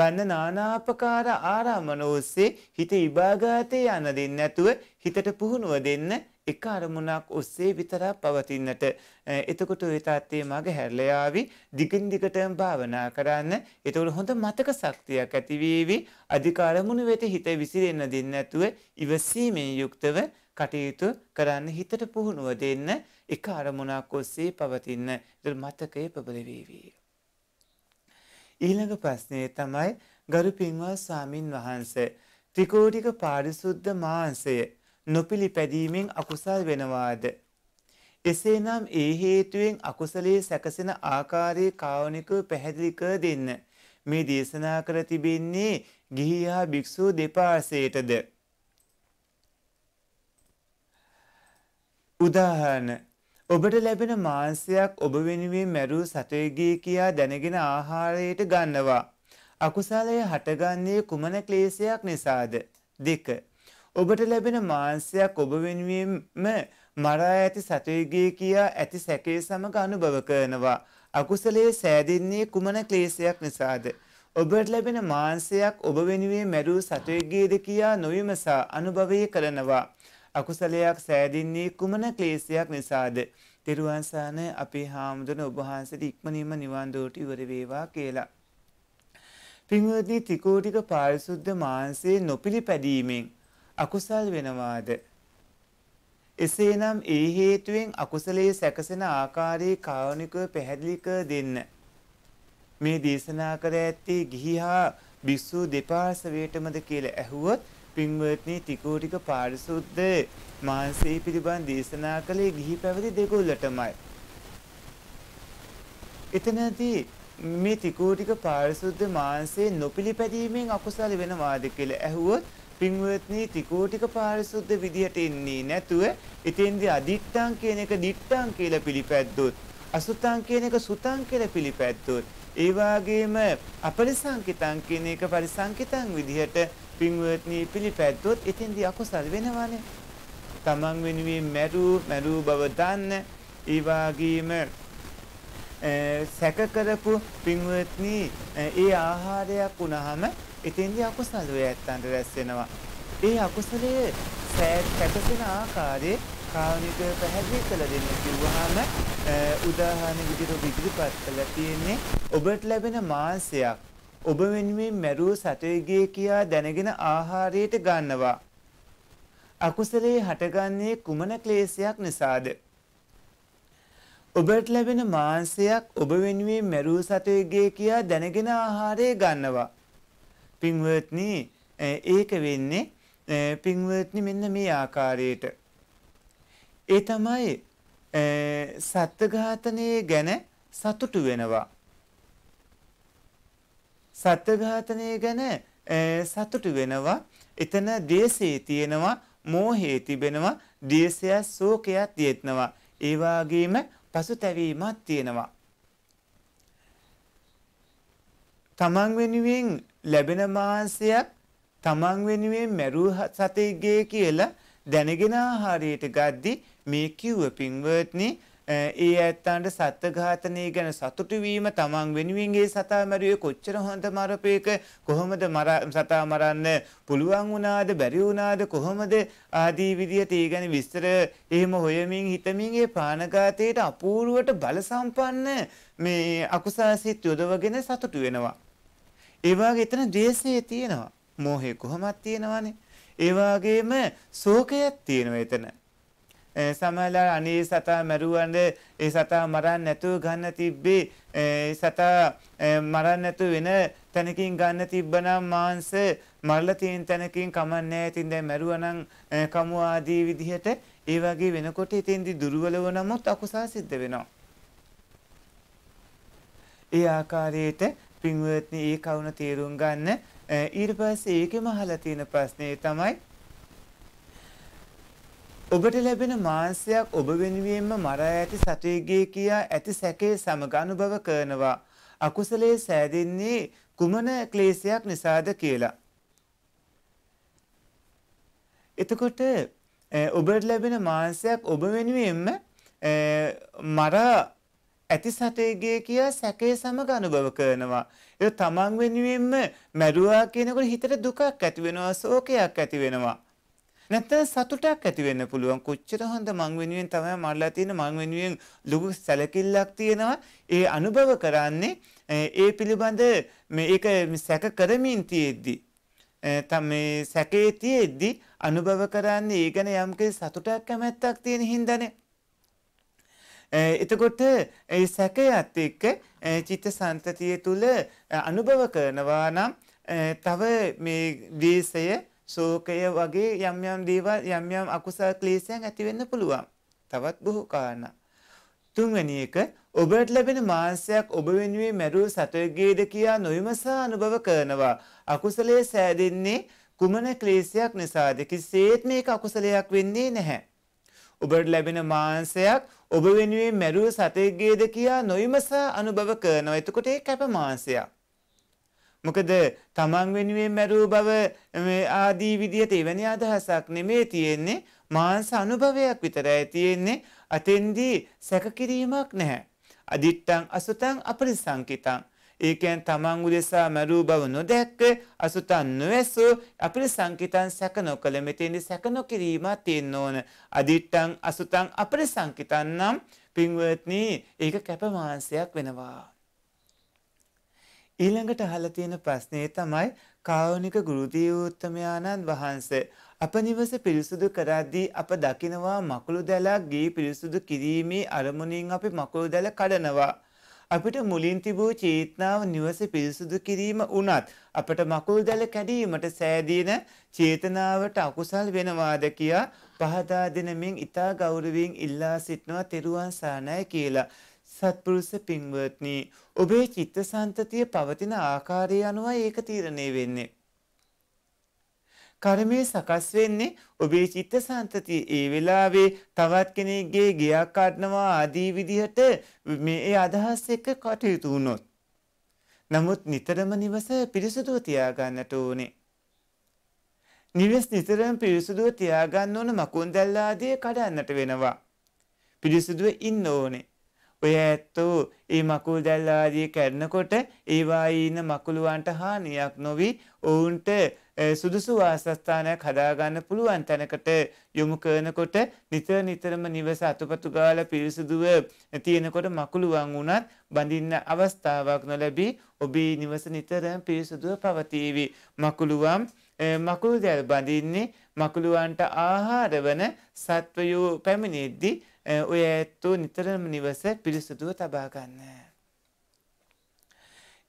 ගන්න නානාපකාර ආරාමන ඔස්සේ හිත ඉබාගාතේ යන දෙන්නේ නැතුව හිතට පුහුණුව දෙන්න එක අරමුණක් ඔස්සේ විතරක් පවතින්නට එතකොට ওই තාත්තේ මගේ හැරලා දිගින් දිගටම භාවනා කරන්න එතකොට හොඳ මතක ශක්තියක් ඇති වේවි අධිකාරමුණු වෙත හිත විසිරෙන්න දෙන්නේ නැතුව ඉවසීමෙන් යුක්තව කටයුතු කරන්න හිතට පුහුණුව දෙන්න එක අරමුණක් ඔස්සේ පවතින්න දල් මතකය ප්‍රබලවේවී. ඊළඟ ප්‍රශ්නය තමයි ගරු පින්වා ස්වාමින් වහන්ස. ත්‍රිකෝටික පාරිසුද්ධ මාන්සය නොපිළි පැදීමෙන් අකුසල් වෙනවාද. එසේනම් ඒ හේතුවෙන් අකුසලේ සැකසෙන ආකාරය කාවනිකව පැහැදිලිකර දෙන්න. මේ දේශනා කර තිබෙන්නේ ගිහියා භික්‍ෂූ දෙපාර්සයටද. උදාහරණ ඔබට ලැබෙන මාංශයක් ඔබ වෙනුවෙන් මැරූ සතෙගේ කියා දැනගෙන ආහාරයට ගන්නවා. අකුසලය හටගන්නේ කුමන ක්ලේශයක් නිසාද? දෙක. ඔබට ලැබෙන මාංශයක් ඔබ වෙනුවෙන්ම මරා ඇති සතෙගේ කියා ඇති සැකේ සමග අනුභව කරනවා. අකුසලයේ සෑදින්නේ කුමන ක්ලේශයක් නිසාද? ඔබට ලැබෙන මාංශයක් ඔබ වෙනුවෙන් මැරූ සතෙගේද කියා නොවිමසා අනුභවය කරනවා. අකුසලයක් සෑදින්නේ කුමන ක්ලේශයක් නිසාද? තෙරුවන් සරණ අපේ හාමුදුරන ඔබ වහන්සේට ඉක්මනින්ම නිවන් දෝට ඉවර වේවා කියලා. පින්වත්නි ත්‍රිකෝටික පාරිශුද්ධ මාංශයේ නොපිලිපැදීමෙන් අකුසල් වෙනවාද? එසේනම් ඒ හේතුවෙන් අකුසලයේ සැකසෙන ආකාරයේ කාරුණිකව පැහැදිලි කර දෙන්න. මේ දේශනා කර ඇත්තේ ගිහි හා භික්ෂු දෙපාර්ශවයටමද කියලා ඇහුවොත් පින්වත්නි තිකෝටික පාරිශුද්ධ මාංශයේ පිළිබඳ දේශනා කළේ ගිහි පැවිදි දෙගොල්ලටමයි. එතනදී මේ තිකෝටික පාරිශුද්ධ මාංශයේ නොපිළිපැදීමෙන් අකුසල වෙනවාද කියලා ඇහුවොත් පින්වත්නි තිකෝටික පාරිශුද්ධ විදියට ඉන්නේ නැතුව එතෙන්දී අදිත්තං කියන එක දිත්තං කියලා පිළිපැද්දොත් අසුතං කියන එක සුතං කියලා පිළිපැද්දොත් ඒ වගේම අපරිසංකිතං කියන එක පරිසංකිතං විදිහට පින්වත්නි පිළිපැද්දොත් එතෙන්දී අකුසල් වෙනවනේ. තමන් වෙනුවෙන් මැරූ මැරූ බව දන්න ඒ වගේම සැක කරපු පින්වත්නි ඒ ආහාරයක් වුණාම එතෙන්දී අකුසල වේත්තන්ට රැස් වෙනවා. ඒ අකුසලයේ සැකසෙන ආකාරයේ කාරුණික පැහැදිලි කළ දෙන්න කිව්වහම උදාහරණ විදිහට ඉදිරිපත් කළා තියෙන්නේ ඔබට ලැබෙන මාංශයක් ඔබ වෙනුවෙන් මැරූ සතෙගේ කියා දැනගෙන ආහාරයට ගන්නවා. අකුසලයේ හටගන්නේ කුමන ක්ලේශයක් නිසාද? ඔබට ලැබෙන මාංශයක් ඔබ වෙනුවෙන් මැරූ සතෙගේ කියා දැනගෙන ආහාරය ගන්නවා. පින්වත්නි ඒක වෙන්නේ පින්වත්නි මෙන්න මේ ආකාරයට. ඒ තමයි සත්ත්ව ඝාතනයේ ගැන සතුටු වෙනවා. සත්ත්ව ඝාතනය ගැන සතුටු වෙනවා. එතන දේශේ තියෙනවා, මෝහේ තිබෙනවා, දේශය ශෝකය තියෙනවා. ඒ වගේම පසුතැවීමක් තියෙනවා. තමන් වෙනුවෙන් ලැබෙන මාංශයක් තමන් වෙනුවෙන් මැරූ සතෙක්ගේ කියලා දැනගෙන ආහාරයට ගද්දි මේ කිව්ව පින්වත්නි ඒ ඇත්තන්ට සත්ත්ව ඝාතනය ගැන සතුටු වීම තමන් වෙනුවෙන් ඒ සතා මැරුවේ කොච්චර හොඳ මරපේක කොහොමද සතා මරන්න පුළුවන් වුණාද බැරි වුණාද කොහොමද ආදී විදියට ඒ ගැන විස්තර එහෙම හොයමින් හිතමින් ඒ ප්‍රාණඝාතයට අපූර්වට බල සම්පන්න මේ අකුසාසිත යොදවගෙන සතුටු වෙනවා. ඒ වගේ එතන ද්වේෂය තියෙනවා. මෝහය කොහොමද තියෙනවනේ. ඒ වගේම ශෝකයක් තියෙනවා එතන. සමහරවල් අනේ සතා මරුවඳ ඒ සතා මරන්න නැතුව ගන්න තිබ්බේ ඒ සතා මරන්න නැතුව වෙන තැනකින් ගන්න තිබ්බනම් මාංශ මරලා තියෙන තැනකින් කමන්නේ ඉතින් දැන් මරුවනම් කමු ආදී විදිහට ඒ වගේ වෙනකොට ඉතින්දි දුර්වල වුණමුත් අකුසල් සිද්ධ වෙනවා ඒ ආකාරයට පින්වත්නි ඒ කවුන තේරුම් ගන්න ඊට පස්සේ ඒකෙම අහලා තියෙන ප්‍රශ්නේ තමයි ඔබට ලැබෙන මාංශයක් ඔබ වෙනුවෙන්ම මරා ඇති සතෙගේ කියා ඇති සැකේ සමග අනුභව කරනවා. අකුසලයේ සෑදෙන්නේ කුමන ක්ලේශයක් නිසාද කියලා. එතකොට ඔබට ලැබෙන මාංශයක් ඔබ වෙනුවෙන්ම මරා ඇති සතේගේ කියා සැකේ සමග අනුභව කරනවා. ඒ තමන් වෙනුවෙන්ම මැරුවා කියනකොට හිතට දුකක් ඇති වෙනවා, ශෝකයක් ඇති වෙනවා. නැත්තම් සතුටක් ඇති වෙන්න පුළුවන්. කොච්චර හොඳ මං වෙනුවෙන් තමයි මරලා තියෙන මං වෙනුවෙන් ලොකු සැලකිල්ලක් තියෙනවා. ඒ අනුභව කරන්නේ ඒ පිළිබඳ මේ ඒක සැක කරමින් තියෙද්දි තම මේ සැකේ තියෙද්දි අනුභව කරන්නේ ඒ ගැන යම්කේ සතුටක් කැමැත්තක් තියෙන හින්දානේ. එතකොට ඒ සැකයත් එක්ක චිත්ත සන්තතිය තුළ අනුභව කරනවා නම් තව මේ දේශය ශෝකය වගේ යම් යම් දේවල් යම් යම් අකුසල් ක්ලේශයන් ඇති වෙන්න පුළුවන්. තවත් බොහෝ කාරණා. තුන්වැනි එක ඔබට ලැබෙන මාංශයක් ඔබ වෙනුවෙන් මැරූ සතෙක්ගේද කියා නොවිමසා අනුභව කරනවා. අකුසලයේ සෑදෙන්නේ කුමන ක්ලේශයක් නිසාද? කිසිසේත් මේක අකුසලයක් වෙන්නේ නැහැ. ඔබට ලැබෙන මාංශයක් ඔබ වෙනුවෙන් මැරූ සතෙක්ගේද කියා නොවිමසා අනුභව කරනවා. එතකොට ඒක කැප මාංශයක්. මොකද තමන් වෙනුවෙන් මැරූ බව ආදී විදිහට එවැනි අදහසක් නෙමේ තියෙන්නේ මාංශ අනුභවයක් විතරයි තියෙන්නේ අතෙන්දී සැකකිරීමක් නැහැ. අදිත්තං අසුතං අපරිසංකිතං ඒකෙන් තමන් උදෙසා මැරූ බව නොදැක්ක අසුතන් නොවැසු අපිට සංකිතන් සැක නොකළ මෙතෙන්දි සැක නොකිරීමක් තියෙන්න ඕන. අදිට්ටං අසුතං අපිට සංකිතන් නම් පින්වත්නි ඒක කැපමාංශයක් වෙනවා. ඊළඟට අහලා තියෙන ප්‍රශ්නේ තමයි කාරුණික ගුරුදීවෝත්තමයාණන් වහන්සේ අප නිවස පිරිසුදු කරද්දී අප දකිනවා මකුළු දැලා ගී පිරිසුදු කිරීමේ අරමුණින් අපි මකුළු දැල කඩනවා. අපිට මුලින් තිබූ චේතනාව නිවස පිරිසුදු කිරීම වුණත් අපට මකුල් දැල කැඩීමට සෑදීන චේතනාවට අකුසල් වෙනවාද කියා පහදා දෙනමින් ඉතා ගෞරවයෙන් ඉල්ලා සිටනවා තෙරුවන් සානය කියලා. සත්පුරුෂ පින්වත්නි ඔබේ චිත්තසංතතිය පවතින ආකාරය අනුවයි ඒක තීරණය වෙන්නේ. කර්මය සකස් වෙන්නේ ඔබේ චිත්තසංතතිය ඒ වෙලාවේ තවත් කෙනෙක්ගේ ගයක් කඩනවා ආදී විදිහට මේ අදහස් එක්ක කටයුතු වුණොත්. නමුත් නිතරම නිවස පිරිසුදුව තියාගන්නට ඕනේ. නිවෙස් නිතරම පිරිසුදුව තියාගන්න ඕන මකුන් දැල්ලාදේ කඩන්නට වෙනවා. පිරිසුදුව ඉන්න ඕනේ. ඔය ඇත්තෝ ඒ මකුල් දැල් ආදී කරනකොට ඒවා ඊන මකුළුවන්ට හානියක් නොවි ඔවුන්ට සුදුසු වාසස්ථානයක් හදාගන්න පුළුවන් තැනකට යොමු කරනකොට නිතර නිතරම නිවස අතුපතු ගාල පිරිසුදුව තියෙනකොට මකුළුවන් වුණත් බඳින්න අවස්ථාවක් නොලැබී ඔබේ නිවස නිතරම පිරිසුදුව පවතීවි. මකුළුවම් මකුළු දැල් බඳින්නේ මකුළුවන්ට ආහාර වන සත්වයෝ පැමිණෙද්දී ඔය ඇත්තෝ නිතරම නිවස පිරිසුදුව තබා ගන්න.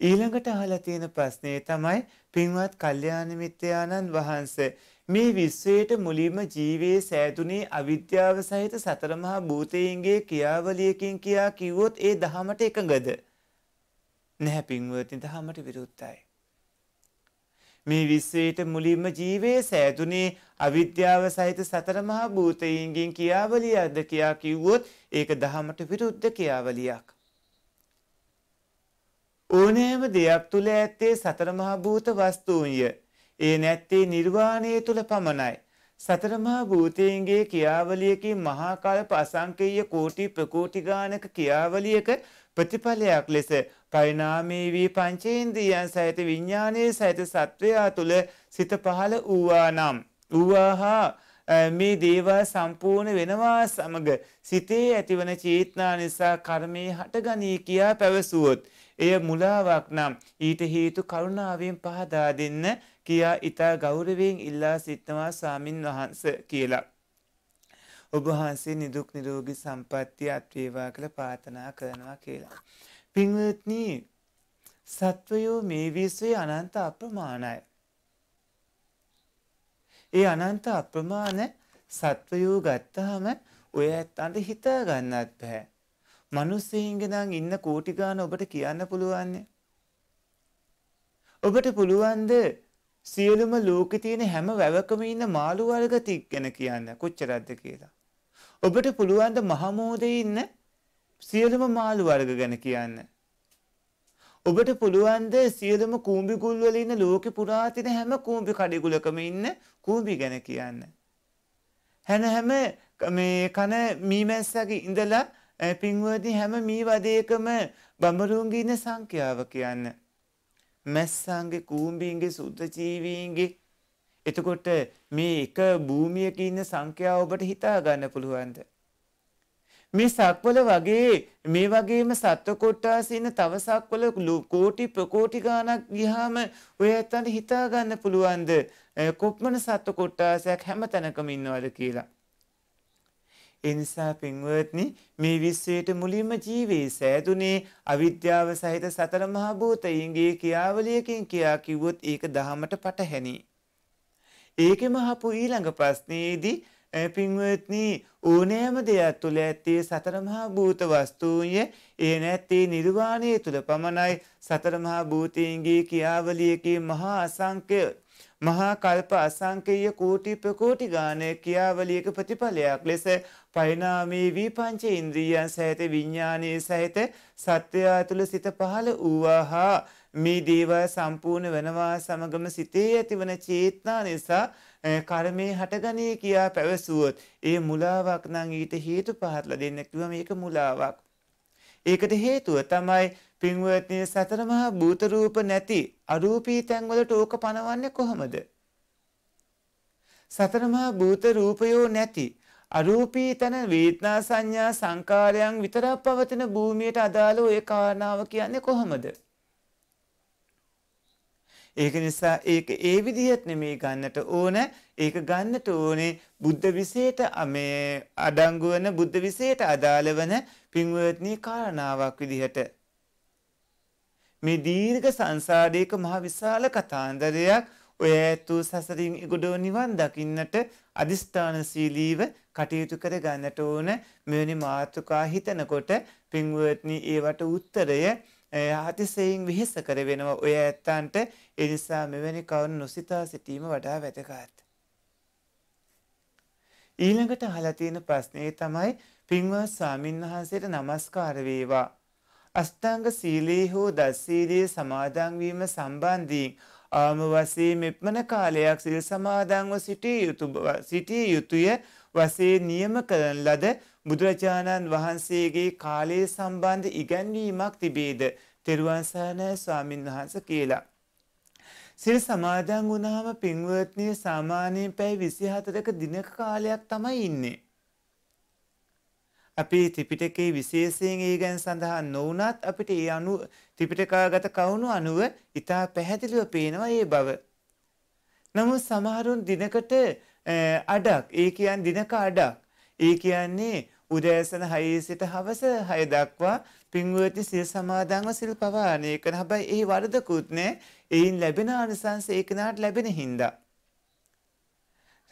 ඊළඟට අහලා තියෙන ප්‍රශ්නේ තමයි පින්වත් කල්යාණ මිත්‍රයාණන් වහන්සේ මේ විශ්වයට මුලින්ම ජීවයේ සෑදුනේ අවිද්‍යාව සහිත සතර මහා භූතයන්ගේ ක්‍රියාවලියකින් කියා කිව්වොත් ඒ දහමට එකඟද? නැහැ පින්වත්නි දහමට විරුද්ධයි. මේ විශ්වයට මුලින්ම ජීවයේ සෑදුනේ අවිද්‍යාව සහිත සතර මහා භූතයින්ගෙන් කියාවලියක්ද කියා කිව්වොත් ඒක දහමට විරුද්ධ කියාවලියක්. ඕනෑම දෙයක් තුල ඇත්තේ සතර මහා භූත වස්තුන්ය. ඒ නැත්තේ නිර්වාණය තුල පමණයි. සතර මහා භූතයින්ගේ කියාවලියකින් මහා කල්ප අසංකේය කෝටි ප්‍රකෝටි ගානක කියාවලියක ප්‍රතිඵලයක් ලෙස පරිණාමී වී පංචේන්ද්‍රියන් සහිත විඥානයේ සහිත සත්වයා තුළ සිත පහළ වූවා නම් වූවාහා මේ දේවල් සම්පූර්ණ වෙනවා සමග සිතේ ඇතිවන චේතනා නිසා කර්මය හටගනී කියා පැවසුවොත් එය මුලාවක් නම් ඊට හේතු කරුණාවෙන් පහදා දෙන්න කියා ඊතා ගෞරවයෙන් ඉල්ලා සිටනවා ස්වාමින් වහන්ස කියලා ඔබහන්සේ නිදුක් නිරෝගී සම්පත්තිය අත්වේවා කළ පාතනා කරනවා කියලා. පින්වත්නී සත්වයෝ මේ විශ්වයේ අනන්ත අප්‍රමාණයි. ඒ අනන්ත අප්‍රමාණ සත්වයෝ ගත්තාම ඔය ඇත්තන්ට හිතා ගන්නත් බෑ. මනුස්සයහිංගෙනම් ඉන්න කෝටිගාන ඔබට කියන්න පුළුවන්නේ. ඔබට පුළුවන්ද සියලුම ලෝකෙ තියෙන හැම වැවකම ඉන්න මාළු වර්ග තික්ගෙන කියන්න කොච්චරද්ද කියලා. ඔබට පුළුවන් ද මහමෝදේ ඉන්න සියලුම මාළු වර්ග ගැන කියන්න. ඔබට පුළුවන් ද සියලුම කූඹි ගුල් වල ඉන්න ලෝකෙ පුරා තියෙන හැම කූඹි කඩිගුලකම ඉන්න කූඹි ගැන කියන්න. හැන හැම මේ කන මීමැස්සගේ ඉඳලා පින්වදී හැම මී වදයකම බඹරුන්ගේ ඉන්න සංඛ්‍යාව කියන්න. මැස්සන්ගේ කූඹීන්ගේ සුද්ධ ජීවීන්ගේ එතකොට මේ එක භූමියක ඉන්න සංඛ්‍යාව ඔබට හිතා ගන්න පුළුවන්ද? මේ සක්වල වගේ මේ වගේම සත්ව කොට්ටාස ඉන්න තව සක්වල කෝටි ප්‍රකෝටි ගාණක් ගියාම ඔය ඇත්තන්ට හිතා ගන්න පුළුවන්ද? කොප්මණ සත්ව කොට්ටාසයක් හැමතැනකම ඉන්නවද කියලා. ඒ නිසා පින්වත්නි මේ විශ්වයට මුලින්ම ජීවේ සෑදුනේ අවිද්‍යාව සහිත සතර මහා භූතයින්ගේ කියාවලියකින් කියා කිව්වොත් ඒක දහමට පටහැනි. ඒකෙම හපු ඊළඟ ප්‍රශ්නයේදී පින්වත්නි ඕනෑම දෙයක් තුළ ඇත්තේ සතරමහා භූත වස්තුූය ඒ නැත්තේ නිර්වාණය තුළ පමණයි සතරමහා භූතීන්ගේ කියාවලියකි මහා අසංකය මහා කල්ප අසංකේය කෝටි ප්‍රකෝටි ගාන කියාවලියක ප්‍රතිඵලයක් ලෙස පරිණාමී වී පංච ඉන්ද්‍රියන් සහිත විඤ්ඥානයේ සහිත සත්‍යයා තුළ සිත පහළ වූවා හා මේ දේවල් සම්පූර්ණ වෙනවා සමගම සිතේ ඇතිවන චේතනා නිසා කර්මය හටගනී කියා පැවසුවොත් ඒ මුලාවක් නම් ඊට හේතු පහත්ලා දෙන්න කිව්වා මේක මුලාවක්. ඒකට හේතුව තමයි පින්වත්නි සතර මහා භූත රූප නැති අරූපී තැන්වලට ඕක පනවන්නේ කොහමද? සතර මහා භූත රූපයෝ නැති අරූපී තන වේදනා සංඥා සංකාරයන් විතරක් පවතින භූමියට අදාළ ওই කාරණාව කියන්නේ කොහමද? ඒක නිසා ඒක ඒ විදිහට නෙමේ ගන්නට ඕන. ඒක ගන්නට ඕනේ බුද්ධ විසයට මේ අඩංගු වන බුද්ධ විසයට අදාළ වන පින්වත්නි කාරණාවක් විදිහට. මේ දීර්ඝ සංසාරයක මහ විශාල කතාන්දරයක් ඔය ඇතු සසරින් ඉගොඩෝ නිවන් දකින්නට අදිස්ථානශීලීව කටයුතු කර ගන්නට ඕන මෙවැනි මාතෘකා හිතනකොට පින්වත්නි ඒවට උත්තරය හතිසයෙන් විහිස්සකර වෙනවා ඔය ඇත්තන්ට එනිසා මෙවැනි කවුරු නොසිතා සිටීම වඩා වැදගත්. ඊළඟට හලතියෙන ප්‍රශ්නය තමයි පින්වා ස්වාමීන් වහන්සේට නමස්කාර වේවා. අස්ථංග සීලයේ හෝ දස්සීලයේ සමාදන්වීම සම්බන්ධී ආම වශයෙන් මෙපමණ කාලයක් සිල් සමාදන්ව සිටිය යුතුය වශයෙන් නියම කරන ලද බුදුරජාණන් වහන්සේගේ කාලයේ සම්බන්ධ ඉගැන්වීමක් තිබේද තෙරුවන් සරණයි ස්වාමින් වහන්සේ කියලා. සිල් සමාදන් වුණාම පින්වත්නි සාමාන්‍යයෙන් පැය 24ක දිනක කාලයක් තමයි ඉන්නේ. අපේ ත්‍රිපිටකයේ විශේෂයෙන් ඒ ගැන සඳහන් නොවුනත් අපිට ඒ අනු ත්‍රිපිටකාගත කවුණු අනුව ඊටා පැහැදිලිව පේනවා ඒ බව. නමුත් සමහරුන් දිනකට අඩක් ඒ කියන් දිනක අඩක් ඒ කියන්නේ උදෑසන හයේ සිට හවස හය දක්වා පින්වති සිය සමාදන්ව සිල් පවානය කරන හැබැයි ඒ වරදකුත් නෑ එයින් ලැබෙන ආනිසංස ඒකනාට ලැබෙන හින්දා.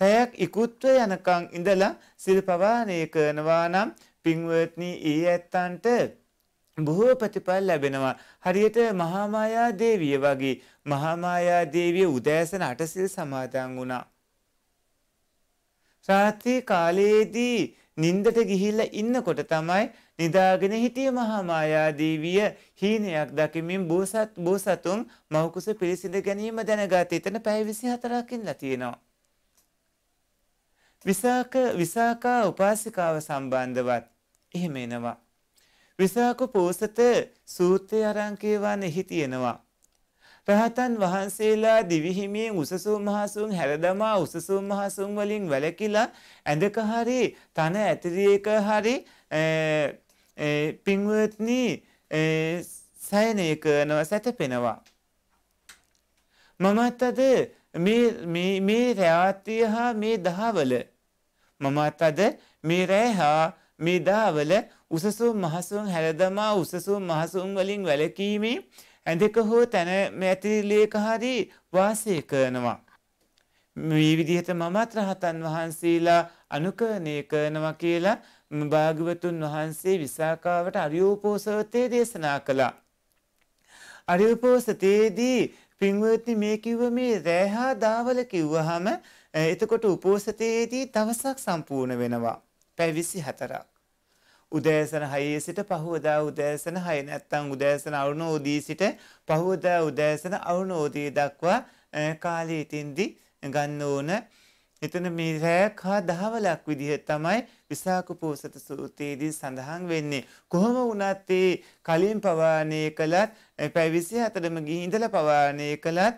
රැයක් ඉකුත්ව යනකං ඉඳලා සිල් පවානය කරනවා නම් පින්වත්නි ඒ ඇත්තන්ට බොහෝ ප්‍රතිඵල ලැබෙනවා. හරියට මහාමායා දේවිය වගේ මහාමායා දේවිය උදෑසන අටසිල් සමාදන් වුණා. රාත්‍රී කාලයේදී නින්දට ගිහිල්ලා ඉන්නකොට තමයි නිදාගෙන හිටිය මහා මායාදේවිය හීනයක් දකිමින් බෝසත් බෝසතුන් මෞකුස පිළිසිඳ ගැනීම දැනගත එතන පැය 24ක් ඉඳලා තියෙනවා. විසාක විසාකා උපාසිකාව සම්බන්ධවත් එහෙම එනවා. විසාක පෝසත සූත්‍රය අරන් කියවන්නේ හිටිනවා. රහතන් වහන්සේලා දිවිහිමියෙන් උසසුම් මහසුම් හැරදමා උසසුම් මහසුම් වලින් වැළකීලා ඇඳක හරි තන ඇතිරියක හරි පින්වත්නි සයනය කරනවා සැතපෙනවා මමත් අද මේ රාත්‍රිය හා මේ දහවල මමත් අද මේ රෑ හා මේ දාවල උසසුම් මහසුම් හැරදමා උසසුම් මහසුම් වලින් වැළකීමේ ඇඳක හෝ තැන ඇතිලේක හරි වාසය කරනවා. මේ විදිහට මමත් රහතන් වහන්සේලා අනුකරණය කරනවා කියලා භාග්‍යවතුන් වහන්සේ විසාකාවට අරියෝපෝසතේ දේශනා කළා. අරියෝපෝසතේදී පින්වත්නි මේ කිව්ව මේ රැහා දාවල කිව්වහම එතකොට උපෝසතේදී දවසක් සම්පූර්ණ වෙනවා. පැය 24ක්. උදෑසන 6 සිට පහවදා උදෑසන 6 නැත්නම් උදෑසන අරුණෝදී සිට පහවදා උදෑසන අරුණෝදී දක්වා කාලය ඉතින්දි ගන්න ඕන. එතන මේ රැයක් හා දහවලක් විදිහ තමයි විසාක පෝසත සූත්‍රයේදී සඳහන් වෙන්නේ. කොහොම වුණත් ඒ කලින් පවාණය කළත් පැය 24ම ගිහින් ඉඳලා පවාණය කළත්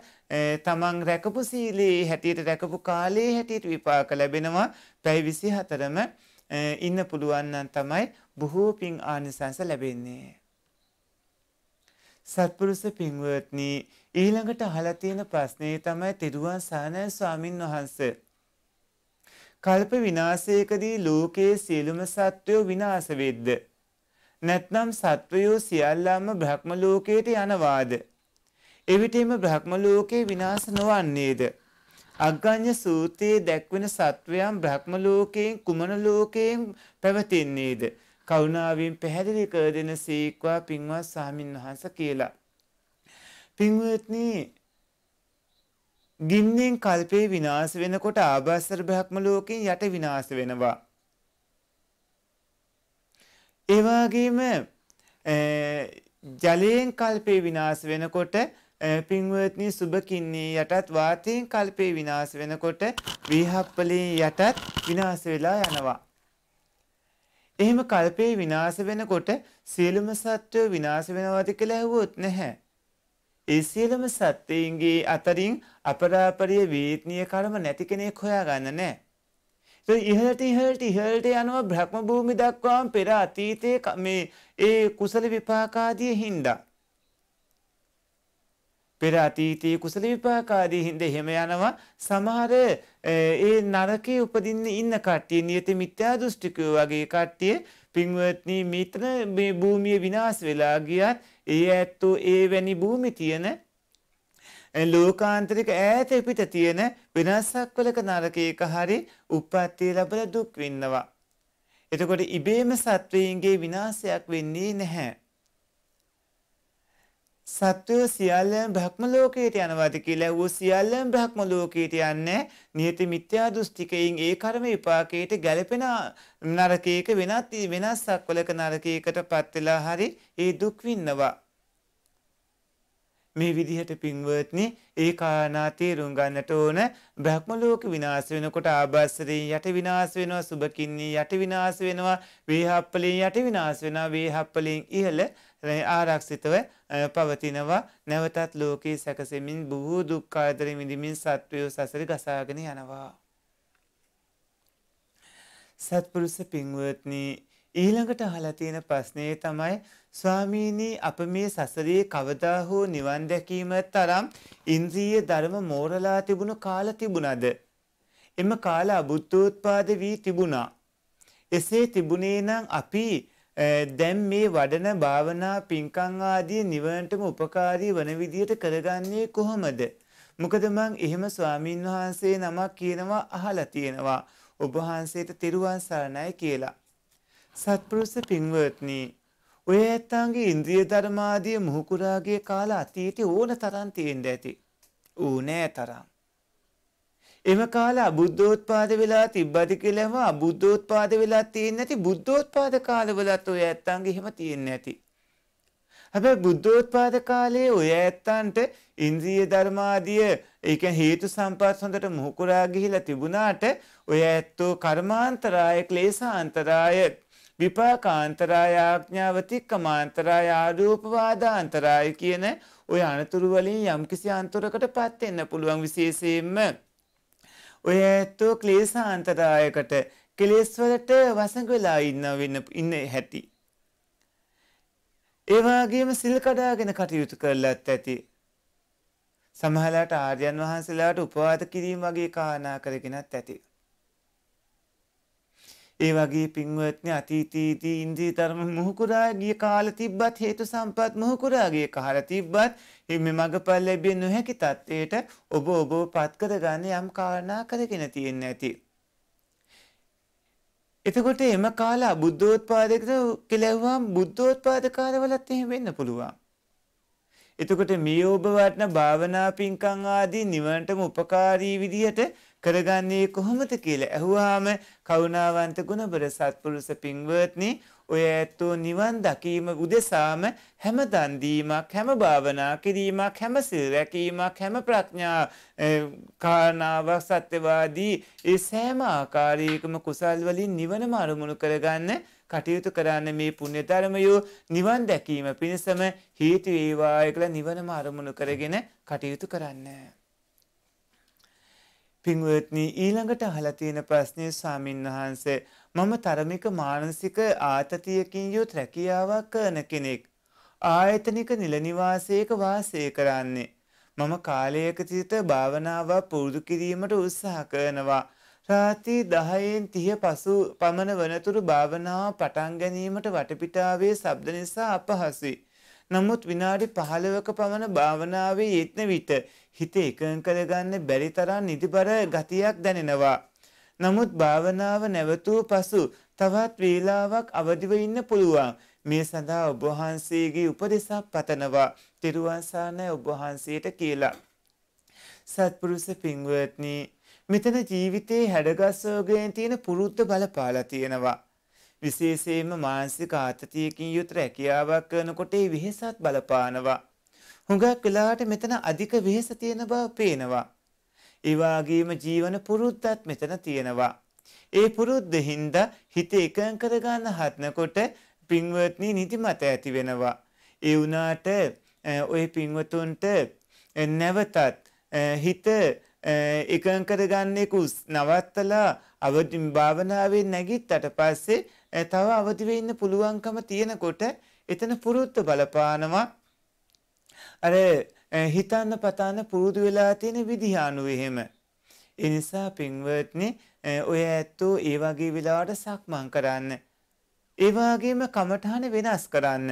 තමන් රැකපු සීලේ හැටියට රැකපු කාලේ හැටියට විපාක ලැබෙනවා පැය 24ම ඉන්න පුළුවන් නම් තමයි බොහෝ පින් ආනිසංස ලැබෙන්නේ. සත්පුරුෂ පින්වත්නි ඊළඟට අහලා තියෙන ප්‍රශ්නේ තමයි තිරුවන් සානය ස්වාමින් වහන්සේ. කල්ප විනාශයකදී ලෝකයේ සියලුම සත්වයෝ විනාශ වෙද්ද නැත්නම් සත්වයෝ සියල්ලම බ්‍රහ්ම ලෝකයට යනවාද එවිටම බ්‍රහ්ම ලෝකේ විනාශ නොවන්නේද අග්ගඤ්ඤ සූත්‍රයේ දැක්වෙන සත්වයන් බ්‍රහ්ම ලෝකයෙන් කුමන ලෝකයෙන් පැවතින්නේද කරුණාවෙන් පැහැදිලි කර දෙන සීක්වා පින්වත් සාමින් වහන්ස කියලා. පින්වත්නී ගින්නෙන් කල්පේ විනාස වෙනකොට ආභාසර බ්‍රහ්ම ලෝකෙන් යට විනාස වෙනවා. ඒ වගේම ජලයෙන් කල්පේ විනාස වෙනකොට පින්වත්නි සුබකින්නේ යටත් වාතයෙන් කල්පේ විනාස වෙනකොට විහප්පලේ යටත් විනාස වෙලා යනවා. එහෙම කල්පේ විනාශ වෙනකොට සියලුම සත්වය විනාශ වෙනවාද කියලා ඇහුවොත් නැහැ. ඒ සියලුම සත්වයින්ගේ අතරින් අපරාපරිය වේත්නීය කර්ම නැති කෙනෙක් හොයාගන්න නැහැ. ඒ ඉහළට ඉහළට ඉහළට යනවා බ්‍රහ්ම භූමි දක්වාම පෙර අතීතයේ මේ ඒ කුසල විපාකාදී හින්දා පෙර අතීතයේ කුසල විපාකාදී හින්ද එහෙම යනවා සමහර ඒ නරකේ උපදින්න ඉන්න කට්ටිය නියත මිත්‍යා දෘෂ්ටිකයෝ වගේ කට්ටිය පින්වත්නි මිතන මේ භූමිය විනාශ වෙලා ගියත් ඒ ඇත්තෝ ඒ වැනි භූමි තියෙන ලෝකාන්තරික ඈත පිට තියෙන වෙනස්සක් වලක නරකයක හරි උප්පත්තිය ලැබලා දුක් විඳනවා. එතකොට ඉබේම සත්වයන්ගේ විනාශයක් වෙන්නේ නැහැ. සත්වය සියල්ලම බ්‍රහ්ම ලෝකයට යනවාද කියලා ඌ සියල්ලම බ්‍රහ්ම ලෝකයට යන්නේ නියති මිත්‍යා දෘෂ්ටිකයින් ඒ කර්ම විපාකයට ගැලපෙන නරකයක වෙනත් වෙනස් සක්වලක නරකයකට පත් වෙලා හරි ඒ දුක් වින්නවා මේ විදිහට පින්වත්නි ඒ කාරණා තේරුම් ගන්නට ඕන බ්‍රහ්ම ලෝක විනාශ වෙනකොට ආභාසරයෙන් යට විනාශ වෙනවා සුබකින්නේ යට විනාශ වෙනවා වේහප්පලෙන් යට විනාශ වෙනවා වේහප්පලෙන් ඉහළ ආරක්ෂිතව පවතිනවා නැවතත් ලෝකයේ සැකසෙමින් බොහෝ දුක්කාදර විඳමින් සත්වයෝ සසර ගසාගෙන යනවා. සත්පුරුස පින්වත්නී ඊළඟට අහලතියෙන ප්‍රශ්නය තමයි ස්වාමීනී අප මේ සසරයේ කවදා හෝ නිවන් දැකීම තරම් ඉන්ද්‍රීය ධර්ම මෝරලා තිබුණු කාල තිබුණද. එම කාල අබුද්ධෝත්පාද වී තිබුණා. එසේ තිබුණේ නම් අපි දැන් මේ වඩන භාවනා පින්කම් ආදී නිවනටම උපකාරී වන විදියට කරගන්නේ කොහොමද? මොකද මං එහෙම ස්වාමින් වහන්සේ නමක් කියනවා අහලා තියෙනවා. ඔබ වහන්සේට තෙරුවන් සරණයි කියලා. සත්පුරුෂ පින්වත්නි ඔය ඇත්තන්ගේ ඉන්ද්‍රිය ධර්මාදිය මුහුකුරාගේ කාල අතීතේ ඕන තරම් තියෙන්න ඇති. ඌ නෑ තරම්. එම කාලා බුද්ධෝත්පාද වෙලා තිබ්බද කියලාම අබුද්ධෝත්පාද වෙලා තියෙන්නේ නැති බුද්ධෝත්පාද කාලවලත් ඔය ඇත්තන්ගේ එහෙම තියෙන්නේ නැති. හැබැයි බුද්ධෝත්පාද කාලයේ ඔය ඇත්තන්ට ඉන්ද්‍රිය ධර්මාදිය ඒ කියන්නේ හේතු සම්පත් හොඳට මුහුකුරා ගිහිලා තිබුණාට ඔය ඇත්තෝ කර්මාන්තරාය ක්ලේශාන්තරාය විපාකාන්තරාය ආඥාවතික්කමාන්තරාය ආරූපවාදාන්තරාය කියන ඔය අනතුරු වලින් යම්කිසි අන්තරකටපත් වෙන්න පුළුවන් විශේෂයෙන්ම ඔය ඇත්තෝ ක්ලේසාන්තරායකට කෙලෙස්වලට වසඟවෙලා ඉන්න වෙන්න ඉන්න හැති. ඒවාගේම සිල් කඩාගෙන කටයුතු කරලත් ඇති. සමහලාට ආර්යන් වහන්සේලාට උපවාද කිරීම වගේ කානා කරගෙනත් ඇති. ඒ වගේ පින්වත්නි අතීතීදී ඉන්ද්‍රිය ධර්ම මොහුකුරා ගිය කාලේ තිබ්බත් හේතු සම්පත් මොහුකුරා ගිය කාලේ තිබ්බත් මේ මගපල් ලැබෙන්නේ නැහැකි තත්ත්වයට ඔබ ඔබව පත් කරගන්න යම් කාරණා කරගෙන තියෙන්නේ ඇති. එතකොට එම කාලේ අබුද්ධෝත්පාදයකට කෙලවුවම් බුද්ධෝත්පාද කාලවලත් එහෙම වෙන්න පුළුවන්. එතකොට මේ ඔබ වටන භාවනා පින්කම් ආදී නිවනටම උපකාරී විදිහට කරගන්නේ කොහොමද කියලා ඇහුවාම කරුණාවන්ත ගුණබර සත්පුරුෂ පින්වත්නි ඔය ඇත්තෝ නිවන් දකීම උදෙසාම හැම දන් දීමක් හැම භාවනා කිරීමක් හැම සිල් රැකීමක් හැම ප්‍රඥා කාරණාවක් සත්‍යවාදී ඒ සෑම ආකාරයකම කුසල් වලින් නිවනම අරමුණු කරගන්න කටයුතු කරන්න මේ පුණ්‍ය ධර්මයෝ නිවන් දැකීම පිණිසම හේතු වේවා කියලා නිවනම අරමුණු කරගෙන කටයුතු කරන්න. පින්වත්නි ඊළඟට අහලා තියෙන ප්‍රශ්නේ ස්වාමින්වහන්සේ මම තරමික මානසික ආතතියකින් යුත් රැකියාවක් කරන කෙනෙක් ආයතනික නිල නිවාසයක වාසය කරන්නේ මම කාලයක සිට භාවනාව පුරුදු කිරීමට උත්සාහ කරනවා රාත්‍රී 10න් 30 පසු පමණ වනතුරු භාවනාව පටන් ගැනීමට වටපිටාවේ ශබ්ද නිසා අපහසුයි නමුත් විනාඩි 15ක පමණ භාවනාවේ යෙත්න විට හිත එකඟ කරගන්න බැරි තරම් නිදිබර ගතියක් දැනෙනවා. නමුත් භාවනාව නැවතූ පසු තවත් වේලාවක් අවදිව ඉන්න පුළුවන්. මේ සඳහා ඔබ වහන්සේගේ උපදෙසක් පතනවා. තිරුවන් සරණයි ඔබ වහන්සේට කියලා. සත්පුරුෂ පින්වත්නි, මෙතන ජීවිතේ හැඩගස්වගෙන තියෙන පුරුද්ද බලපාලා තියෙනවා. විශේෂයෙන්ම මානසික ආතතියකින් යුත් රැකියාවක් කරනකොට ඒ වෙහෙසත් බලපානවා. හුඟක් වෙලාවට මෙතන අධික වෙහෙස තියෙන බව පේනවා. ඒ වගේම ජීවන පුරුද්දත් මෙතන තියෙනවා. ඒ පුරුද්ද හින්දා හිත එකඟ කරගන්න හත්නකොට පින්වත්නි නිදිමත ඇති වෙනවා. ඒ වුණාට ওই පින්වතුන්ට නැවතත් හිත එකඟ කරගන්නේ කුස් නවත්තලා අවදි භාවනාවේ නැගිට්ටට පස්සේ තව අවදි වෙන්න පුළුවන්කම තියෙනකොට එතන පුරුද්ද බලපානවා අර හිතන්න පතන්න පුරුදු වෙලා තියෙන විදිහ අනුව එහෙම. ඒ නිසා පින්වත්නි ඔය ඇත්තෝ ඒ වගේ වෙලාවට සක්මන් කරන්න. ඒ වගේම කමඨහන වෙනස් කරන්න.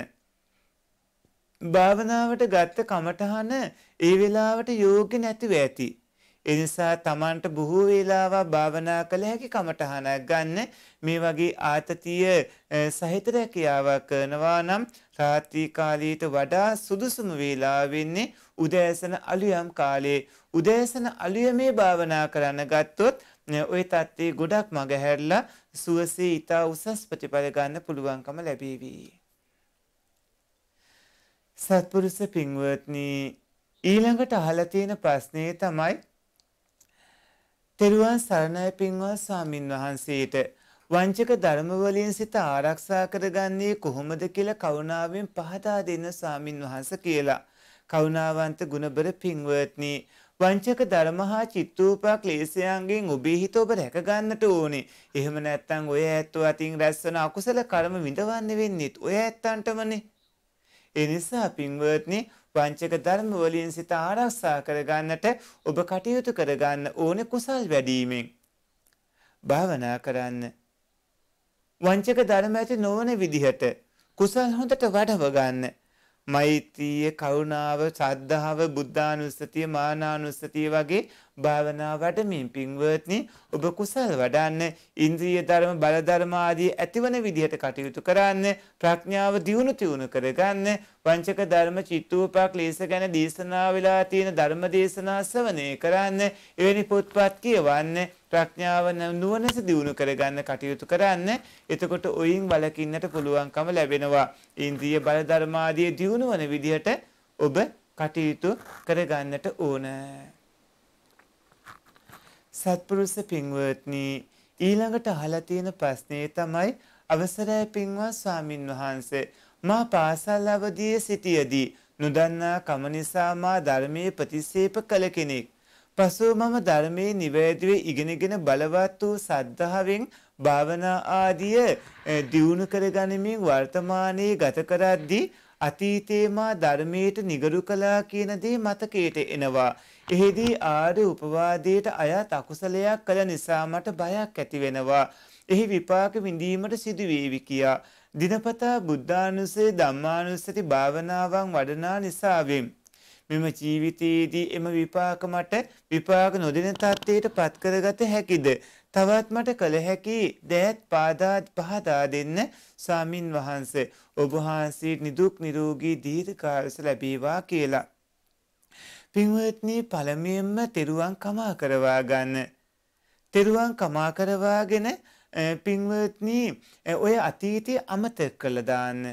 භාවනාවට ගත්ත කමඨහන ඒ වෙලාවට යෝග්‍ය නැතිව ඇති. එනිසා Tamanට බොහෝ වේලාවක් භාවනා කළ හැකි කමටහනක් ගන්න මේ වගේ ආතතිය සහිත රැකියාවක් කරනවා නම් රාත්‍රී කාලයට වඩා සුදුසුම වේලාව වෙන්නේ උදෑසන අලුයම් කාලේ උදෑසන අලුයමේ භාවනා කරන්න ගත්තොත් ওই தත්ත්වේ ගොඩක් මගහැරලා සුවසේ ඊට උසස් ප්‍රතිඵල ගන්න පුළුවන්කම ලැබීවි සත්පුරුෂ පින්වත්නි ඊළඟට අහලා තියෙන ප්‍රශ්නේ තමයි තෙරුවන් සරණයි පින්වත් සාමින් වහන්සේට වංචක ධර්මවලින් සිත ආරක්ෂා කරගන්නේ කොහොමද කියලා කරුණාවෙන් පහදා දෙන්න සාමින් වහන්ස කියලා. කරුණාවන්ත ගුණබර පින්වත්නි වංචක ධර්මහා චිත්තූපා ක්ලේශයන්ගෙන් ඔබේ හිත ඔබ රැක ගන්නට ඕනේ. එහෙම නැත්නම් ඔය ඇත්තෝ අතින් රැස්වන අකුසල කර්ම විඳවන්න වෙන්නේ ඔය ඇත්තන්ටමනේ. ඒ නිසා පින්වත්නි වංචක ධර්ම වලින් සිත ආරක්ෂා කරගන්නට ඔබ කටයුතු කරගන්න ඕනේ කුසල් වැඩීමෙන්. භාවනා කරන්න. වංචක ධර්ම ඇති නොවන විදිහට කුසල් හොඳට වඩව ගන්න. මෛත්‍රිය කරුණාව සද්ධාව බුද්ධානුස්සතිය මානානුස්සතිය වගේ භාවනා වඩමින් පින්වත්නි ඔබ කුසල් වඩන්න ඉන්ද්‍රිය ධර්ම බල ධර්ම ආදී ඇතිවන විදිහට කටයුතු කරන්න ප්‍රඥාව දියුණු තියුණු කරගන්න වංචක ධර්ම චිත්තූපක් ලේස ගැන දේශනා වෙලා තියෙන ධර්ම දේශනා ශ්‍රවණය කරන්න එවැනි පොත්පත් කියවන්න ප්‍රඥාව නුවණස දියුණු කරගන්න කටයුතු කරන්න. එතකොට ඔයින් වලකින්නට පුළුවන්කම ලැබෙනවා. ඉන්ද්‍රිය බල ධර්මාදී දියුණු වන විදිහට ඔබ කටයුතු කරගන්නට ඕන. සත්පුරුෂ පින්වත්නි, ඊළඟට අහලා තියෙන ප්‍රශ්නේ තමයි අවසරයි පින්වත් ස්වාමින් වහන්සේ මා පාසල් අවදියේ සිටියේදී නොදන්නා කම නිසා මා ධර්මයේ ප්‍රතිසේප කළ කෙනෙක් පසුව මම ධර්මයේ නිවැරදිව ඉගෙනගෙන බලවත් වූ සද්ධාවෙන් භාවනා ආදිය දියුණු කරගනිමින් වර්තමානයේ ගත කරද්දී අතීතේ මා ධර්මයට නිගරු කළා කියන දේ මතකයට එනවා. එෙහිදී ආර්ය උපවාදයට අයත් අකුසලයක් කළ නිසා මට බයක් ඇති වෙනවා. එහි විපාක විඳීමට සිදු වේවි කියා. දිනපතා බුද්ධානුසය ධම්මානුස්සති භාවනාවන් වඩනා නිසාවෙන් මෙම ජීවිතයේදී එම විපාක මට විපාක නොදෙන තත්ත්වයට පත් කරගත හැකිද? තවත් මට කළ හැකි දෑත් පාදා පහදා දෙන්න සාමින් වහන්සේ ඔබ වහන්සේ නිදුක් නිරෝගී දීර්ඝායුෂ ලැබේවා කියලා. පින්වත්නි පළමුවෙන්ම තෙරුවන් කමා කරවා ගන්න. තෙරුවන් කමා කරවාගෙන පින්වත්නි ඔය අතීතය අමතක කළ දාන්න.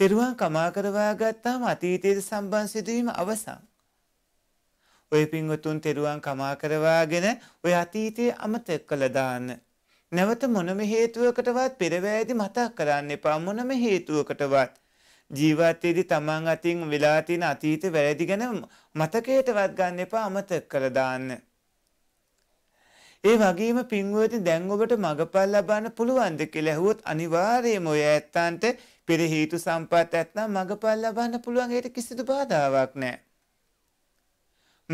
තෙරුවන් කමාකරවා ගත්තාම අතීතයට සම්බන් සිදුවීම අවසන්. ඔය පින්වතුන් තෙරුවන් කමාකරවාගෙන ඔය අතීතයේ අමතක කළ දාන්න. නැවත මොනම හේතුවකටවත් පෙරවැයදි මතක් කරන්න එපා මොනම හේතුවකටවත්. ජීවිතයේදී තමන් අතින් වෙලා තියෙන අතීත වැරදි ගැන මතකයටවත් ගන්න එපා අමතක කර දාන්න. ඒ වගේම පින්වතුනි දැන් ඔබට මගපල් ලබන්න පුළුවන්ද කියලා ඇහුවොත් අනිවාර්යයෙන්ම ඔය ඇත්තන්ට පෙර හේතු සම්පත් ඇත්නම් මඟපල් ලබන්න පුළුවන් ඒට කිසිදු බාධාවක් නැහැ.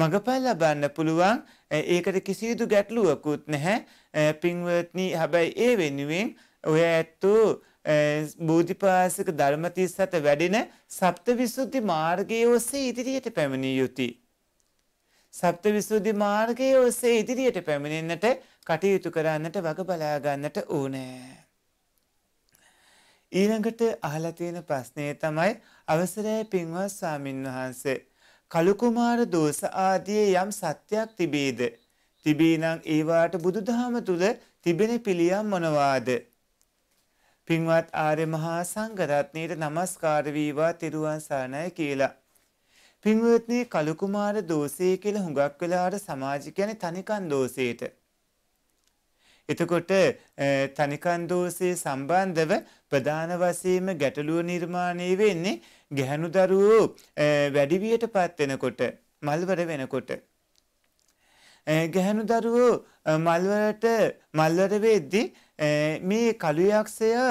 මඟපල් ලබන්න පුළුවන් ඒකට කිසිදු ගැටලුවකුත් නැහැ පින්වත්නි හැබැයි ඒ වෙනුවෙන් ඔය ඇත්තෝ බෝධිපාසක ධර්මතිස් සත වැඩෙන සප්ත විසුද්ධි මාර්ගය ඔස්සේ ඉදිරියට පැමිණිය යුතුයි. සප්ත විසුද්ධි මාර්ගය ඔස්සේ ඉදිරියට පැමිණෙන්නට කටයුතු කරන්නට වග බලාගන්නට ඕනෑ. ඊළඟට අහලා තියෙන ප්‍රශ්නය තමයි අවසරය පින්වත් ස්වාමින් වහන්සේ. කලුකුමාර දෝෂ ආදී යම් සත්‍යයක් තිබේද? තිබීනම් ඒවාට බුදුදහම තුල තිබෙන පිළියම් මොනවාද? පින්වත් ආර්ය මහා සංඝරත්නයට নমස්කාර වේවා තෙරුවන් සරණයි කියලා. පින්වත්නි කලුකුමාර දෝෂය කියලා හුඟක් වෙලාට සමාජ කියන්නේ තනිකන් දෝෂයට. එතකොට තනිකන් දෝෂයේ සම්බන්ධව ප්‍රධාන වශයෙන්ම ගැටලුව නිර්මාණය වෙන්නේ ගැහණු දරුවෝ වැඩිවියටපත් වෙනකොට මල්වර වෙනකොට ගැහණු දරුවෝ මල්වරට මල්වර වෙද්දී මේ කළු යක්ෂයා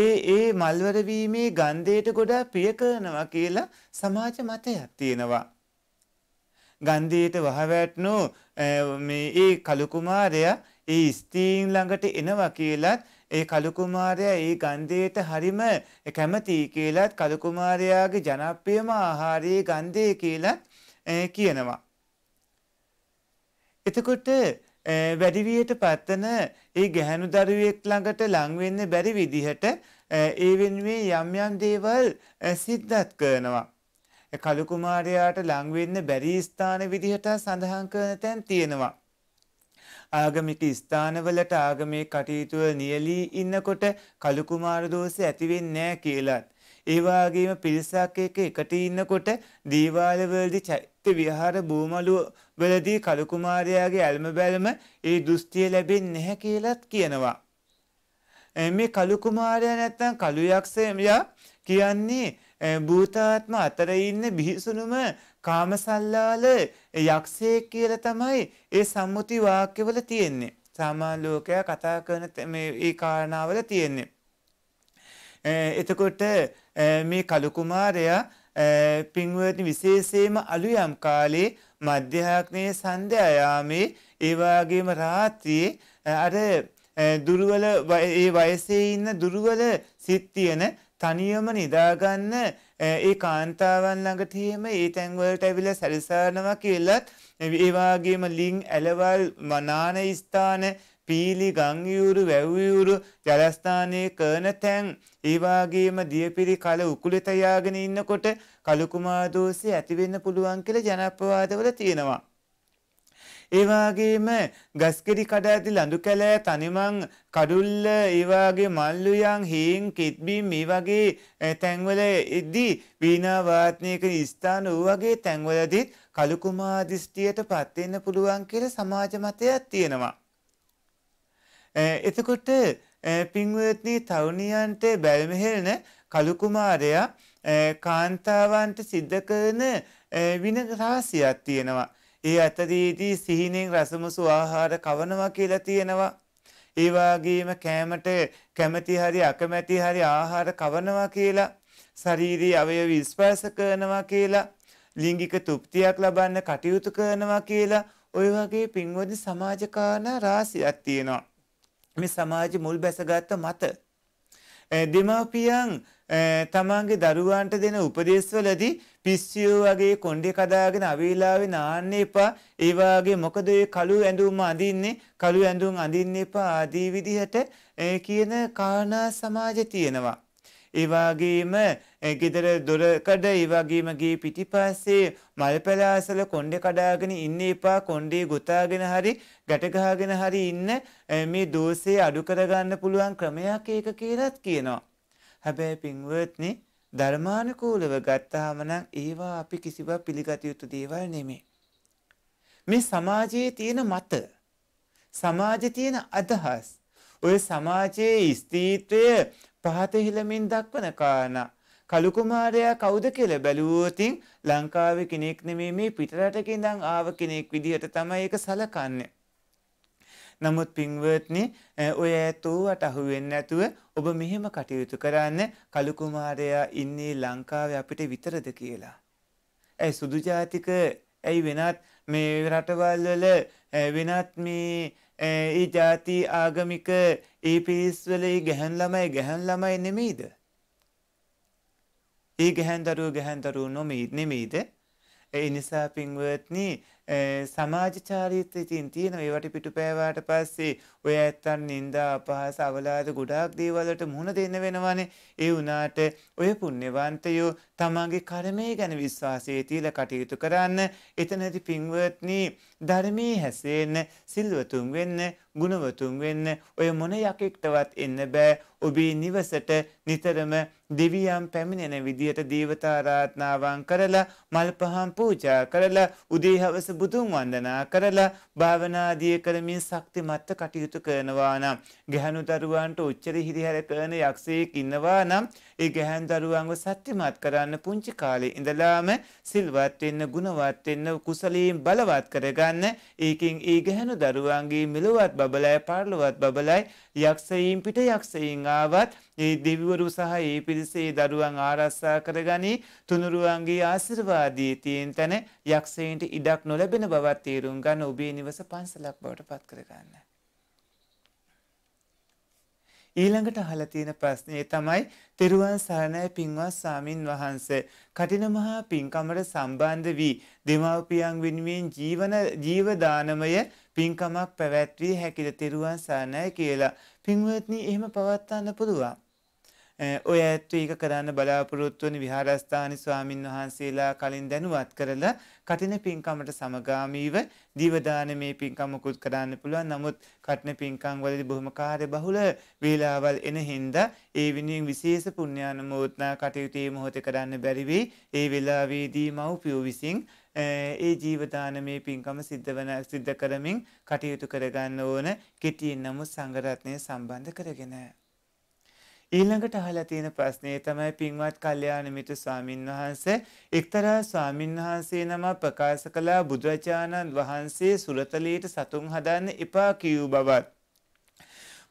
ඒ ඒ මල්වර වීමේ ගන්ධයට ගොඩාක් ප්‍රිය කරනවා කියලා සමාජ මතයක් තියෙනවා. ගන්ධයට වහවැටුණු මේ ඒ කළු කුමාරයා ඒ ස්ත්‍රීන් ළඟට එනවා කියලත් ඒ කළු කුමාරයා ඒ ගන්ධයට හරිම කැමති කියලත් කළු කුමාරයාගේ ජනප්‍රියම ආහාරයේ ගන්ධය කියලත් කියනවා. එතකොට වැඩිවියට පත්තන ඒ ගැහැණු දරුවෙක් ළඟට ලං වෙන්න බැරි විදිහට ඒ වෙනුවේ යම් යම් දේවල් සිද්ධාත් කරනවා. කළු කුමාරයාට ලං වෙන්න බැරි ස්ථාන විදිහට සඳහන් කරන තැන් තියෙනවා. ආගමික ස්ථානවලට ආගමේ කටයුතුව නියලී ඉන්නකොට කළු කුමාර දෝෂ ඇති වෙන්නේ නැහැ කියලත් ඒ වගේම පිරිසක් එක්ක එකට ඉන්නකොට දීවාලවලදී චෛත්‍ය විහාර බූමලුව වලදී කළු කුමාරයාගේ ඇල්ම බැල්ම ඒ දෘෂ්ටිය ලැබෙන්නේ නැහැ කියලත් කියනවා. මේ කළු කුමාරයා නැත්තම් කළු යක්ෂයා කියන්නේ භූතාත්ම අතර ඉන්න බිහිසුණුම කාමසල්ලාල යක්ෂයෙක් කියලා තමයි ඒ සම්මුති වාක්‍යවල තියෙන්නේ. සාමාන්‍ය ලෝකයා කතා කරන මේ ඒ කාරණාවල තියෙන්නේ. එතකොට මේ කලු කුමාරයා පින්වත්නි විශේෂයෙන්ම අලුයම් කාලේ මධ්‍යහක්නේ සන්ධ්‍යායාමේ ඒ වගේම රාත්‍රියේ අර දුර්වල ඒ වයසේ ඉන්න දුර්වල සිත් තියෙන තනියම නිදාගන්න ඒ කාන්තාවන් ළඟට එහෙම ඒ තැන්වලට ඇවිල්ලා සැරිසානවා කියලත් ඒ වගේම ලිං ඇලවල් මනාන ස්ථාන පීලි ගංගියුරු වැව්වියුරු ජලස්ථානයේ කරන තැන් ඒවාගේම දියපිරි කල උකුලෙ තයාගෙන ඉන්නකොට කලුකුමාදෝසය ඇතිවෙන්න පුළුවන් කියල ජනප්‍රවාදවල තියෙනවා. ඒ වගේම ගස්කෙඩි කඩ ඇති ලඳු කැලෑ තනිමං කඩුල්ල ඒ වගේ මල්ලුයන් හේන් කෙත්බීම් මේ වගේ තැන්වල එද්දී වීණා වාත්නික ස්ථාන ඌ වගේ තැන්වලදීත් කලු කුමාදිෂ්ටියට පත් වෙන්න පුළුවන් කියලා සමාජ මතයක් තියෙනවා. එතකොට පින්වත්නි තරුණියන්ට බැල්මහෙළන කලු කුමාරයා කාන්තාවන්ට සිද්ධ කරන වින රාශියක් තියෙනවා. ඒ අතරේදී සිහිනෙන් රසමුසු ආහාර කවනවා කියලා තියෙනවා. ඒ වගේම කෑමට කැමැති හරි අකමැති හරි ආහාර කවනවා කියලා ශාරීරික අවයව ස්පර්ශ කරනවා කියලා ලිංගික තෘප්තියක් ලබන්න කටයුතු කරනවා කියලා ඔය වගේ පින්වදි සමාජකාන රාශියක් තියෙනවා. මේ සමාජ මුල් බැසගත් මත දෙමාපියන් තමන්ගේ දරුවන්ට දෙන උපදේශවලදී පිස්සියෝ වගේ කොණ්ඩේ කදාගෙන අවේලාවේ නාන්න එපා. ඒ වගේ මොකද ඒ කළු ඇඳුම් අඳින්නේ? කළු ඇඳුම් අඳින්න එපා ආදී විදිහට කියන කාරණා සමාජයේ තියෙනවා. ඒ වගේම ගෙදර දොරකඩ ඒ වගේම ගේ පිටිපස්සේ මල් පැලාසල කොණ්ඩේ කඩාගෙන ඉන්න එපා කොණ්ඩේ ගොතාගෙන හරි ගැට ගහගෙන හරි ඉන්න මේ දෝෂේ අඩු කරගන්න පුළුවන් ක්‍රමයක් ඒක කියලාත් කියනවා. හැබැයි පින්වත්නි ධර්මානුකූලව ගත්තාම නම් ඒවා අපි කිසිවක් පිළිගත යුතු දේවල් නෙමෙයි. මේ සමාජයේ තියෙන මත සමාජයේ තියෙන අදහස් ඔය සමාජයේ ස්ථීත්වය පහත හිලමින් දක්වන කාරණා කලු කුමාරයා කවුද කියලා බැලුවොතින් ලංකාවේ කෙනෙක් නෙමෙයි මේ පිටරටක ඉඳන් ආව කෙනෙක් විදිහට තමයි ඒක සලකන්නේ. නමුත් පින්වත්නි ඔය ඇතුවට අහුවෙන්න ඇතුව ඔබ මෙහෙම කටයුතු කරන්න කළුකුමාරයා ඉන්නේ ලංකාවේ අපිට විතරද කියලා. ඇයි සුදුජාතික ඇයි වෙනත් මේ රටවල්වල වෙනත් මේ ඒ ජාති ආගමික ඒ පිරිස්වල ඒ ගැහැන් ළමයි ගැහැන් ළමයි නෙමෙයිද? ඒ ගැහැන් දරුවෝ ගැහැන් දරුවෝ නොමෙයි නෙමෙයිද? ඒ නිසා පින්වත්නි සමාජ චාරිත්‍රතින් තියෙන ඒවට පිටුපෑවාට පස්සේ ඔය ඇත්තන් නින්දා අපහස අවලාද ගොඩාක් දේවලට මුහුණ දෙන්න වෙනවානේ ඒ වුණාට ඔය පුණ්‍යවන්තයෝ තමන්ගේ කර්මය ගැන විශ්වාසයේ තියලා කටයුතු කරන්න එතනදි පින්වත්නි ධර්මයේ හැසෙන්න සිල්වතුන් වෙන්න ගුණවතුන් වෙන්න ඔය මොන යකෙක්ටවත් එන්න බෑ ඔබේ නිවසට නිතරම දෙවියන් පැමිණෙන විදියට දේවතාරාත්නාවන් කරලා මල් පහන් පූජා කරලා උදේ හවස බුදුන් වන්දනා කරලා භාවනාදිය කරමින් ශක්තිමත්ව කටයුතු කරනවා නම් ගැහණු දරුවන්ට උච්චර හිරිහැර කරන යක්ෂයෙක් ඉන්නවා නම් ඒ ගැහැණු දරුවන්ව සත්‍යමත් කරන්න පුංචි කාලේ ඉඳලාම සිල්වත් වෙන්න ගුණවත් වෙන්න කුසලයෙන් බලවත් කරගන්න ඒකෙන් ඒ ගැහැණු දරුවන්ගේ මෙලොවත් බබලයි පාරලොවත් බබලයි යක්ෂයින් පිට යක්ෂයින් ආවත් ඒ දෙවිවරු සහ ඒ පිරිසේ දරුවන් ආරස්සා කරගනී තුනුරුවන්ගේ ආසිර්වාදී තියෙන් තැන යක්ෂයින්ට ඉඩක් නොලැබෙන බවත් තේරුම් ගන්න ඔබේ නිවස පන්සලක් බවට පත් කරගන්න. ඊළඟට අහලා තියෙන ප්‍රශ්නය තමයි තෙරුවන් සරණයි පින්වත් සාමින් වහන්ස කටින මහා පින්කමට සම්බන්ධ වී දෙමව්පියන් වෙනුවෙන් ජීවන ජීවදානමය පින්කමක් පැවැත්වී හැකිද තෙරුවන් සරණයි කියලා පින්වත්නි එහෙම පවත්වන්න පුළුවන් ඔය ඇත්තු ඒක කරන්න බලාපොරොත්තුවනි විහාරස්ථානි ස්වාමින් වහන්සේලා කලින් දැනුවත් කරලා කටින පින්කමට සමගාමීව දීවදාන මේ පින්කමකුත් කරන්න පුළුවන් නමුත් කටන පින්කං වලදි බොහොම කාර්ය බහුල වේලාවල් එන හින්දා ඒ විනියෙන් විශේෂ පුණ්‍යානුමෝදනා කටයුතු මේ මොහොතේ කරන්න බැරි වෙයි ඒ වෙලාවේදී මව්පියෝ විසින් ඒ ජීවදාන මේ පින්කම සිද්ධ වන සිද්ධ කරමින් කටයුතු කරගන්න ඕන කෙටියෙන් නමුත් සංඝරත්නය සම්බන්ධ කරගෙන ඊළඟට අහලා තියෙන ප්‍රශ්නේ තමයි පින්වත් කල්යාණ මිතු ස්වාමින්වහන්සේ එක්තරා ස්වාමින්වහන්සේ නම ප්‍රකාශ කළා බුදුරජාණන් වහන්සේ සුරතලීට සතුන් හදන්න එපා කියූ බවත්.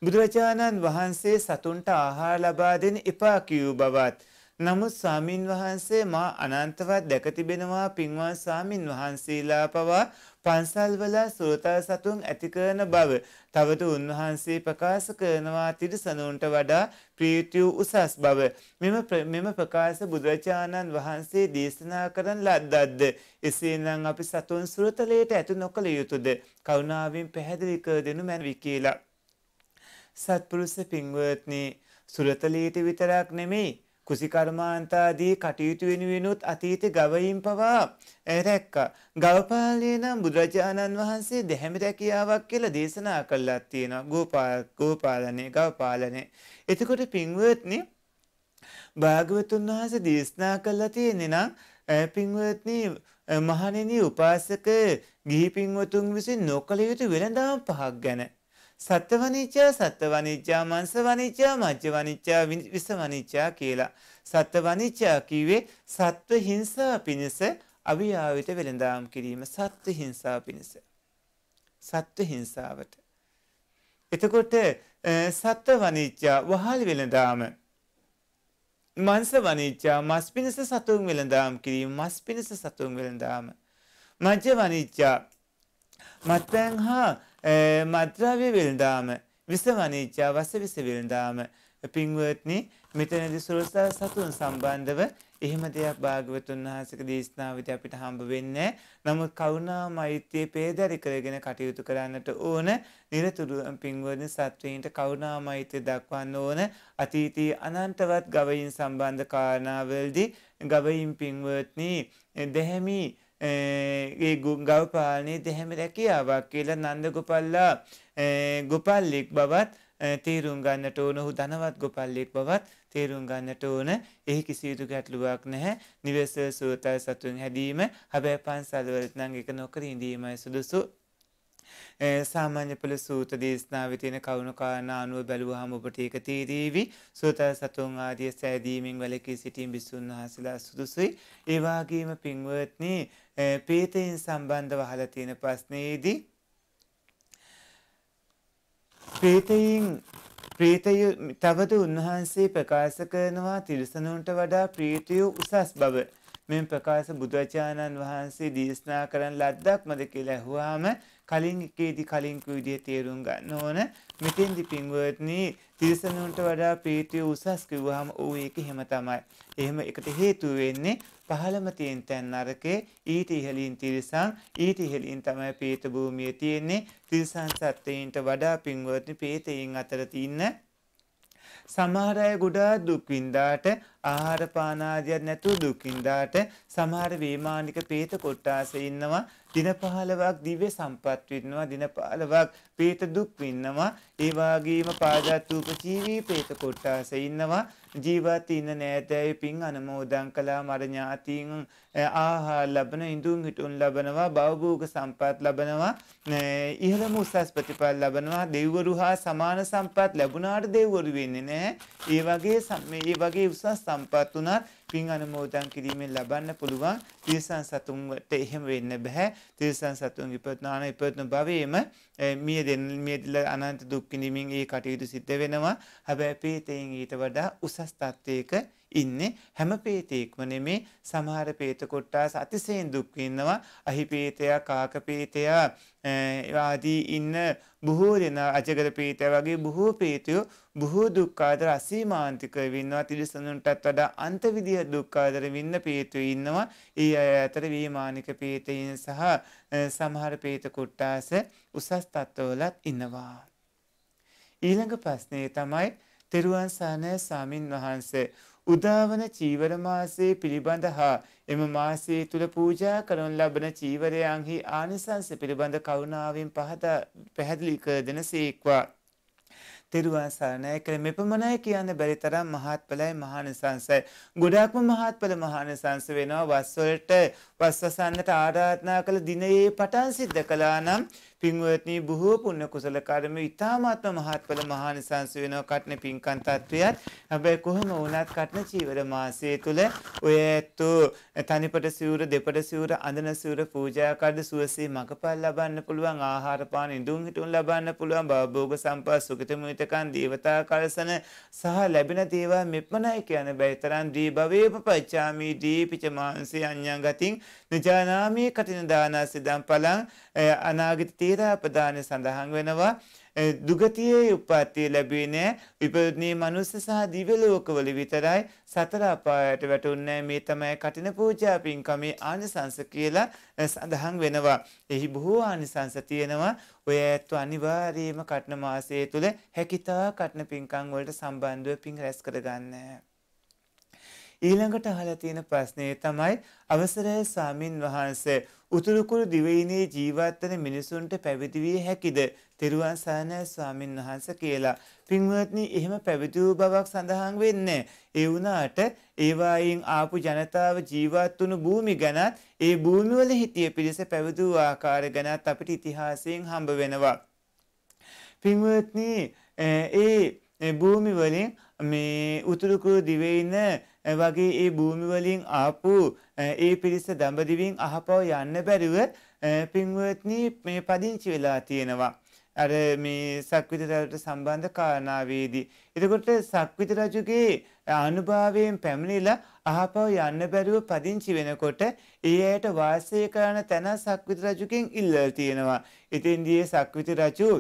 බුදුරජාණන් වහන්සේ සතුන්ට ආහාර ලබා දෙන්න එපා කියූ බවත්. නමුත් ස්වාමින් වහන්සේ මා අනන්තවත් දැක තිබෙනවා පින්වත් ස්වාමින් වහන්සේලා පවා පන්සල්වල සෝතා සතුන් ඇතිකරන බව තවද උන්වහන්සේ ප්‍රකාශ කරනවා තිරිසනුන්ට වඩා ප්‍රීතිය උසස් බව මෙම මෙම ප්‍රකාශ බුදුරජාණන් වහන්සේ දේශනා කරන ලද්දක්ද එසේනම් අපි සතුන් සුරතලයට ඇති නොකළ යුතුද කරුණාවෙන් පැහැදිලි කර දෙනු මැනවි කියලා සත්පුරුෂ පින්වත්නි සුරතලයට විතරක් නෙමෙයි කුසිකර්මාන්තාදී කටයුතු වෙනුවෙනුත් අතීත ගවයින් පවා රැක්කා. ගවපාලේ නම් බුදුරජාණන් වහන්සේ දැහැමි රැකියාවක් කියලා දේශනා කළත් තියෙනවා. ගෝපාල ගෝපාලනේ ගවපාලනේ. එතකොට පින්වත්නි භාගවතුන් වහන්සේ දේශනා කළා තියෙන්නේ නම් පින්වත්නි මහණෙනි උපාසක ගිහි පින්වතුන් විසින් නොකළ යුතු වෙළඳාම් පහක් ගැන සත්ව වනිච්චා සත්ව වනිච්චා මංස වනිච්චා මජ්‍ය වනිච්චා විස වනිච්චා කියලා. සත්ව වනිච්චා කිවේ සත්ව හිංසා පිණිස අවියාවිට වෙළඳාම් කිරීම සත්ව හිංසා පිණිස. සත්ව හිංසාවට. එතකොට සත්ව වනිච්චා වහල් වෙළඳාම මංස වනිච්චා මස් පිණිස සතුන් වෙළඳාම් කිරීම මස් පිණිස සතුන් වෙළඳාම. මජ්‍ය වනිච්චා මත්පැන් හා මද්‍රව්‍ය වෙළඳාම විස වනිච්චා වස විස වෙළඳාම පින්වත්නි මෙතනදි සුරසා සතුන් සම්බන්ධව එහෙම දෙයක් භාග්‍යවතුන් වහන්සේගේ දේශනාවිත අපිට හම්බ වෙන්නේ නමුත් කරුණා මෛත්‍රිය පේදරි කරගෙන කටයුතු කරන්නට ඕන නිරතුරු පින්වත්නි සත්වයින්ට කරුණා මෛත්‍රිය දක්වන්න ඕන අතීතී අනන්තවත් ගවයින් සම්බන්ධ කාරණාවලදී ගවයින් පින්වත්නි දෙහැමි ඒ ගුගව පාලනය දෙහැම රැකියාවක් කියලා නන්ද ගොපල්ලා ගොපල්ලෙක් බවත් තේරුම් ගන්නට ඕන හු දනවත් ගොපල්ලෙක් බවත් තේරුම් ගන්නට ඕන එහි කිසියුතු ගැටලුවක් නැහැ නිවස සුවතල් සතුන් හැදීම හැබැ පන්සල්වලත් නං එක නොකර ඉඳීමයි සුදුසු සාමාන්‍ය පෙළ සූත දේශනාවේ තියෙන කවුණු කාරණා අනුව බැලුවහම ඔබට ඒක තේරෙවි. සූත සතුන් ආදී සෑදීමෙන් වැළකී සිටීම විසුන් වහන්සේලා සුදුසුයි. ඒ වගේම පින්වත්නි පේතයෙන් සම්බන්ධව අහලා තියෙන ප්‍රශ්නේදී ප්‍රේතයින් ප්‍රීතය තවද උන්වහන්සේ ප්‍රකාශ කරනවා තිරිසනුන්ට වඩා ප්‍රීතිය උසස් බව මෙම ප්‍රකාශ බුදුරජාණන් වහන්සේ දේශනා කරන ලද්දක් මද කියලා ඇහුවාම කලින් එකේදී කලින් විදිය තේරුම් ගන්න ඕන මෙතෙන්දි පින්වත්නි තිරිසනුන්ට වඩා ප්‍රීතිය උසස් කිව්වහම ඌ ඒක එහෙම තමයි. එහෙම එකට හේතු වෙන්නේ පහළම තියෙන තැන් නරකේ ඊට ඉහළින් තිරිසන් ඊට ඉහළින් තමයි പ്രേත භූමිය තියෙන්නේ තිරිසන් සත්ත්වයින්ට වඩා පින්වත්නි പ്രേතයින් අතර තින්න සමහර අය ගොඩාක් දුක් විඳාට ආහාර පාන ආදියක් නැතුව දුක් විඳාට සමහර වේමානික പ്രേත කොට්ටාස ඉන්නවා දින 15ක් දිව්‍ය සම්පත් විඳිනවා දින 15ක් ප්‍රේත දුක් විඳිනවා ඒ වගේම පාදාත්ූප ජීවී ප්‍රේත කොටස ඉන්නවා ජීවත් ඉන්න නෑදෑයෝ පින් අනුමෝදන් කළා මර ඥාතීන් ආහාර ලබන ඉඳුන් හිටුන් ලබනවා භවභෝග සම්පත් ලබනවා ඉහළම උසස් ප්‍රතිඵල ලබනවා දෙවිවරු හා සමාන සම්පත් ලැබුණාට දෙවිවරු වෙන්නේ නැහැ ඒ වගේ මේ වගේ උසස් සම්පත් උනත් පින් අනුමෝදන් කිරීමෙන් ලබන්න පුළුවන් තිරිසන් සතුන්ට එහෙම වෙන්න බෑ තිරිසන් සතුන් ඉපත්නාන ඉපත්න භවයේම මිය දෙන්න මියදල අනන්ත දුක් විඳින්මින් ඒ කටයුතු සිද්ධ වෙනවා හැබැයි පීතෙන් ඊට වඩා උසස් තත්ත්වයක ඉන්නේ හැම පේතයෙක්ම නෙමේ සමහර පේත කොට්ටාස අතිසයෙන් දුක් විඳිනවා අහිපේතයා කාකපේතයා ආදී ඉන්න බොහෝ දෙනා අජගර පේතය වගේ බොහෝ පේතයෝ බොහෝ දුක්ඛාදර අසීමාන්තික වින්නවා තිරිසනුන්ටත් වඩා අන්ත විදිය දුක්ඛාදර වින්න පේතයෝ ඉන්නවා ඒ අය අතර වේමානික පේතයින් සහ සමහර පේත කොට්ටාස උසස් තත්ත්වවලත් ඉන්නවා ඊළඟ ප්‍රශ්නය තමයි තෙරුවන් සානය සාමින් වහන්සේ උදාවන චීවර මාසයේ පිළිබඳ හා එම මාසයේ තුල පූජා කරන ලබන චීවරයන්හි ආනිසංස පිළිබඳ කරුණාවෙන් පහදා පැහැදිලි කර දෙනසේක්වා. තෙරුවන් සරණයි කළ මෙපමණයි කියන්න බැරි තරම් මහත්ඵලයි මහානිසංසයි. ගොඩාක්ම මහත්ඵල මහානිසංස වෙනවා වස්වලට වස්වසන්නට ආරාධනා කළ දිනයේ පටන් සිද්ධ කළා නම් පින්වත්නි බොහෝ පුණ්‍ය කුසල කර්ම ඊ타මාත්ම මහත්ඵල මහානිසංස වෙනවා කටන පින්කම් තත්වයත් හැබැයි කොහම වුණත් කටන චීවර මාසයේ තුල ඔය ඇත්තෝ තනිපට සිවුර දෙපට සිවුර අඳන සිවුර පූජා කඩ සුවසේ මගපල් ලබන්න පුළුවන් ආහාර පාන ඉඳුන් හිටුන් ලබන්න පුළුවන් භවභෝග සම්පත් සුගත මුිතකන් දේවතා කල්සන සහ ලැබෙන දේවල් මෙපමණයි කියන බැතරන් දී භවේප පච්චාමි දීපිච මාංශේ අඤ්ඤං ගතින් නිජානාමි කටින දානසිදම් පලං අනාගත තීරාපදානය සඳහන් වෙනවා දුගතියේ උප්පත්තිය ලැබුවේ නෑ විපරිණී මනුස්ස සහ දිව්‍ය ලෝකවල විතරයි සතර අපායට වැටුන්නේ මේ තමයි කටින පූජා පින්කමේ ආනිසංස කියලා සඳහන් වෙනවා. එහි බොහෝ ආනිසංස තියෙනවා. ඔය ඇත්තු අනිවාර්යයෙන්ම කටන මාසයේ තුල හැකිතා කටන පින්කම් වලට සම්බන්ධව පින් රැස් කරගන්න. ඊළඟට අහලා තියෙන ප්‍රශ්නේ තමයි අවසරයි ස්වාමින් වහන්සේ උතුරුකුරු දිවයිනේ ජීවත්වන මිනිසුන්ට පැවිදි විය හැකිද? තෙරුවන් සරණයි ස්වාමින් වහන්සේ කියලා. පින්වත්නි, එහෙම පැවිදි වූ බවක් සඳහන් වෙන්නේ. ඒ වුණාට ඒවායින් ආපු ජනතාව ජීවත් වුණු භූමි ගැනත්, ඒ භූමිවල හිටිය පිරිස පැවිදි වූ ආකාරය ගැනත් අපිට ඉතිහාසයෙන් හම්බ වෙනවා. පින්වත්නි, ඒ භූමි වලින් මේ උතුරුකුරු දිවයිනේ වගේ ඒ භූමිවලින් ආපු ඒ පිරිස දඹදිවින් අහපව යන්න බැරිව පින්වත්නි මේ පදිංචි වෙලා තියෙනවා. අර මේ සක්විති රජුට සම්බන්ධ කාරණාවේදී. එතකොට සක්විති රජුගේ අනුභවයෙන් පැමිණිලා අහපව යන්න බැරුව පදිංචි වෙනකොට ඒ ඇයට වාසය කරන තැන සක්විති රජුගෙන් ඉල්ලලා තියෙනවා. ඉතින්දී සක්විති රජු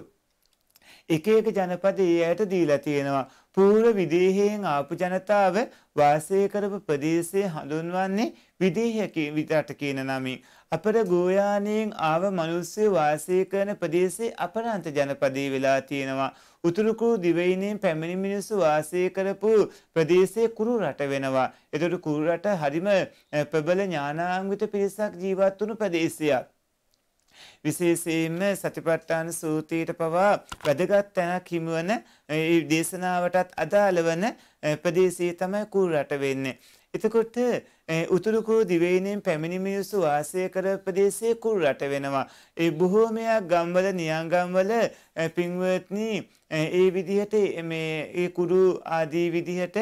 එක එක ජනපද ඒ ඇයට දීලා තියෙනවා. පූර්ව විදේහයෙන් ආපු ජනතාව වාසය කරපු ප්‍රදේශය හඳුන්වන්නේ විදේහය විතරට කියන නමින්. අපර ගෝයානයෙන් ආව මිනිස්සු වාසය කරන ප්‍රදේශයේ අපරාන්ත ජනපදේ වෙලා තියෙනවා. උතුරුකුරු දිවයිනෙන් පැමිණි මිනිස්සු වාසය කරපු ප්‍රදේශයේ කුරු රට වෙනවා. එතකොට කුරු රට හරිම ප්‍රබල ඥානාංගිත පිරිසක් ජීවත් වුණු ප්‍රදේශයක්. විශේෂයෙන්ම සතිපට්ඨාන සූත්‍රයට පවා වැදගත් තැනක් හිමිවන දේශනාවටත් අදාළවන ප්‍රදේශය තමයි කුරට වෙන්නේ. එතකොට උතුරුකෝ දිවයිනෙන් පැමිණි මිනිස්සු වාසය කර ප්‍රදේශයේ කුරු රට වෙනවා. ඒ බොහෝමයක් ගම්වල නියංගම්වල පින්වත්නි ඒ විදිහට මේ ඒ කුරු ආදී විදිහට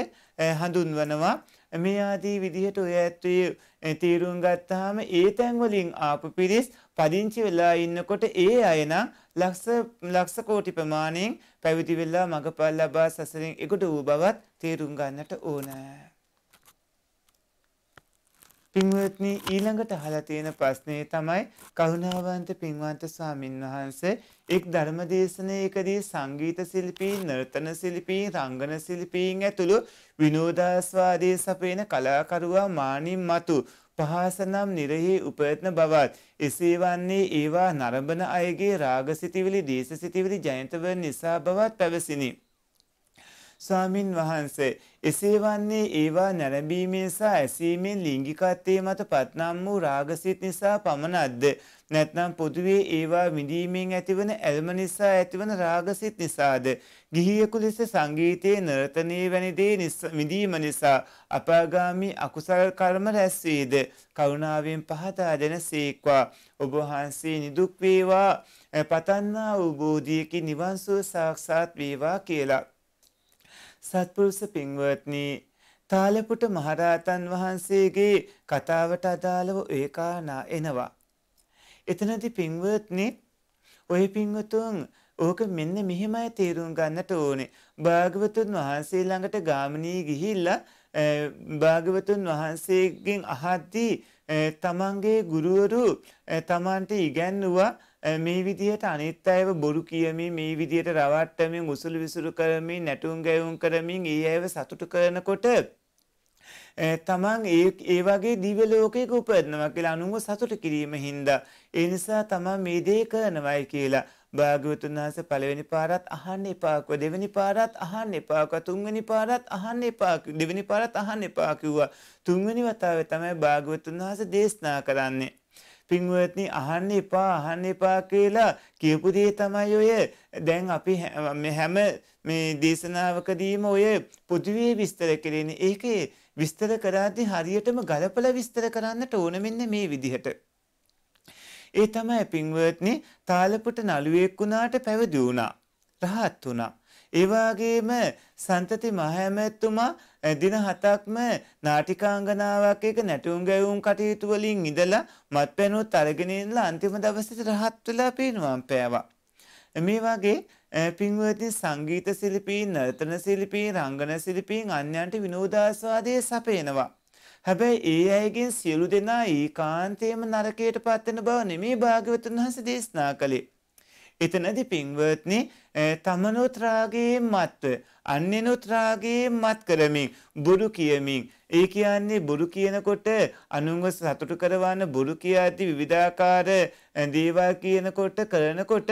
හඳුන්වනවා. මේ ආදී විදිහට ඔය ඇත්තේ තීරුම් ගත්තාම ඒ තැන් වලින් ආපු පිරිස් පදිංචි වෙලා ඉන්නකොට ඒ අය නම් ලක්ෂ ලක්ෂ කෝටි ප්‍රමාණයෙන් පැවිදි වෙලා මගපල් ලබා සසරින් එකට වූ බවත් තේරුම් ගන්නට ඕන. පින්වත්නි ඊළඟට අහලා තියෙන ප්‍රශ්නේ තමයි කරුණාවන්ත පින්වන්ත ස්වාමින්වහන්සේ එක් ධර්මදේශනයකදී සංගීත ශිල්පී නර්තන ශිල්පී රංගන ශිල්පීන් ඇතුළු විනෝදාස්වාදයේ සපයන කලාකරුවා මානින් මතු පහසනම් නිරෙහි උපයත්න බවත් එසේ වන්නේ ඒවා නරඹන අයගේ රාගසිතිවිලි දේශසිතිවිලි ජනිත නිසා බවත් පැවසිනි. ස්වාමින් වහන්සේ එසේ වන්නේ ඒවා නැරඹීමේ සහ ඇසීමෙන් ලිංගිකත්වයේ මත පත්නම් වූ රාගසිත නිසා පමණක්ද නැත්නම් පොදුවේ ඒවා විඳීමෙන් ඇතිවන ඇල්ම නිසා ඇතිවන රාගසිත නිසාද ගිහියෙකු ලෙස සංගීතයේ නර්තනයේ වැනි දේ විඳීම නිසා අපාගාමි අකුසල් කර්ම රැස්වේද කරුණාවෙන් පහදා දෙන සේක්වා ඔබ වහන්සේ නිදුක් වේවා පතන්නා වූ බෝධියකින් නිවන් සුව සාක්ෂාත් වේවා කියලා සත්පුරුෂ පින්වත්නි තාලපුට මහරහතන් වහන්සේගේ කතාවට අදාළව ඒ කාරණා එනවා. එතනදී පින්වත්නි ඔය පින්වතුන් ඕක මෙන්න මෙහෙමයි තේරුම් ගන්නට ඕනේ. භාගවතුන් වහන්සේ ළඟට ගාමිණී ගිහිල්ලා භාගවතුන් වහන්සේගෙන් අහද්දී තමන්ගේ ගුරුවරු තමන්ට ඉගැන්නුවා මේ විදිහට අනිත් අයව බොරු කියමින් මේ විදිහට රවට්ටමින් උසුළු විසුරු කරමින් නැටුම් ගැයුම් කරමින් ඒ අයව සතුටු කරනකොට තමන් ඒ වගේ දිව්‍ය ලෝකයක උපදිනවා කියලා අනුන්ව සතුටු කිරීම හින්දා ඒ නිසා තමන් මේ දේ කරනවායි කියලා භාග්‍යවතුන් වහන්සේ පළවෙනි පාරත් අහන්න එපාකව දෙවෙනි පාරත් අහන්න එපාකව තුන්වෙනි පාරත් අහන්න එපා දෙවෙනි පාරත් අහන්න එපා කිව්වා තුන්වෙනි වතාවේ තමයි භාග්‍යවතුන් වහන්සේ දේශනා කරන්නේ පින්වත්නි අහන්න එපා අහන්න එපා කියලා කියපු දේ තමයි ඔය දැන් අපි හැම මේ දේශනාවකදීම ඔය පොදුවේ විස්තර කෙරෙන ඒකේ විස්තර කරාදී හරියටම ගලපල විස්තර කරන්නට ඕන මෙන්න මේ විදිහට. ඒ තමයි පින්වත්නි තාලපුට නළුවෙක් වුණාට පැවිදි වුණා. රහත් වුණා. ඒවාගේම සන්තති මහැමැත්තුමා දින හතක්ම නාටිකාංගනාවක් එක නැටුම් ගැවුම් කටයුතු වලින් ඉඳලා මත්පැනුවත් අරගෙන ඉඳලා අන්තිම දවසේ රහත් වෙලා පේනවාම් පෑවා. මේ වගේ පින්වතින් සංගීත ශිල්පීන්, නර්තන ශිල්පීන්, රංගන ශිල්පීන් අන්‍යයන්ට විනෝදාස්වාදයේ සපයනවා. හැබැයි ඒ අයගෙන් සියලු දෙනා ඒකාන්තයෙන්ම නරකයට පත්වෙන බව නෙමේ භාග්‍යවතුන් වහන්සේ දේශනා කළේ. එතනදී පින්වත්නි Eh, තමනුත් රාගයෙන් මත්ව අන්‍යනුත් රාගයෙන් මත් කරමින් බොරු කියමින් ඒ කියන්නේ බොරු කියනකොට අනුන්ව සතුටු කරවන්න බොරු කියා ඇති විවිධාකාර eh, දේවල් කියනකොට කරනකොට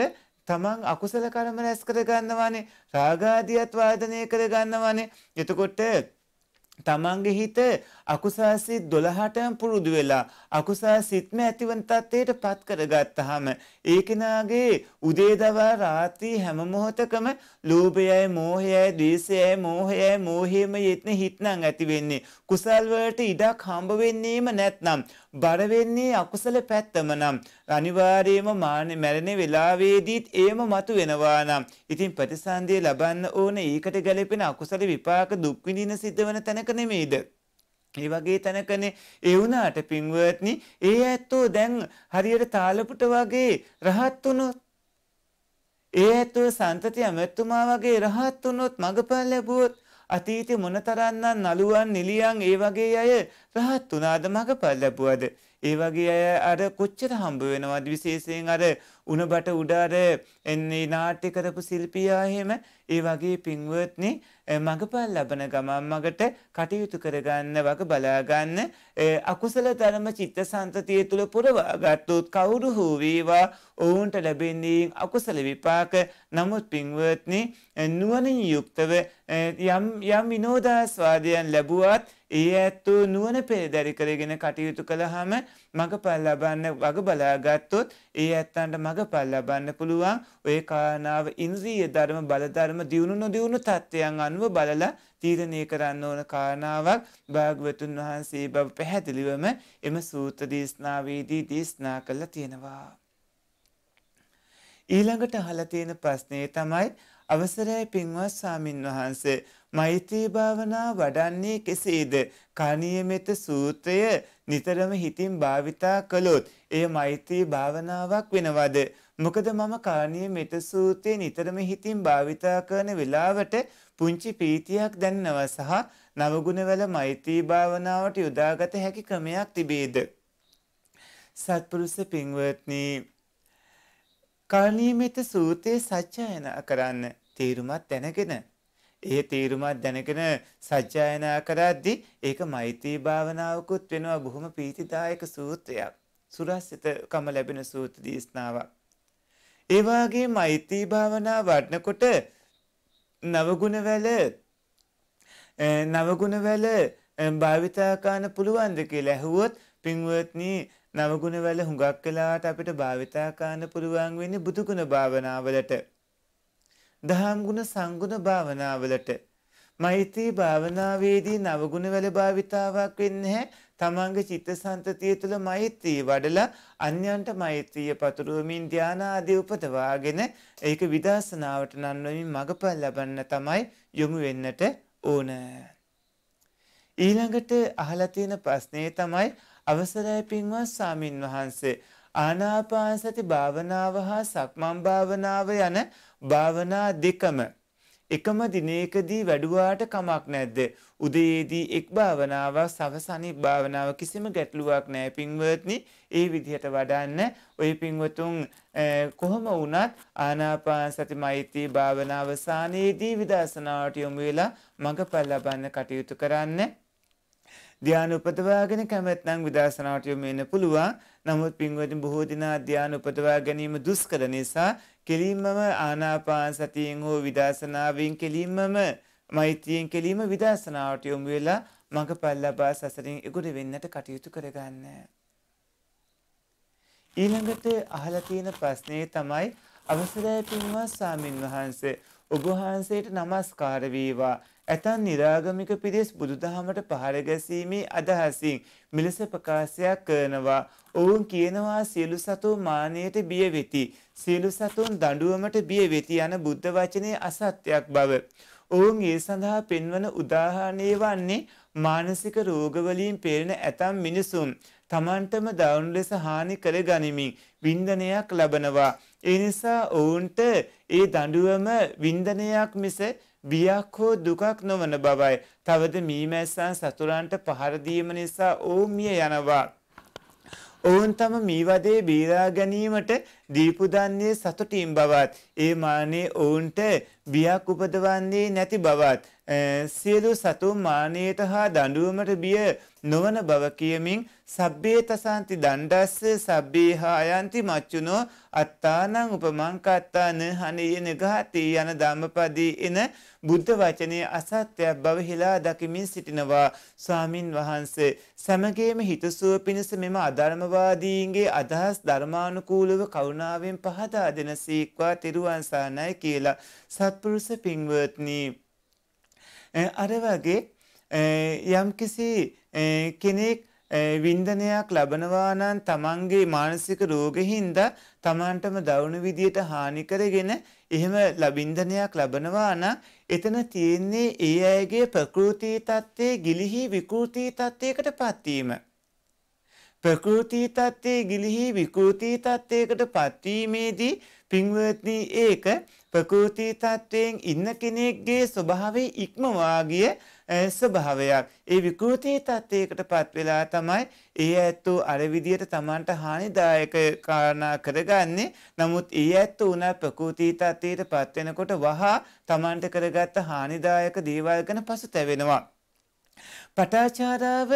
තමන් අකුසල කර්ම රැස් කරගන්නවානේ රාගාදියත් වාදනය කරගන්නවානේ එතකොට තමන්ගේ හිත අකුසාසිත් 12ටම පුරුදු වෙලා අකුසා සිත්ම ඇතිවන තත්ත්වයට පත් කරගත්තාම ඒ කෙනාගේ උදේ දවා රාත්‍රී හැම මොහොතකම ලෝභයයි මෝහයයි ද්වේෂයයි මෝහයයි මෝහයම යෙත්න හිටනම් ඇති වෙන්නේ කුසල් වලට ඉඩක් හම්බ වෙන්නේම නැත්නම් බර වෙන්නේ අකුසල පැත්තම නම් අනිවාර්යයෙන්ම මැරෙන වෙලාවේදීත් ඒම මතු වෙනවා නම් ඉතින් ප්‍රතිසන්දිය ලබන්න ඕන ඒකට ගැලපෙන අකුසල විපාක දුක් විඳින සිද්ධ වෙන තැනක නෙමෙයිද ඒ වගේ තැනකනේ ඒ වුණාට පින්වත්නි ඒ ඇත්තෝ දැන් හරියට තාලපුට වගේ රහත් වුණොත් ඒ ඇත්තෝ සන්තති ඇමැත්තුමා වගේ රහත් වුණොත් මගපල් ලැබුවොත් අතීතේ මොනතරම්නම් නළුවන් නිලියන් ඒ වගේ අය රහත් වුණාද මගපල් ලැබුවද ඒ වගේ අය අර කොච්චර හම්බ වෙනවද විශේෂයෙන් අර උණබට උඩ අර එන්නේ නාට්‍ය කරපු ශිල්පියා එහෙම ඒ වගේ පින්වත්නි මඟපල් ලබන ගමන් මගට කටයුතු කරගන්න වග බලාගන්න අකුසල ධර්ම චිත්ත සන්තතිය තුළ පුරවාගත්තුත් කවුරු හෝ වේවා ඔවුන්ට ලැබෙන්නේ අකුසල විපාක නමුත් පින්වත්නි නුවණින් යුක්තව යම් යම් විනෝදාස්වාදයන් ලැබුවත් ඒ ඇත්තෝ නුවණ පෙරදරි කරගෙන කටයුතු කළාම මගපල් ලබන්න වග බලාගත්තොත් ඒ ඇත්තන්ට මගපල් ලබන්න පුළුවන් ඔය කාරණාව ඉන්ද්‍රිය ධර්ම බල ධර්ම දියුණු නොදියුණු තත්ත්වයන් අනුව බලලා තීරණය කරන්න ඕන කාරණාවක් භාග්‍යවතුන් වහන්සේ බව පැහැදිලිවම එම සූත්‍ර දේශනාවේදී දේශනා කළා තියෙනවා ඊළඟට අහලා තියෙන ප්‍රශ්නේ තමයි අවසරයි පින්වත් ස්වාමින් වහන්සේ මෛත්‍රී භාවනා වඩන්නේ කෙසේද? කාණීයමෙත සූත්‍රය නිතරම හිතින් භාවිතා කළොත් එය මෛත්‍රී භාවනාවක් වෙනවද? මොකද මම කාණීයමෙත සූත්‍රය නිතරම හිතින් භාවිතා කරන වෙලාවට පුංචි ප්‍රීතියක් දැනෙනවා සහ නවගුණවල මෛත්‍රී භාවනාවට යොදාගත හැකි ක්‍රමයක් තිබේද? සත්පුරුෂ පින්වත්නි කලනියමිත සූතයේ සජ්ජායනා කරන්න තීරුමත් දැනගෙන ඒ තීරුමත් දැනගෙන සජ්ජායනා කරද්දි ඒක මෛත්‍රී භාවනාවකුත් වෙනවා බොහොම ප්‍රීතිදායක සූත්‍රයක්. සුරස්සිතකම ලැබෙන සූත්‍ර දේශනාවක්. ඒ වාගේ මෛත්‍රී භාවනා වඩනකොට නවගුණවල නවගුණවල භාවිතා කරන්න පුළුවන්ද කියලා ඇහුවොත් පින්වත්නි නවගුණවල හුඟක් වෙලාවට අපිට භාවිතා කරන්න පුළුවන් වෙන්නේ බුදුගුණ භාවනාවලට. දහම් ගුණ සංගුණ භාවනාවලට. මෛත්‍රී භාවනාවේදී නවගුණවල භාවිතාවක් වෙන්නේ නැහැ. තමන්ගේ චිත්තසංතතිය තුළ මෛත්‍රී වඩලා අන්‍යන්ට මෛත්‍රිය පතුරවමින් ධාන ආදී උපදවාගෙන ඒක විදර්ශනාවට නන්වමින් මඟපල් ලබන්න තමයි යොමු වෙන්නට ඕන. ඊළඟට අහලා තියෙන ප්‍රශ්නේ තමයි අවසරයි පින්වත් සාමින් වහන්සේ ආනාපාන සති භාවනාව හා සක්මන් භාවනාව යන භාවනා දෙකම එකම දිනයකදී වැඩුවාට කමක් නැද්ද උදේදී එක් භාවනාවක් සවස අනිත් භාවනාව කිසිම ගැටලුවක් නැහැ පින්වත්නි ඒ විදිහට වඩන්න ඔය පින්වතුන් කොහොම වුණත් ආනාපාන සති මෛත්‍රී භාවනාව සානේදී විදර්ශනාවට යොමු වෙලා මඟපල් ලබන්න කටයුතු කරන්නේ ධ්‍යාන උපදවාගෙන කැමැත්නම් විදර්ශනාවට යොමු වෙන්න පුළුවන්. නමුත් පින්වතුන් බොහෝ දෙනා ධ්‍යාන උපදවා ගැනීම දුෂ්කර නිසා කෙලින්මම ආනාපාන සතියෙන් හෝ විදර්ශනාවෙන් කෙලින්මම මෛත්‍රියෙන් කෙලින්ම විදර්ශනාවට යොමු වෙලා මඟපල් ලබා සසරින් ඉගොඩ වෙන්නට කටයුතු කරගන්න. ඊළඟට අහලා තියෙන ප්‍රශ්නේ තමයි අවසරයි පින්වත් ස්වාමින් වහන්සේ ඔබ වහන්සේට নমස්කාර වේවා ඇතන් නිරාගමික පිරිස් බුදුදහමට පහර ගැසීමේ අදහසින් මෙලෙස ප්‍රකාශයක් කරනවා. ඔවුන් කියනවා සියලු සතුන් මානයට බිය වෙති. සියලු සතුන් දඬුවමට බිය වෙති යන බුද්ධ වචනේ අසත්‍යයක් බව. ඔවුන් ඒ සඳහා පෙන්වන උදාහරණය වන්නේ මානසික රෝගවලින් පෙළෙන ඇතම් මිනිසුන් තමන්ටම දවුණු ලෙස හානි කර ගනිමින් වින්දනයක් ලබනවා. ඒ නිසා ඔවුන්ට ඒ දඬුවම වින්දනයක් මිස බියක් හෝ දුකක් නොවන බවයි. තවද මීමැස්සන් සතුරන්ට පහරදීම නිසා ඔවුන් මිය යනවා. ඔවුන් තම මීවදේ බීරා ගැනීමට දීපු දන්නේ සතුටින් බවත් ඒ මානේ ඔවුන්ට බියක් උපදවන්නේ නැති බවත් සියලු සතුන් මානයට හා දඬුවමට බිය නොවන බව කියමින් සබ්බේ තසන්ති දණ්ඩස්ස සබ්බේ හායන්ති මච්චුනෝ අත්තානං උපමං කත්තාන හනේ නගහති යන ධම්මපදී එන බුද්ධ වචනය අසත්‍යයක් බව හිලා දකිමින් සිටිනවා ස්වාමින් වහන්සේ සමගේම හිතසුව පිණිස මෙම අධර්මවාදීන්ගේ අදහස් ධර්මානුකූලව කවුරු කරුණාවෙන් පහදා දෙන සීක්වා තෙරුවන් සානයි කියලා සත්පුරුෂ පින්වත්නි අර වගේ යම්කිසි කෙනෙක් වින්දනයක් ලබනවා නම් තමන්ගේ මානසික රෝගෙහින්ද තමන්ටම දවුණු විදියට හානි කරගෙන එහෙම ලබින්දනයක් ලබනවා නම් එතන තියෙන්නේ ඒ අයගේ ප්‍රකෘති தත්ත්වයේ ගිලිහි විකෘති தත්ත්වයකටපත් වීම. ප්‍රකෘති තත්ත්වයේ ගිලිහි විකෘති තත්ත්වයකට පත්වීමේදී පින්වත්නි ඒක ප්‍රකෘති තත්ත්වයෙන් ඉන්න කෙනෙක්ගේ ස්වභාවයේ ඉක්මවා ගිය ස්වභාවයක්. ඒ විකෘති තත්ත්වයකටපත් වෙලා තමයි ඒ ඇත්තෝ අර විදියට Tamanට හානිදායක කාරණා කරගන්නේ. නමුත් ඒ ඇත්තෝ උනා ප්‍රකෘති තත්ත්වයටපත් වෙනකොට වහා Tamanට කරගත්ත හානිදායක දේවල් ගැන පසුතැවෙනවා. පටාචාරාව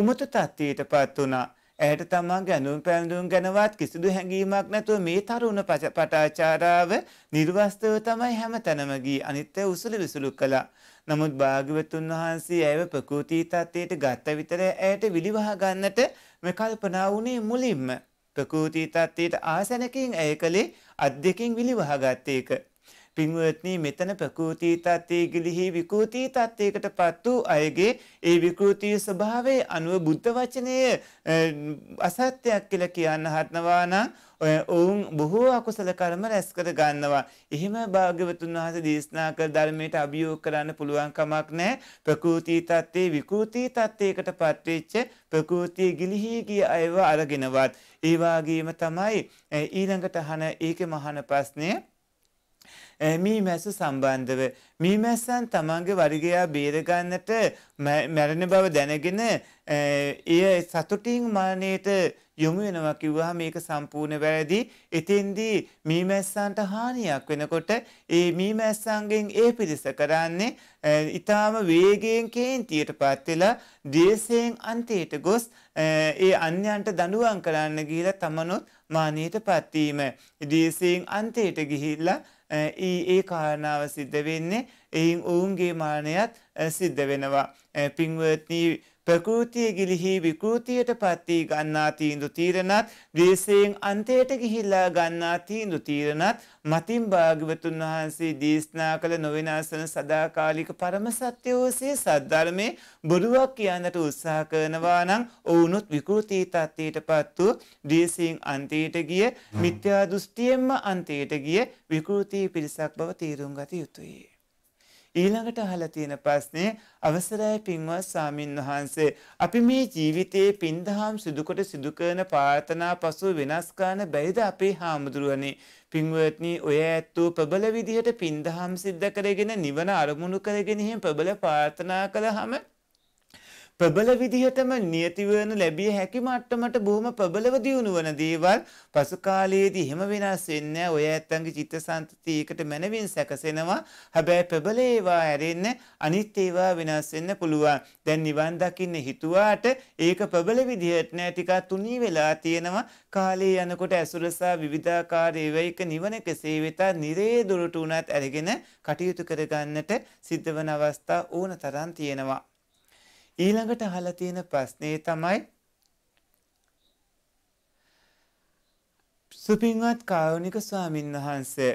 උමතු තත්ත්වයට පත් වුණා. ඇයට තමන්ගේ ඇඳුම් පැළඳුම් ගැනවත් කිසිදු හැඟීමක් නැතුව මේ තරුණ පටාචාරාව නිර්වස්තව තමයි හැම තැනම ගී අනිත්‍ය උසුළු විසුළු කළා. නමුත් භාග්‍යවතුන් වහන්සේ ඇයව ප්‍රකෘති තත්ත්වයට ගත්ත විතර ඇයට විලිවහ ගන්නට මේ කල්පනා වුණේ මුලින්ම. ප්‍රකෘති තත්ත්වයට ආසනකින් ඇය කලේ අත් දෙකින් විලිවහ ගත්තේක. පින්වත්නි මෙතන ප්‍රකෘති තත්ත්වයේ ගිලිහි විකෘති තත්ත්වයකට පත් වූ අයගේ ඒ විකෘති ස්වභාවයේ අනුව බුද්ධ වචනය අසත්‍යයක් කියලා කියන්න හත්නවා නම් ඔවුන් බොහෝ අකුසල කර්ම රැස් කර ගන්නවා. එහෙම භාග්‍යවතුන් වහන්සේ දේශනා කර ධර්මයට අභියෝග කරන්න පුළුවන් කමක් නැහැ. ප්‍රකෘති தත්ත්වේ විකෘති தත්ත්වයකට පත්වෙච්ච ප්‍රකෘති ගිලිහි ගිය අයව අරගෙනවත් ඒ වගේම තමයි ඊළඟට අහන ඒකේ මහාන ප්‍රශ්නේ Eh, මේ මැස සම්බන්ධව. මේ මැස්සන් තමන්ගේ වරිගයා බේරගන්නට මැරණ බව දැනගෙන eh, එය සතුටින් මානයට යොමු වෙනවා කිව්වා මේක සම්පූර්ණ වැරදි. එතෙන්දී මීමැස්සන්ට හානියක් වෙනකොට ඒ මීමැස්සන්ගෙන් ඒ පිරිස කරන්නේ eh, ඊටාම වේගයෙන් කේන්තියට පත් වෙලා දේශයෙන් අන්තයට ගොස් ඒ අන්‍යයන්ට දඬුවම් කරන්න ගිහිලා තමනුත් මානියට පත් වීම. දේශයෙන් අන්තයට ගිහිල්ලා ඒ කාරණාව සිද්ධ වෙන්නේ එයින් ඔවුන්ගේ මානයත් සිද්ධ වෙනවා. පින්වත්නී ප්‍රකෘතිය ගිලිහි විකෘතියට පත්වී ගන්නා තීන්දු තීරණත් දේශයෙන් අන්තයට ගිහිල්ලා ගන්නා තීන්දු තීරණත් මතින් භාගවතුන් වහන්සේ දේශනා කළ නොවෙනසන සදාකාලික පරම සත්‍ය ඕසේ සද්ධර්මයේ බොරුවක් කියන්නට උත්සාහ කරනවා නම් ඔවුනුත් විකෘති තත්ත්වයට පත් වූ දේශයෙන් අන්තයට ගිය මිත්‍යා දෘෂ්ටියෙන්ම අන්තයට ගිය විකෘති පිරිසක් බව තීරුම් ගත යුතුය. ඊළඟට අහලා තියෙන ප්‍රශ්නේ අවසරයි පින්වත් සාමින් වහන්සේ අපි මේ ජීවිතයේ පින්දහම් සිදුකොට සිදු කරන ප්‍රාර්ථනා පසු වෙනස් කරන බැරිද අපේ හාමුදුරුවනි පින්වත්නි ඔය ඇත්තෝ ප්‍රබල විදිහට පින්දහම් සිද්ධ කරගෙන නිවන අරමුණු කරගෙන එහෙම ප්‍රබල ප්‍රාර්ථනා කළාම ප්‍රබල විදිහටම නියති වෙන ලැබිය හැකි මට්ටමට බොහොම ප්‍රබලව දියුණු වන දේවල් පසු කාලයේදී එහෙම වෙනස් වෙන්නේ ඔය ඇත්තන්ගේ චිත්තසංතති ඒකට මනවින් සැකසෙනවා. හැබැයි ප්‍රබල ඒවා හැරෙන්න අනිත් ඒවා වෙනස් වෙන්න පුළුවන්. දැන් නිවන් දකින්න හිතුවාට ඒක ප්‍රබල විදිහට නෑ ටිකක් තුනී වෙලා තියෙනවා. කාලේ යනකොට ඇසුරසා විවිධාකාර ඒවයික නිවන කෙසේ වෙතත් නිරේ දුරට උනත් අරගෙන කටයුතු කරගන්නට සිද්ධ වන අවස්ථා ඕන තරම් තියෙනවා. ඊළඟට අහලා තියෙන ප්‍රශ්නේ තමයි සුපින්වත් කාරුණික ස්වාමින් වහන්සේ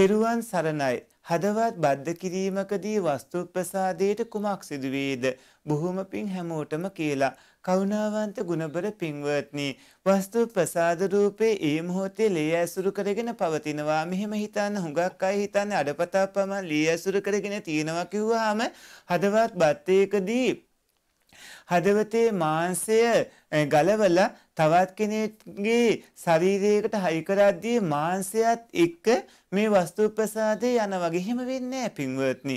තෙරුවන් සරණයි හදවත් බද්ධ කිරීමකදී වස්තු ප්‍රසාදයට කුමක් සිදුවේද බොහොම පිං හැමෝටම කියලා කරුණාවන්ත ගුණබර පින්වත්නි වස්තු ප්‍රසාද රූපේ ඒ මොහොතේ ලේ ඇසුරු කරගෙන පවතිනවා මෙහෙම හිතන්න හුඟක් අය හිතන්නේ අඩපතා පමණ ලේ ඇසුරු කරගෙන තියෙනවා කිව්වහම හදවත් බත්තේකදී හදවතේ මාංශය ගලවලා තවත් කෙනෙක්ගේ ශරීරයකට හයි කරද්දී මාංශයත් එක්ක මේ වස්තු ප්‍රසාදේ යන වගේ හිම වෙන්නේ නැහැ පින්වත්නි.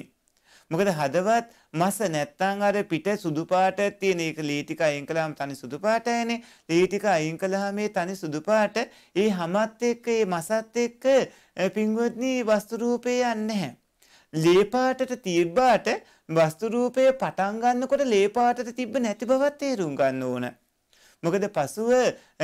මොකද හදවත් මස නැත්තං අර පිට සුදු පාට තියෙන ඒක ලී ටික අයින් කළාම තනි සුදු පාටයිනේ ලී ටික අයින් කළාම මේ තනි සුදු පාට ඒ හැමත් එක්ක ඒ මසත් එක්ක පින්වත්නි වස්තු රූපේ යන්නේ නැහැ ලේ පාටට තිබ්බාට වස්තුරූපය පටන්ගන්නකොට ලේපාටට තිබ්බ නැති බවත් තේරුම් ගන්න ඕන. මොකද පසුව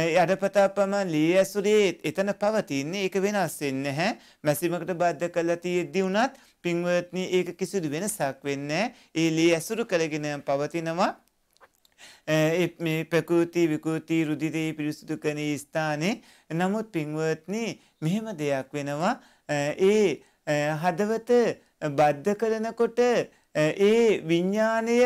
යඩපතපම ලී ඇසුරේ එතන පවතින්නේ ඒක වෙනස්සෙන්න හැ මැසිමකට බද්ධ කලා තියෙද්දි වුණත් පින්වත්නි ඒක කිසිදු වෙනසක් වෙන්න ඒ ලී ඇසුරු කළගෙන පවතිනවා මේ ප්‍රකෘති විකෘති රුදිරේ පිරිසුදු කරන ස්ථානේ නමුත් පින්වත්නි මෙහෙම දෙයක් වෙනවා ඒ හදවත බද්ධ කරනකොට ඒ විඤ්ඥානය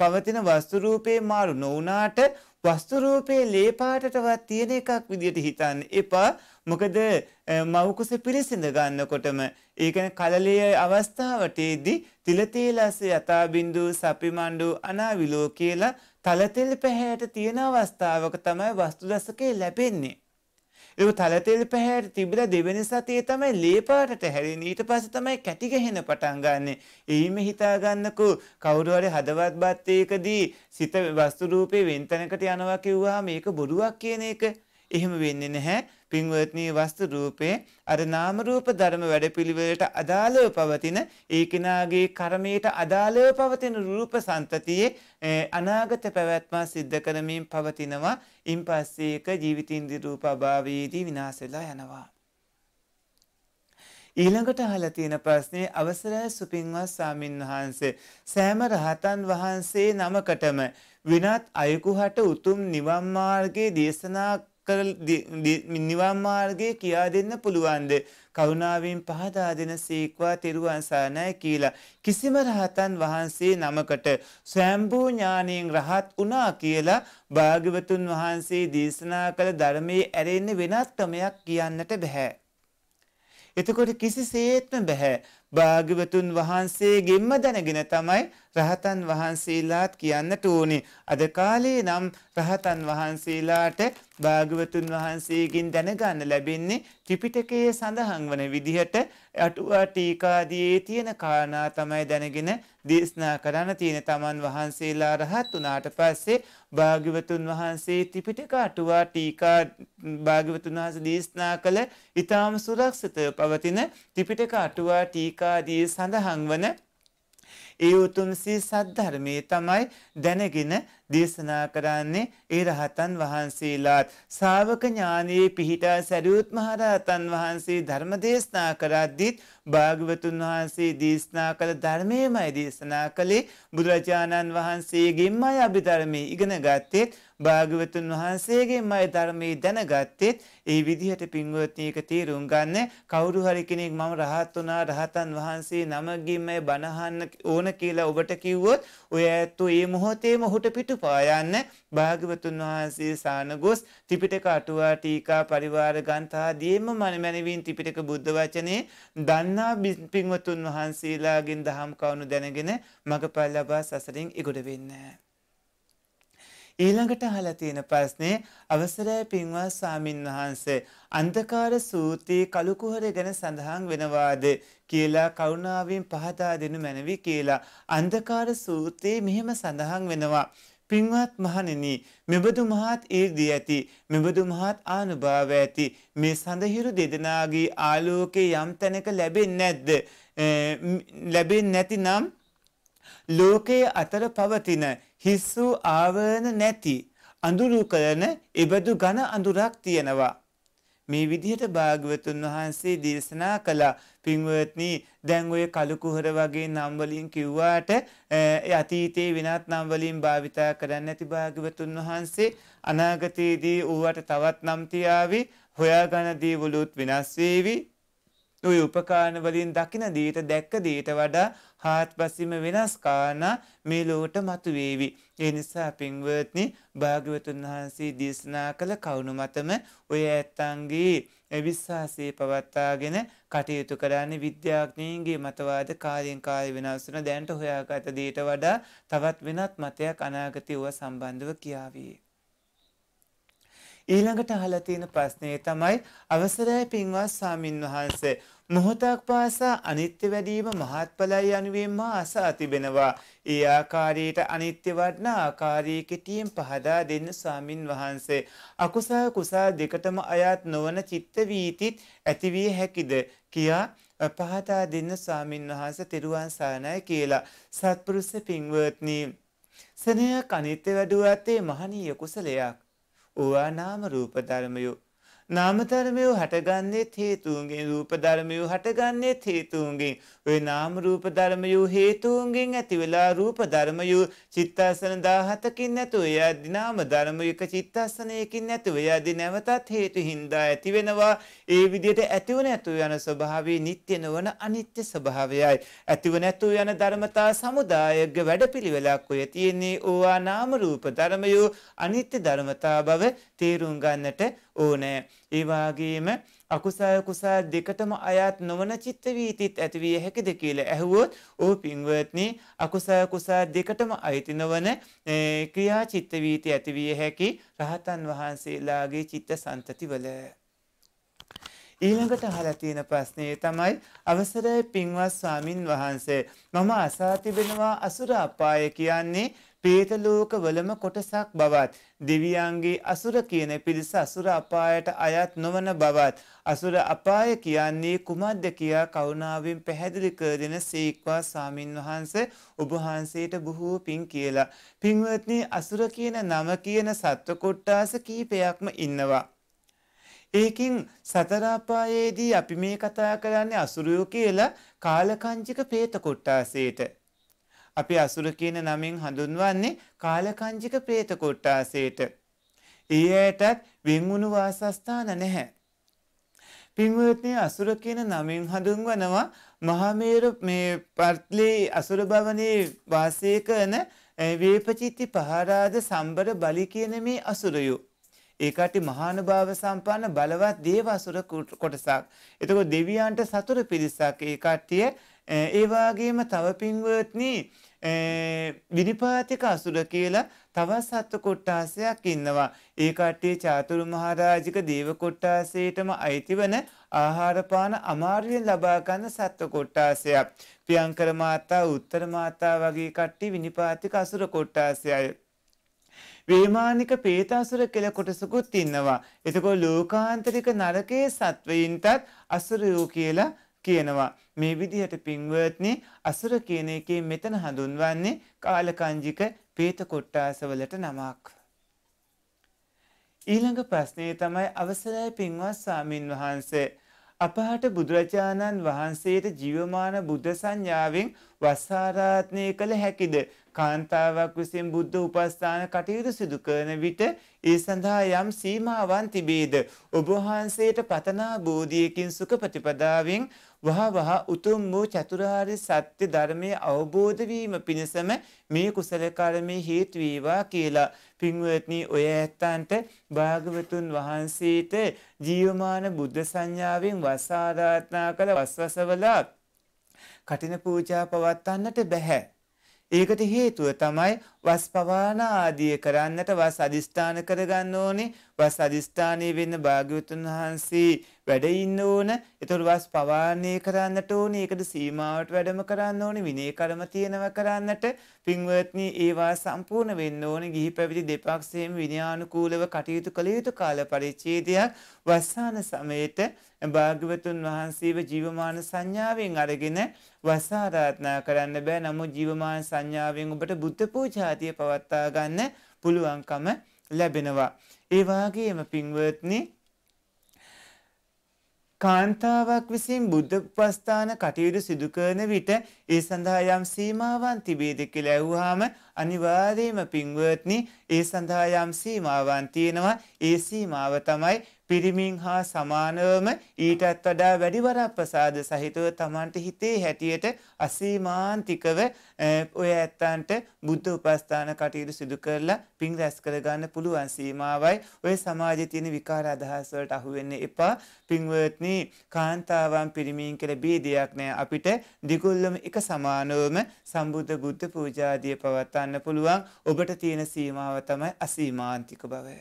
පවතින වස්තුරූපය මාරු නොවනාට වස්තුරූපයේ ලේපාටටවත් තියෙන එකක් විදිට හිතන්න එපා මොකද මවකුස පිරිසිඳ ගන්නකොටම ඒකන කලලය අවස්ථාවටේදී තිලතේලස යථාබින්දු සපිමණ්ඩු අනාවිලෝ කියලා තලතෙල් පැහැයට තියෙන අවස්ථාවක තමයි වස්තුදසකේ ලැබෙන්නේ. ඒක තලතෙල් පැහැයට තිබිලා දෙවෙනි සතියේ තමයි ලේපාටට හැරෙන්නේ. ඊට පස්සේ තමයි කැටි ගහෙන පටන් ගන්නෙ. එයිම හිතා ගන්නකෝ කවුරු හරි හදවත් බත් එකදී සිත වස්තු රූපේ වෙන තැනකට යනවා කිව්වහම මේක බොරුවක් කියන එක එහෙම වෙන්නේ නැහැ. පින්වත්නී වස්තු රූපේ අර නාම රූප ධර්ම වැඩපිළිවෙලට අදාළව පවතින ඒ කෙනාගේ කර්මයට අදාළව පවතින රූප සන්තතියේ අනාගත පැවැත්ම සිද්ධ කරමින් පවතිනවා. ඉන් පස්සේ ඒක ජීවිතින්දි රූප අභාවයේදී විනාශ වෙලා යනවා. ඊළඟට අහලා තියෙන ප්‍රශ්නේ අවසරයි සුපින්වත් සාමින් වහන්සේ සෑම රහතන් වහන්සේ නමකටම විනත් අයකුහට උතුම් නිවන් මාර්ගයේ දේශනා කර නිවන් මාර්ගය කියා දෙන්න පුළුවන්ද කරුණාවෙන් පහදා දෙන සීක්වා තෙරුවන්සානය කියලා කිසිම රහතන් වහන්සේ නමකට ස්වයම්භූ ඥානයෙන් රහත් වුණා කියලා භාග්‍යවතුන් වහන්සේ දේශනා කළ ධර්මයේ ඇරෙන්න වෙනත් ක්‍රමයක් කියන්නට බැහැ. එතකොට කිසිසේත්ම බැහැ භාග්‍යවතුන් වහන්සේගෙන්ම දැනගෙන තමයි රහතන් වහන්සේලාත් කියන්නට ඕනේ. අද කාලේ නම් රහතන් වහන්සේලාට භාගවතුන් වහන්සේගෙන් දැනගන්න ලැබෙන්නේ ත්‍රිපිටකයේ සඳහන් වන විදිහට අටුවා ටීකාදියේ තියෙන කාරණා තමයි දැනගෙන දේශනා කරන්න තියෙන තමන් වහන්සේලා රහත් වුණාට පස්සේ භාග්‍යවතුන් වහන්සේ ත්‍රිපිටක අටුවා ටීකා භාග්‍යවතුන් වහන්සේ දේශනා කළ ඊටාම සුරක්ෂිතව පවතින ත්‍රිපිටක අටුවා ටීකාදී සඳහන් වන ඒ උතුම් සී සද්ධර්මයේ තමයි දැනගෙන දේශනා කරන්නේ ඒ රහතන් වහන්සේලාත් ශාවක ඥානයේ පිහිටා සරියුත් මහරහතන් වහන්සේ ධර්ම දේශනා කරද්දිත් භාග්‍යවතුන් වහන්සේ දේශනා කළ ධර්මයමයි දේශනා කළේ බුදුරජාණන් වහන්සේගෙන්මයි අභිධර්මයේ ඉගෙන ගත්තේ භාග්‍යවතුන් වහන්සේගෙන්මයි ධර්මයේ දැනගත්තෙත් ඒ විදිහට පින්වත්නීක තීරුම් ගන්න කවුරු හරි කෙනෙක් මම රහත් වුණා රහතන් වහන්සේ නමගින්මයි බණහන්න ඕන කියලා ඔබට කිව්වොත් ඔය ඇත්තෝ ඒ මොහොතේම ඔහුට පිටුපා යන්න භාග්‍යවතුන් වහන්සේ සානගොස් ත්‍රිපිටක අටුවා ටීකා පරිවාර ගන්ථාදීම මනමැනවින් ත්‍රිපිටක බුද්ධ වචනේ දන්නා පින්වතුන් වහන්සේලාගෙන් දහම් කවුණු දැනගෙන මගපල් ලබා සසරින් ඉගොඩ වෙන්නේ ඊළඟට අහලා තියෙන ප්‍රශ්නේ අවසරය පින්වත් සාමින් වහන්සේ අන්ධකාර සූත්‍රයේ කළු කුහරය ගැන සඳහන් වෙනවාද කියලා කරුණාවෙන් පහදා දෙනු මැනවි කියලා අන්ධකාර සූත්‍රයේ මෙහෙම සඳහන් වෙනවා පින්වත් මහණෙනි මෙබඳු මහත් ඊර්දී ඇති මෙබඳු මහත් ආනුභාව ඇති මේ සඳහිරු දෙදෙනාගේ ආලෝකේ යම් තැනක ලැබෙන්නේ නැද්ද ලැබෙන්නේ නැතිනම් ලෝකයේ අතර පවතින හිස්සු ආවරණ නැති අඳුරු කරන එබඳු ඝන අඳුරක් තියෙනවා. මේ විදිහට භාග්‍යවතුන් වහන්සේ දේශනා කළා. පින්වත්නි, දැන් ඔය කළු කුහර වගේ නම් වලින් කිව්වාට අතීතේ වෙනත් නම් වලින් භාවිතා කරන්න නැති භාග්‍යවතුන් වහන්සේ අනාගතයේදී ඌවට තවත් නම් තියාවි, හොයාගන්න දේවලුත් වෙනස් වේවි, ওই උපකාරණ වලින් දකින දේට දැක්ක දේට වඩා හාත්පසින්ම වෙනස් කාරණා මේ ලෝට මතුවේවි. ඒ නිසා පින්වත්නි භාග්‍යවතුන් වහන්සේ දේශනා කළ කවුණු මතම ඔය ඇත්තන්ගේ විශ්වාසය පවත්වාගෙන කටයුතු කරන්නේ විද්‍යාඥයින්ගේ මතවාද කාලයෙන් කාලය වෙනස් වෙන දැනට හොයාගත දේට වඩා තවත් වෙනත් මතයක් අනාගතය සම්බන්ධව කියාවේ. ඊළඟට අහලා තියෙන ප්‍රශ්නේ තමයි අවසරයි පින්වත් සාමින් වහන්සේ මොහොතක් පාසා අනිත්‍ය වැඩිම මහත්ඵලයි යනුවෙන්ම අසා තිබෙනවා. ඒ ආකාරයට අනිත්‍ය වටන ආකාරයේ කෙටියෙන් පහදා දෙන්න සාමින් වහන්සේ. අකුසල් කුසල් දෙකටම අයත් නොවන චිත්ත වීතිත් ඇතිවිය හැකිද කියා පහදා දෙන්න සාමින් වහන්සේ තෙරුවන් සරණයි කියලා. සත්පුරුෂ පින්වත්නි සනයක් අනිත්‍ය වැඩුව ඇත්තේ මහනීය කුසලයක්. ඕවා නාම රූප ධර්මයෝ නාම ධර්මයෝ හටගන්නේ හේතුන්ගෙන් රූප ධර්මයෝ හටගන්නේ හේතුන්ගෙන් ඔය නාම රූප ධර්මයෝ හේතුන්ගෙන් ඇති වෙලා රූප ධර්මයෝ චිත්තාසන 17කින් නැතුව යදි නාම ධර්ම එක චිත්තාසනයකින් නැතුව යදි නැවතත් හේතු හින්දා ඇති වෙනවා ඒ විදිහට ඇතිව නැතුව යන ස්වභාවය නිට්ටය නොවන අනිත්‍ය ස්වභාවයයි ඇතිව නැතුව යන ධර්මතා සමුදායක වැඩපිළිවෙලක් ඔය තියෙන්නේ ඕවා නාම රූප ධර්මයෝ අනිත්‍ය ධර්මතා බව තේරුම් ගන්නට ඕනෑ ඒ වගේම අකුසල් කුසල් දෙකටම අයත් නොවන චිත්ත වීතිත් ඇතිවිය හැකිද කියලා ඇහුවොත් ඔහු පින්වත්නි අකුසල් කුසල් දෙකටම අයිති නොවන ක්‍රියා චිත්ත වීති ඇතිවිය හැකි රහතන් වහන්සේලාගේ චිත්ත සන්තතිවල ඊළඟට අහලා තියෙන ප්‍රශ්නේ තමයි අවසරයි පින්වත් ස්වාමින් වහන්සේ මම අසා තිබෙනවා අසුර අපාය කියන්නේ ප්‍රේත ලෝකවලම කොටසක් බවත් දෙවියන්ගේ අසුර කියන පිරිස අසුර අපායට අයත් නොවන බවත් අසුර අපාය කියන්නේ කුමක්ද කියා කරුණාවෙන් පැහැදිලි කර දෙන සීක්වා සාමින් වහන්ස ඔබහන්සේට බොහෝ පින් කියලා. පින්වත්නි අසුර කියන නම කියන සත්ව කොට්ටාස කීපයක්ම ඉන්නවා. ඒකින් සතරාපායේදී අපි මේ කතා කරන්නේ අසුරයෝ කියලා කාලකංචික පේත කොට්ටාසේට. අපි අසුර කියන නමින් හඳුන්වන්නේ කාලකංජික പ്രേත කොට්ටාසයට. ඊයටත් වෙන්වුණු වාසස්ථාන නැහැ. පින්වත්නි අසුර කියන නමින් හඳුන්වනවා මහමේරු මේ පර්ත්ලේ අසුර භවනයේ වාසය කරන වේපචිත්ති පහරාද සම්බර බලි කියන මේ අසුරයෝ. ඒකට මහානුභාව සම්පන්න බලවත් දේව අසුර කොටසක්. එතකොට දෙවියන්ට සතුරු පිරිසක් ඒ කට්ටිය ඒවාගේම තව පින්වත්නී විනිපාතික අසුර කියලා තවත් සත්ව කොට්ටාසයක් ඉන්නවා. ඒ කට්ටිය චාතුරු මහරාජික දේව කොට්ටාසයටම අයිතිවන ආහාරපාන අමාරුවෙන් ලබාගන්න සත්ව කොට්ටාසයක්. ප්‍රියංකර මාතා උත්තර මාතා වගේ කට්ටි විනිපාතික අසුර කොට්ටාසයයි. වේමානික පේතාසුර කෙල කොටසකුත් ඉන්නවා. එතකො ලෝකාන්තරික නරකයේ සත්වයින්ටත් අසුරයෝ කියලා කියනවා. මේ විදිහට පින්වත්නි අසුර කියන එකේ මෙතන හඳුන්වන්නේ කාලකංජික පේත කොට්ටාසවලට නමක්. ඊළඟ ප්‍රශ්නය තමයි අවසරයි පින්වත් සාමීන් වහන්සේ. අපහට බුදුරජාණන් වහන්සේට ජීවමාන බුද්ධ සංඥාවෙන් වස්සාරාත්නය කළ හැකිද කාන්තාවක් විසින් බුද්ධ උපස්ථාන කටයුතු සිදු කරන විට ඒ සඳහා යම් සීමාවන් තිබේද ඔබ වහන්සේට පතනා බෝධියකින් සුඛ ප්‍රතිපදාවෙන් වහ වහ උතුම් වූ චතුරාර්ය සත්‍ය ධර්මයේ අවබෝධ වීම පිණිසම මේ කුසල කර්මයේ හේතු වේවා කියලා පින්වත්නි ඔය ඇත්තන්ට භාගවතුන් වහන්සේට ජීවමාන බුද්ධ සංඥාවෙන් වසාරාත්නා කළ වස්වසවලා කටින පූජා පවත්වන්නට බැහැ ඒකට හේතුව තමයි වස් පවාන ආදිය කරන්නට වස් අදිෂ්ඨාන කරගන්න ඕනේ. වස් අදිෂ්ඨානයේ වෙන්න භාග්‍යවතුන් වහන්සේ වැඩ ඉන්න ඕන. ඒතකොට වාස් පවාරණය කරන්නට ඕනේ. ඒකට සීමාවට වැඩම කරන්න ඕනේ. විනය කර්ම තියෙනව කරන්නට පින්වත්නි ඒවා සම්පූර්ණ වෙන්න ඕනේ. ගිහි පැවිදි දෙපක්ෂයේම විනයානුකූලව කටයුතු කළ යුතු කාල පරිච්ඡේදයක් වස්සාන සමයේට භාග්‍යවතුන් වහන්සේව ජීවමාන සංඥාවෙන් අරගෙන වසාරාත්නා කරන්න බෑ. නමුත් ජීවමාන සංඥාවෙන් ඔබට බුද්ධ පූජාතිය පවත්වා ගන්න පුළුවන්කම ලැබෙනවා. ඒ වගේම පින්වත්නි කාන්තාවක් විසින් බුද්ධ උපස්ථාන කටයුතු සිදු කරන විට ඒ සඳහා යම් සීමාවන් තිබේද කියලා ඇහුවාම අනිවාර්යයෙන්ම පින්වත්නි ඒ සඳහා යම් සීමාවන් තියෙනවා ඒ සීමාව තමයි පිරිමින් හා සමානවම ඊටත් වඩා වැඩි වරප්‍රසාද සහිතව තමන්ට හිතේ හැටියට අසීමාන්තිකව ඔය ඇත්තන්ට බුද්ධ උපස්ථාන කටයුතු සිදු කරලා පින් රැස් කරගන්න පුළුවන් සීමාවයි ඔය සමාජයේ තියෙන විකාර අදහස් වලට අහු වෙන්න එපා පින්වත්නි කාන්තාවන් පිරිමින් කියලා ભેදයක් නෑ අපිට දිගුල්ලම එක සමානවම සම්බුද්ධ බුද්ධ පූජාදිය පවත්වන්න පුළුවන් ඔබට තියෙන සීමාව තමයි අසීමාන්තික භවය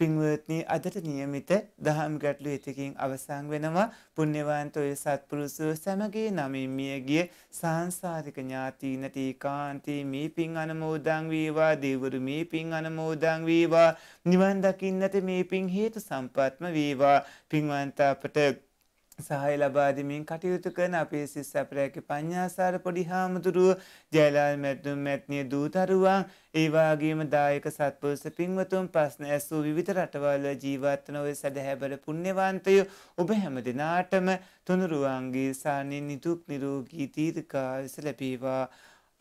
පින්වත්නි අදට નિયમિત දහම් ගැටළු ඉතිකින් අවසන් වෙනවා පුණ්‍යවන්ත ඔය සත්පුරුෂෝ සමගේ නමින් මියගිය සාංශාරික ඥාතීනට ඒකාන්තේ මේ පින් අනුමෝදන් වේවා දෙවරු මේ පින් අනුමෝදන් වේවා නිවන් දකින්නට මේ පින් හේතු සම්පත්ම වේවා පින්වන්ත අපට සහය ලබාදමින් කටයුතු කරන අපේ සිස් සැපරෑකි පඤ්ඥාසාර පොඩි හාමුදුරුව ජැලාල් මැට්නුම් මැත්නිය දූතරුවන් ඒවාගේම දායක සත්පුලස පින්වතුම් ප්‍රශ්න ඇසූ විවිධ රටවල්ල ජීවත්තනොව සැදහැබර පුුණ්‍යවන්තය ඔබ හැම දෙනාටම තුනුරුවන්ගේ සානයෙන් නිදුක් නිරෝගී තීර්කාස ලැබීවා.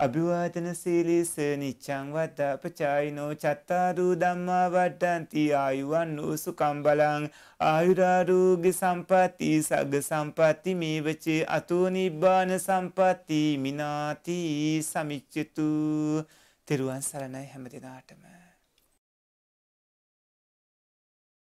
අභිවාචනශීලී සනිච්චං වත පචායිනෝ චත්තාරූ ධම්මා වට්ටන්ති ආයුවන් වූ සුකම් බලං ආයුරාරෝග්‍ය සම්පatti සග්ග සම්පatti මේවචේ අතෝ නිබ්බාන සම්පatti මිනාති සමිච්ඡතු තෙරුවන් සරණයි හැමදෙනාටම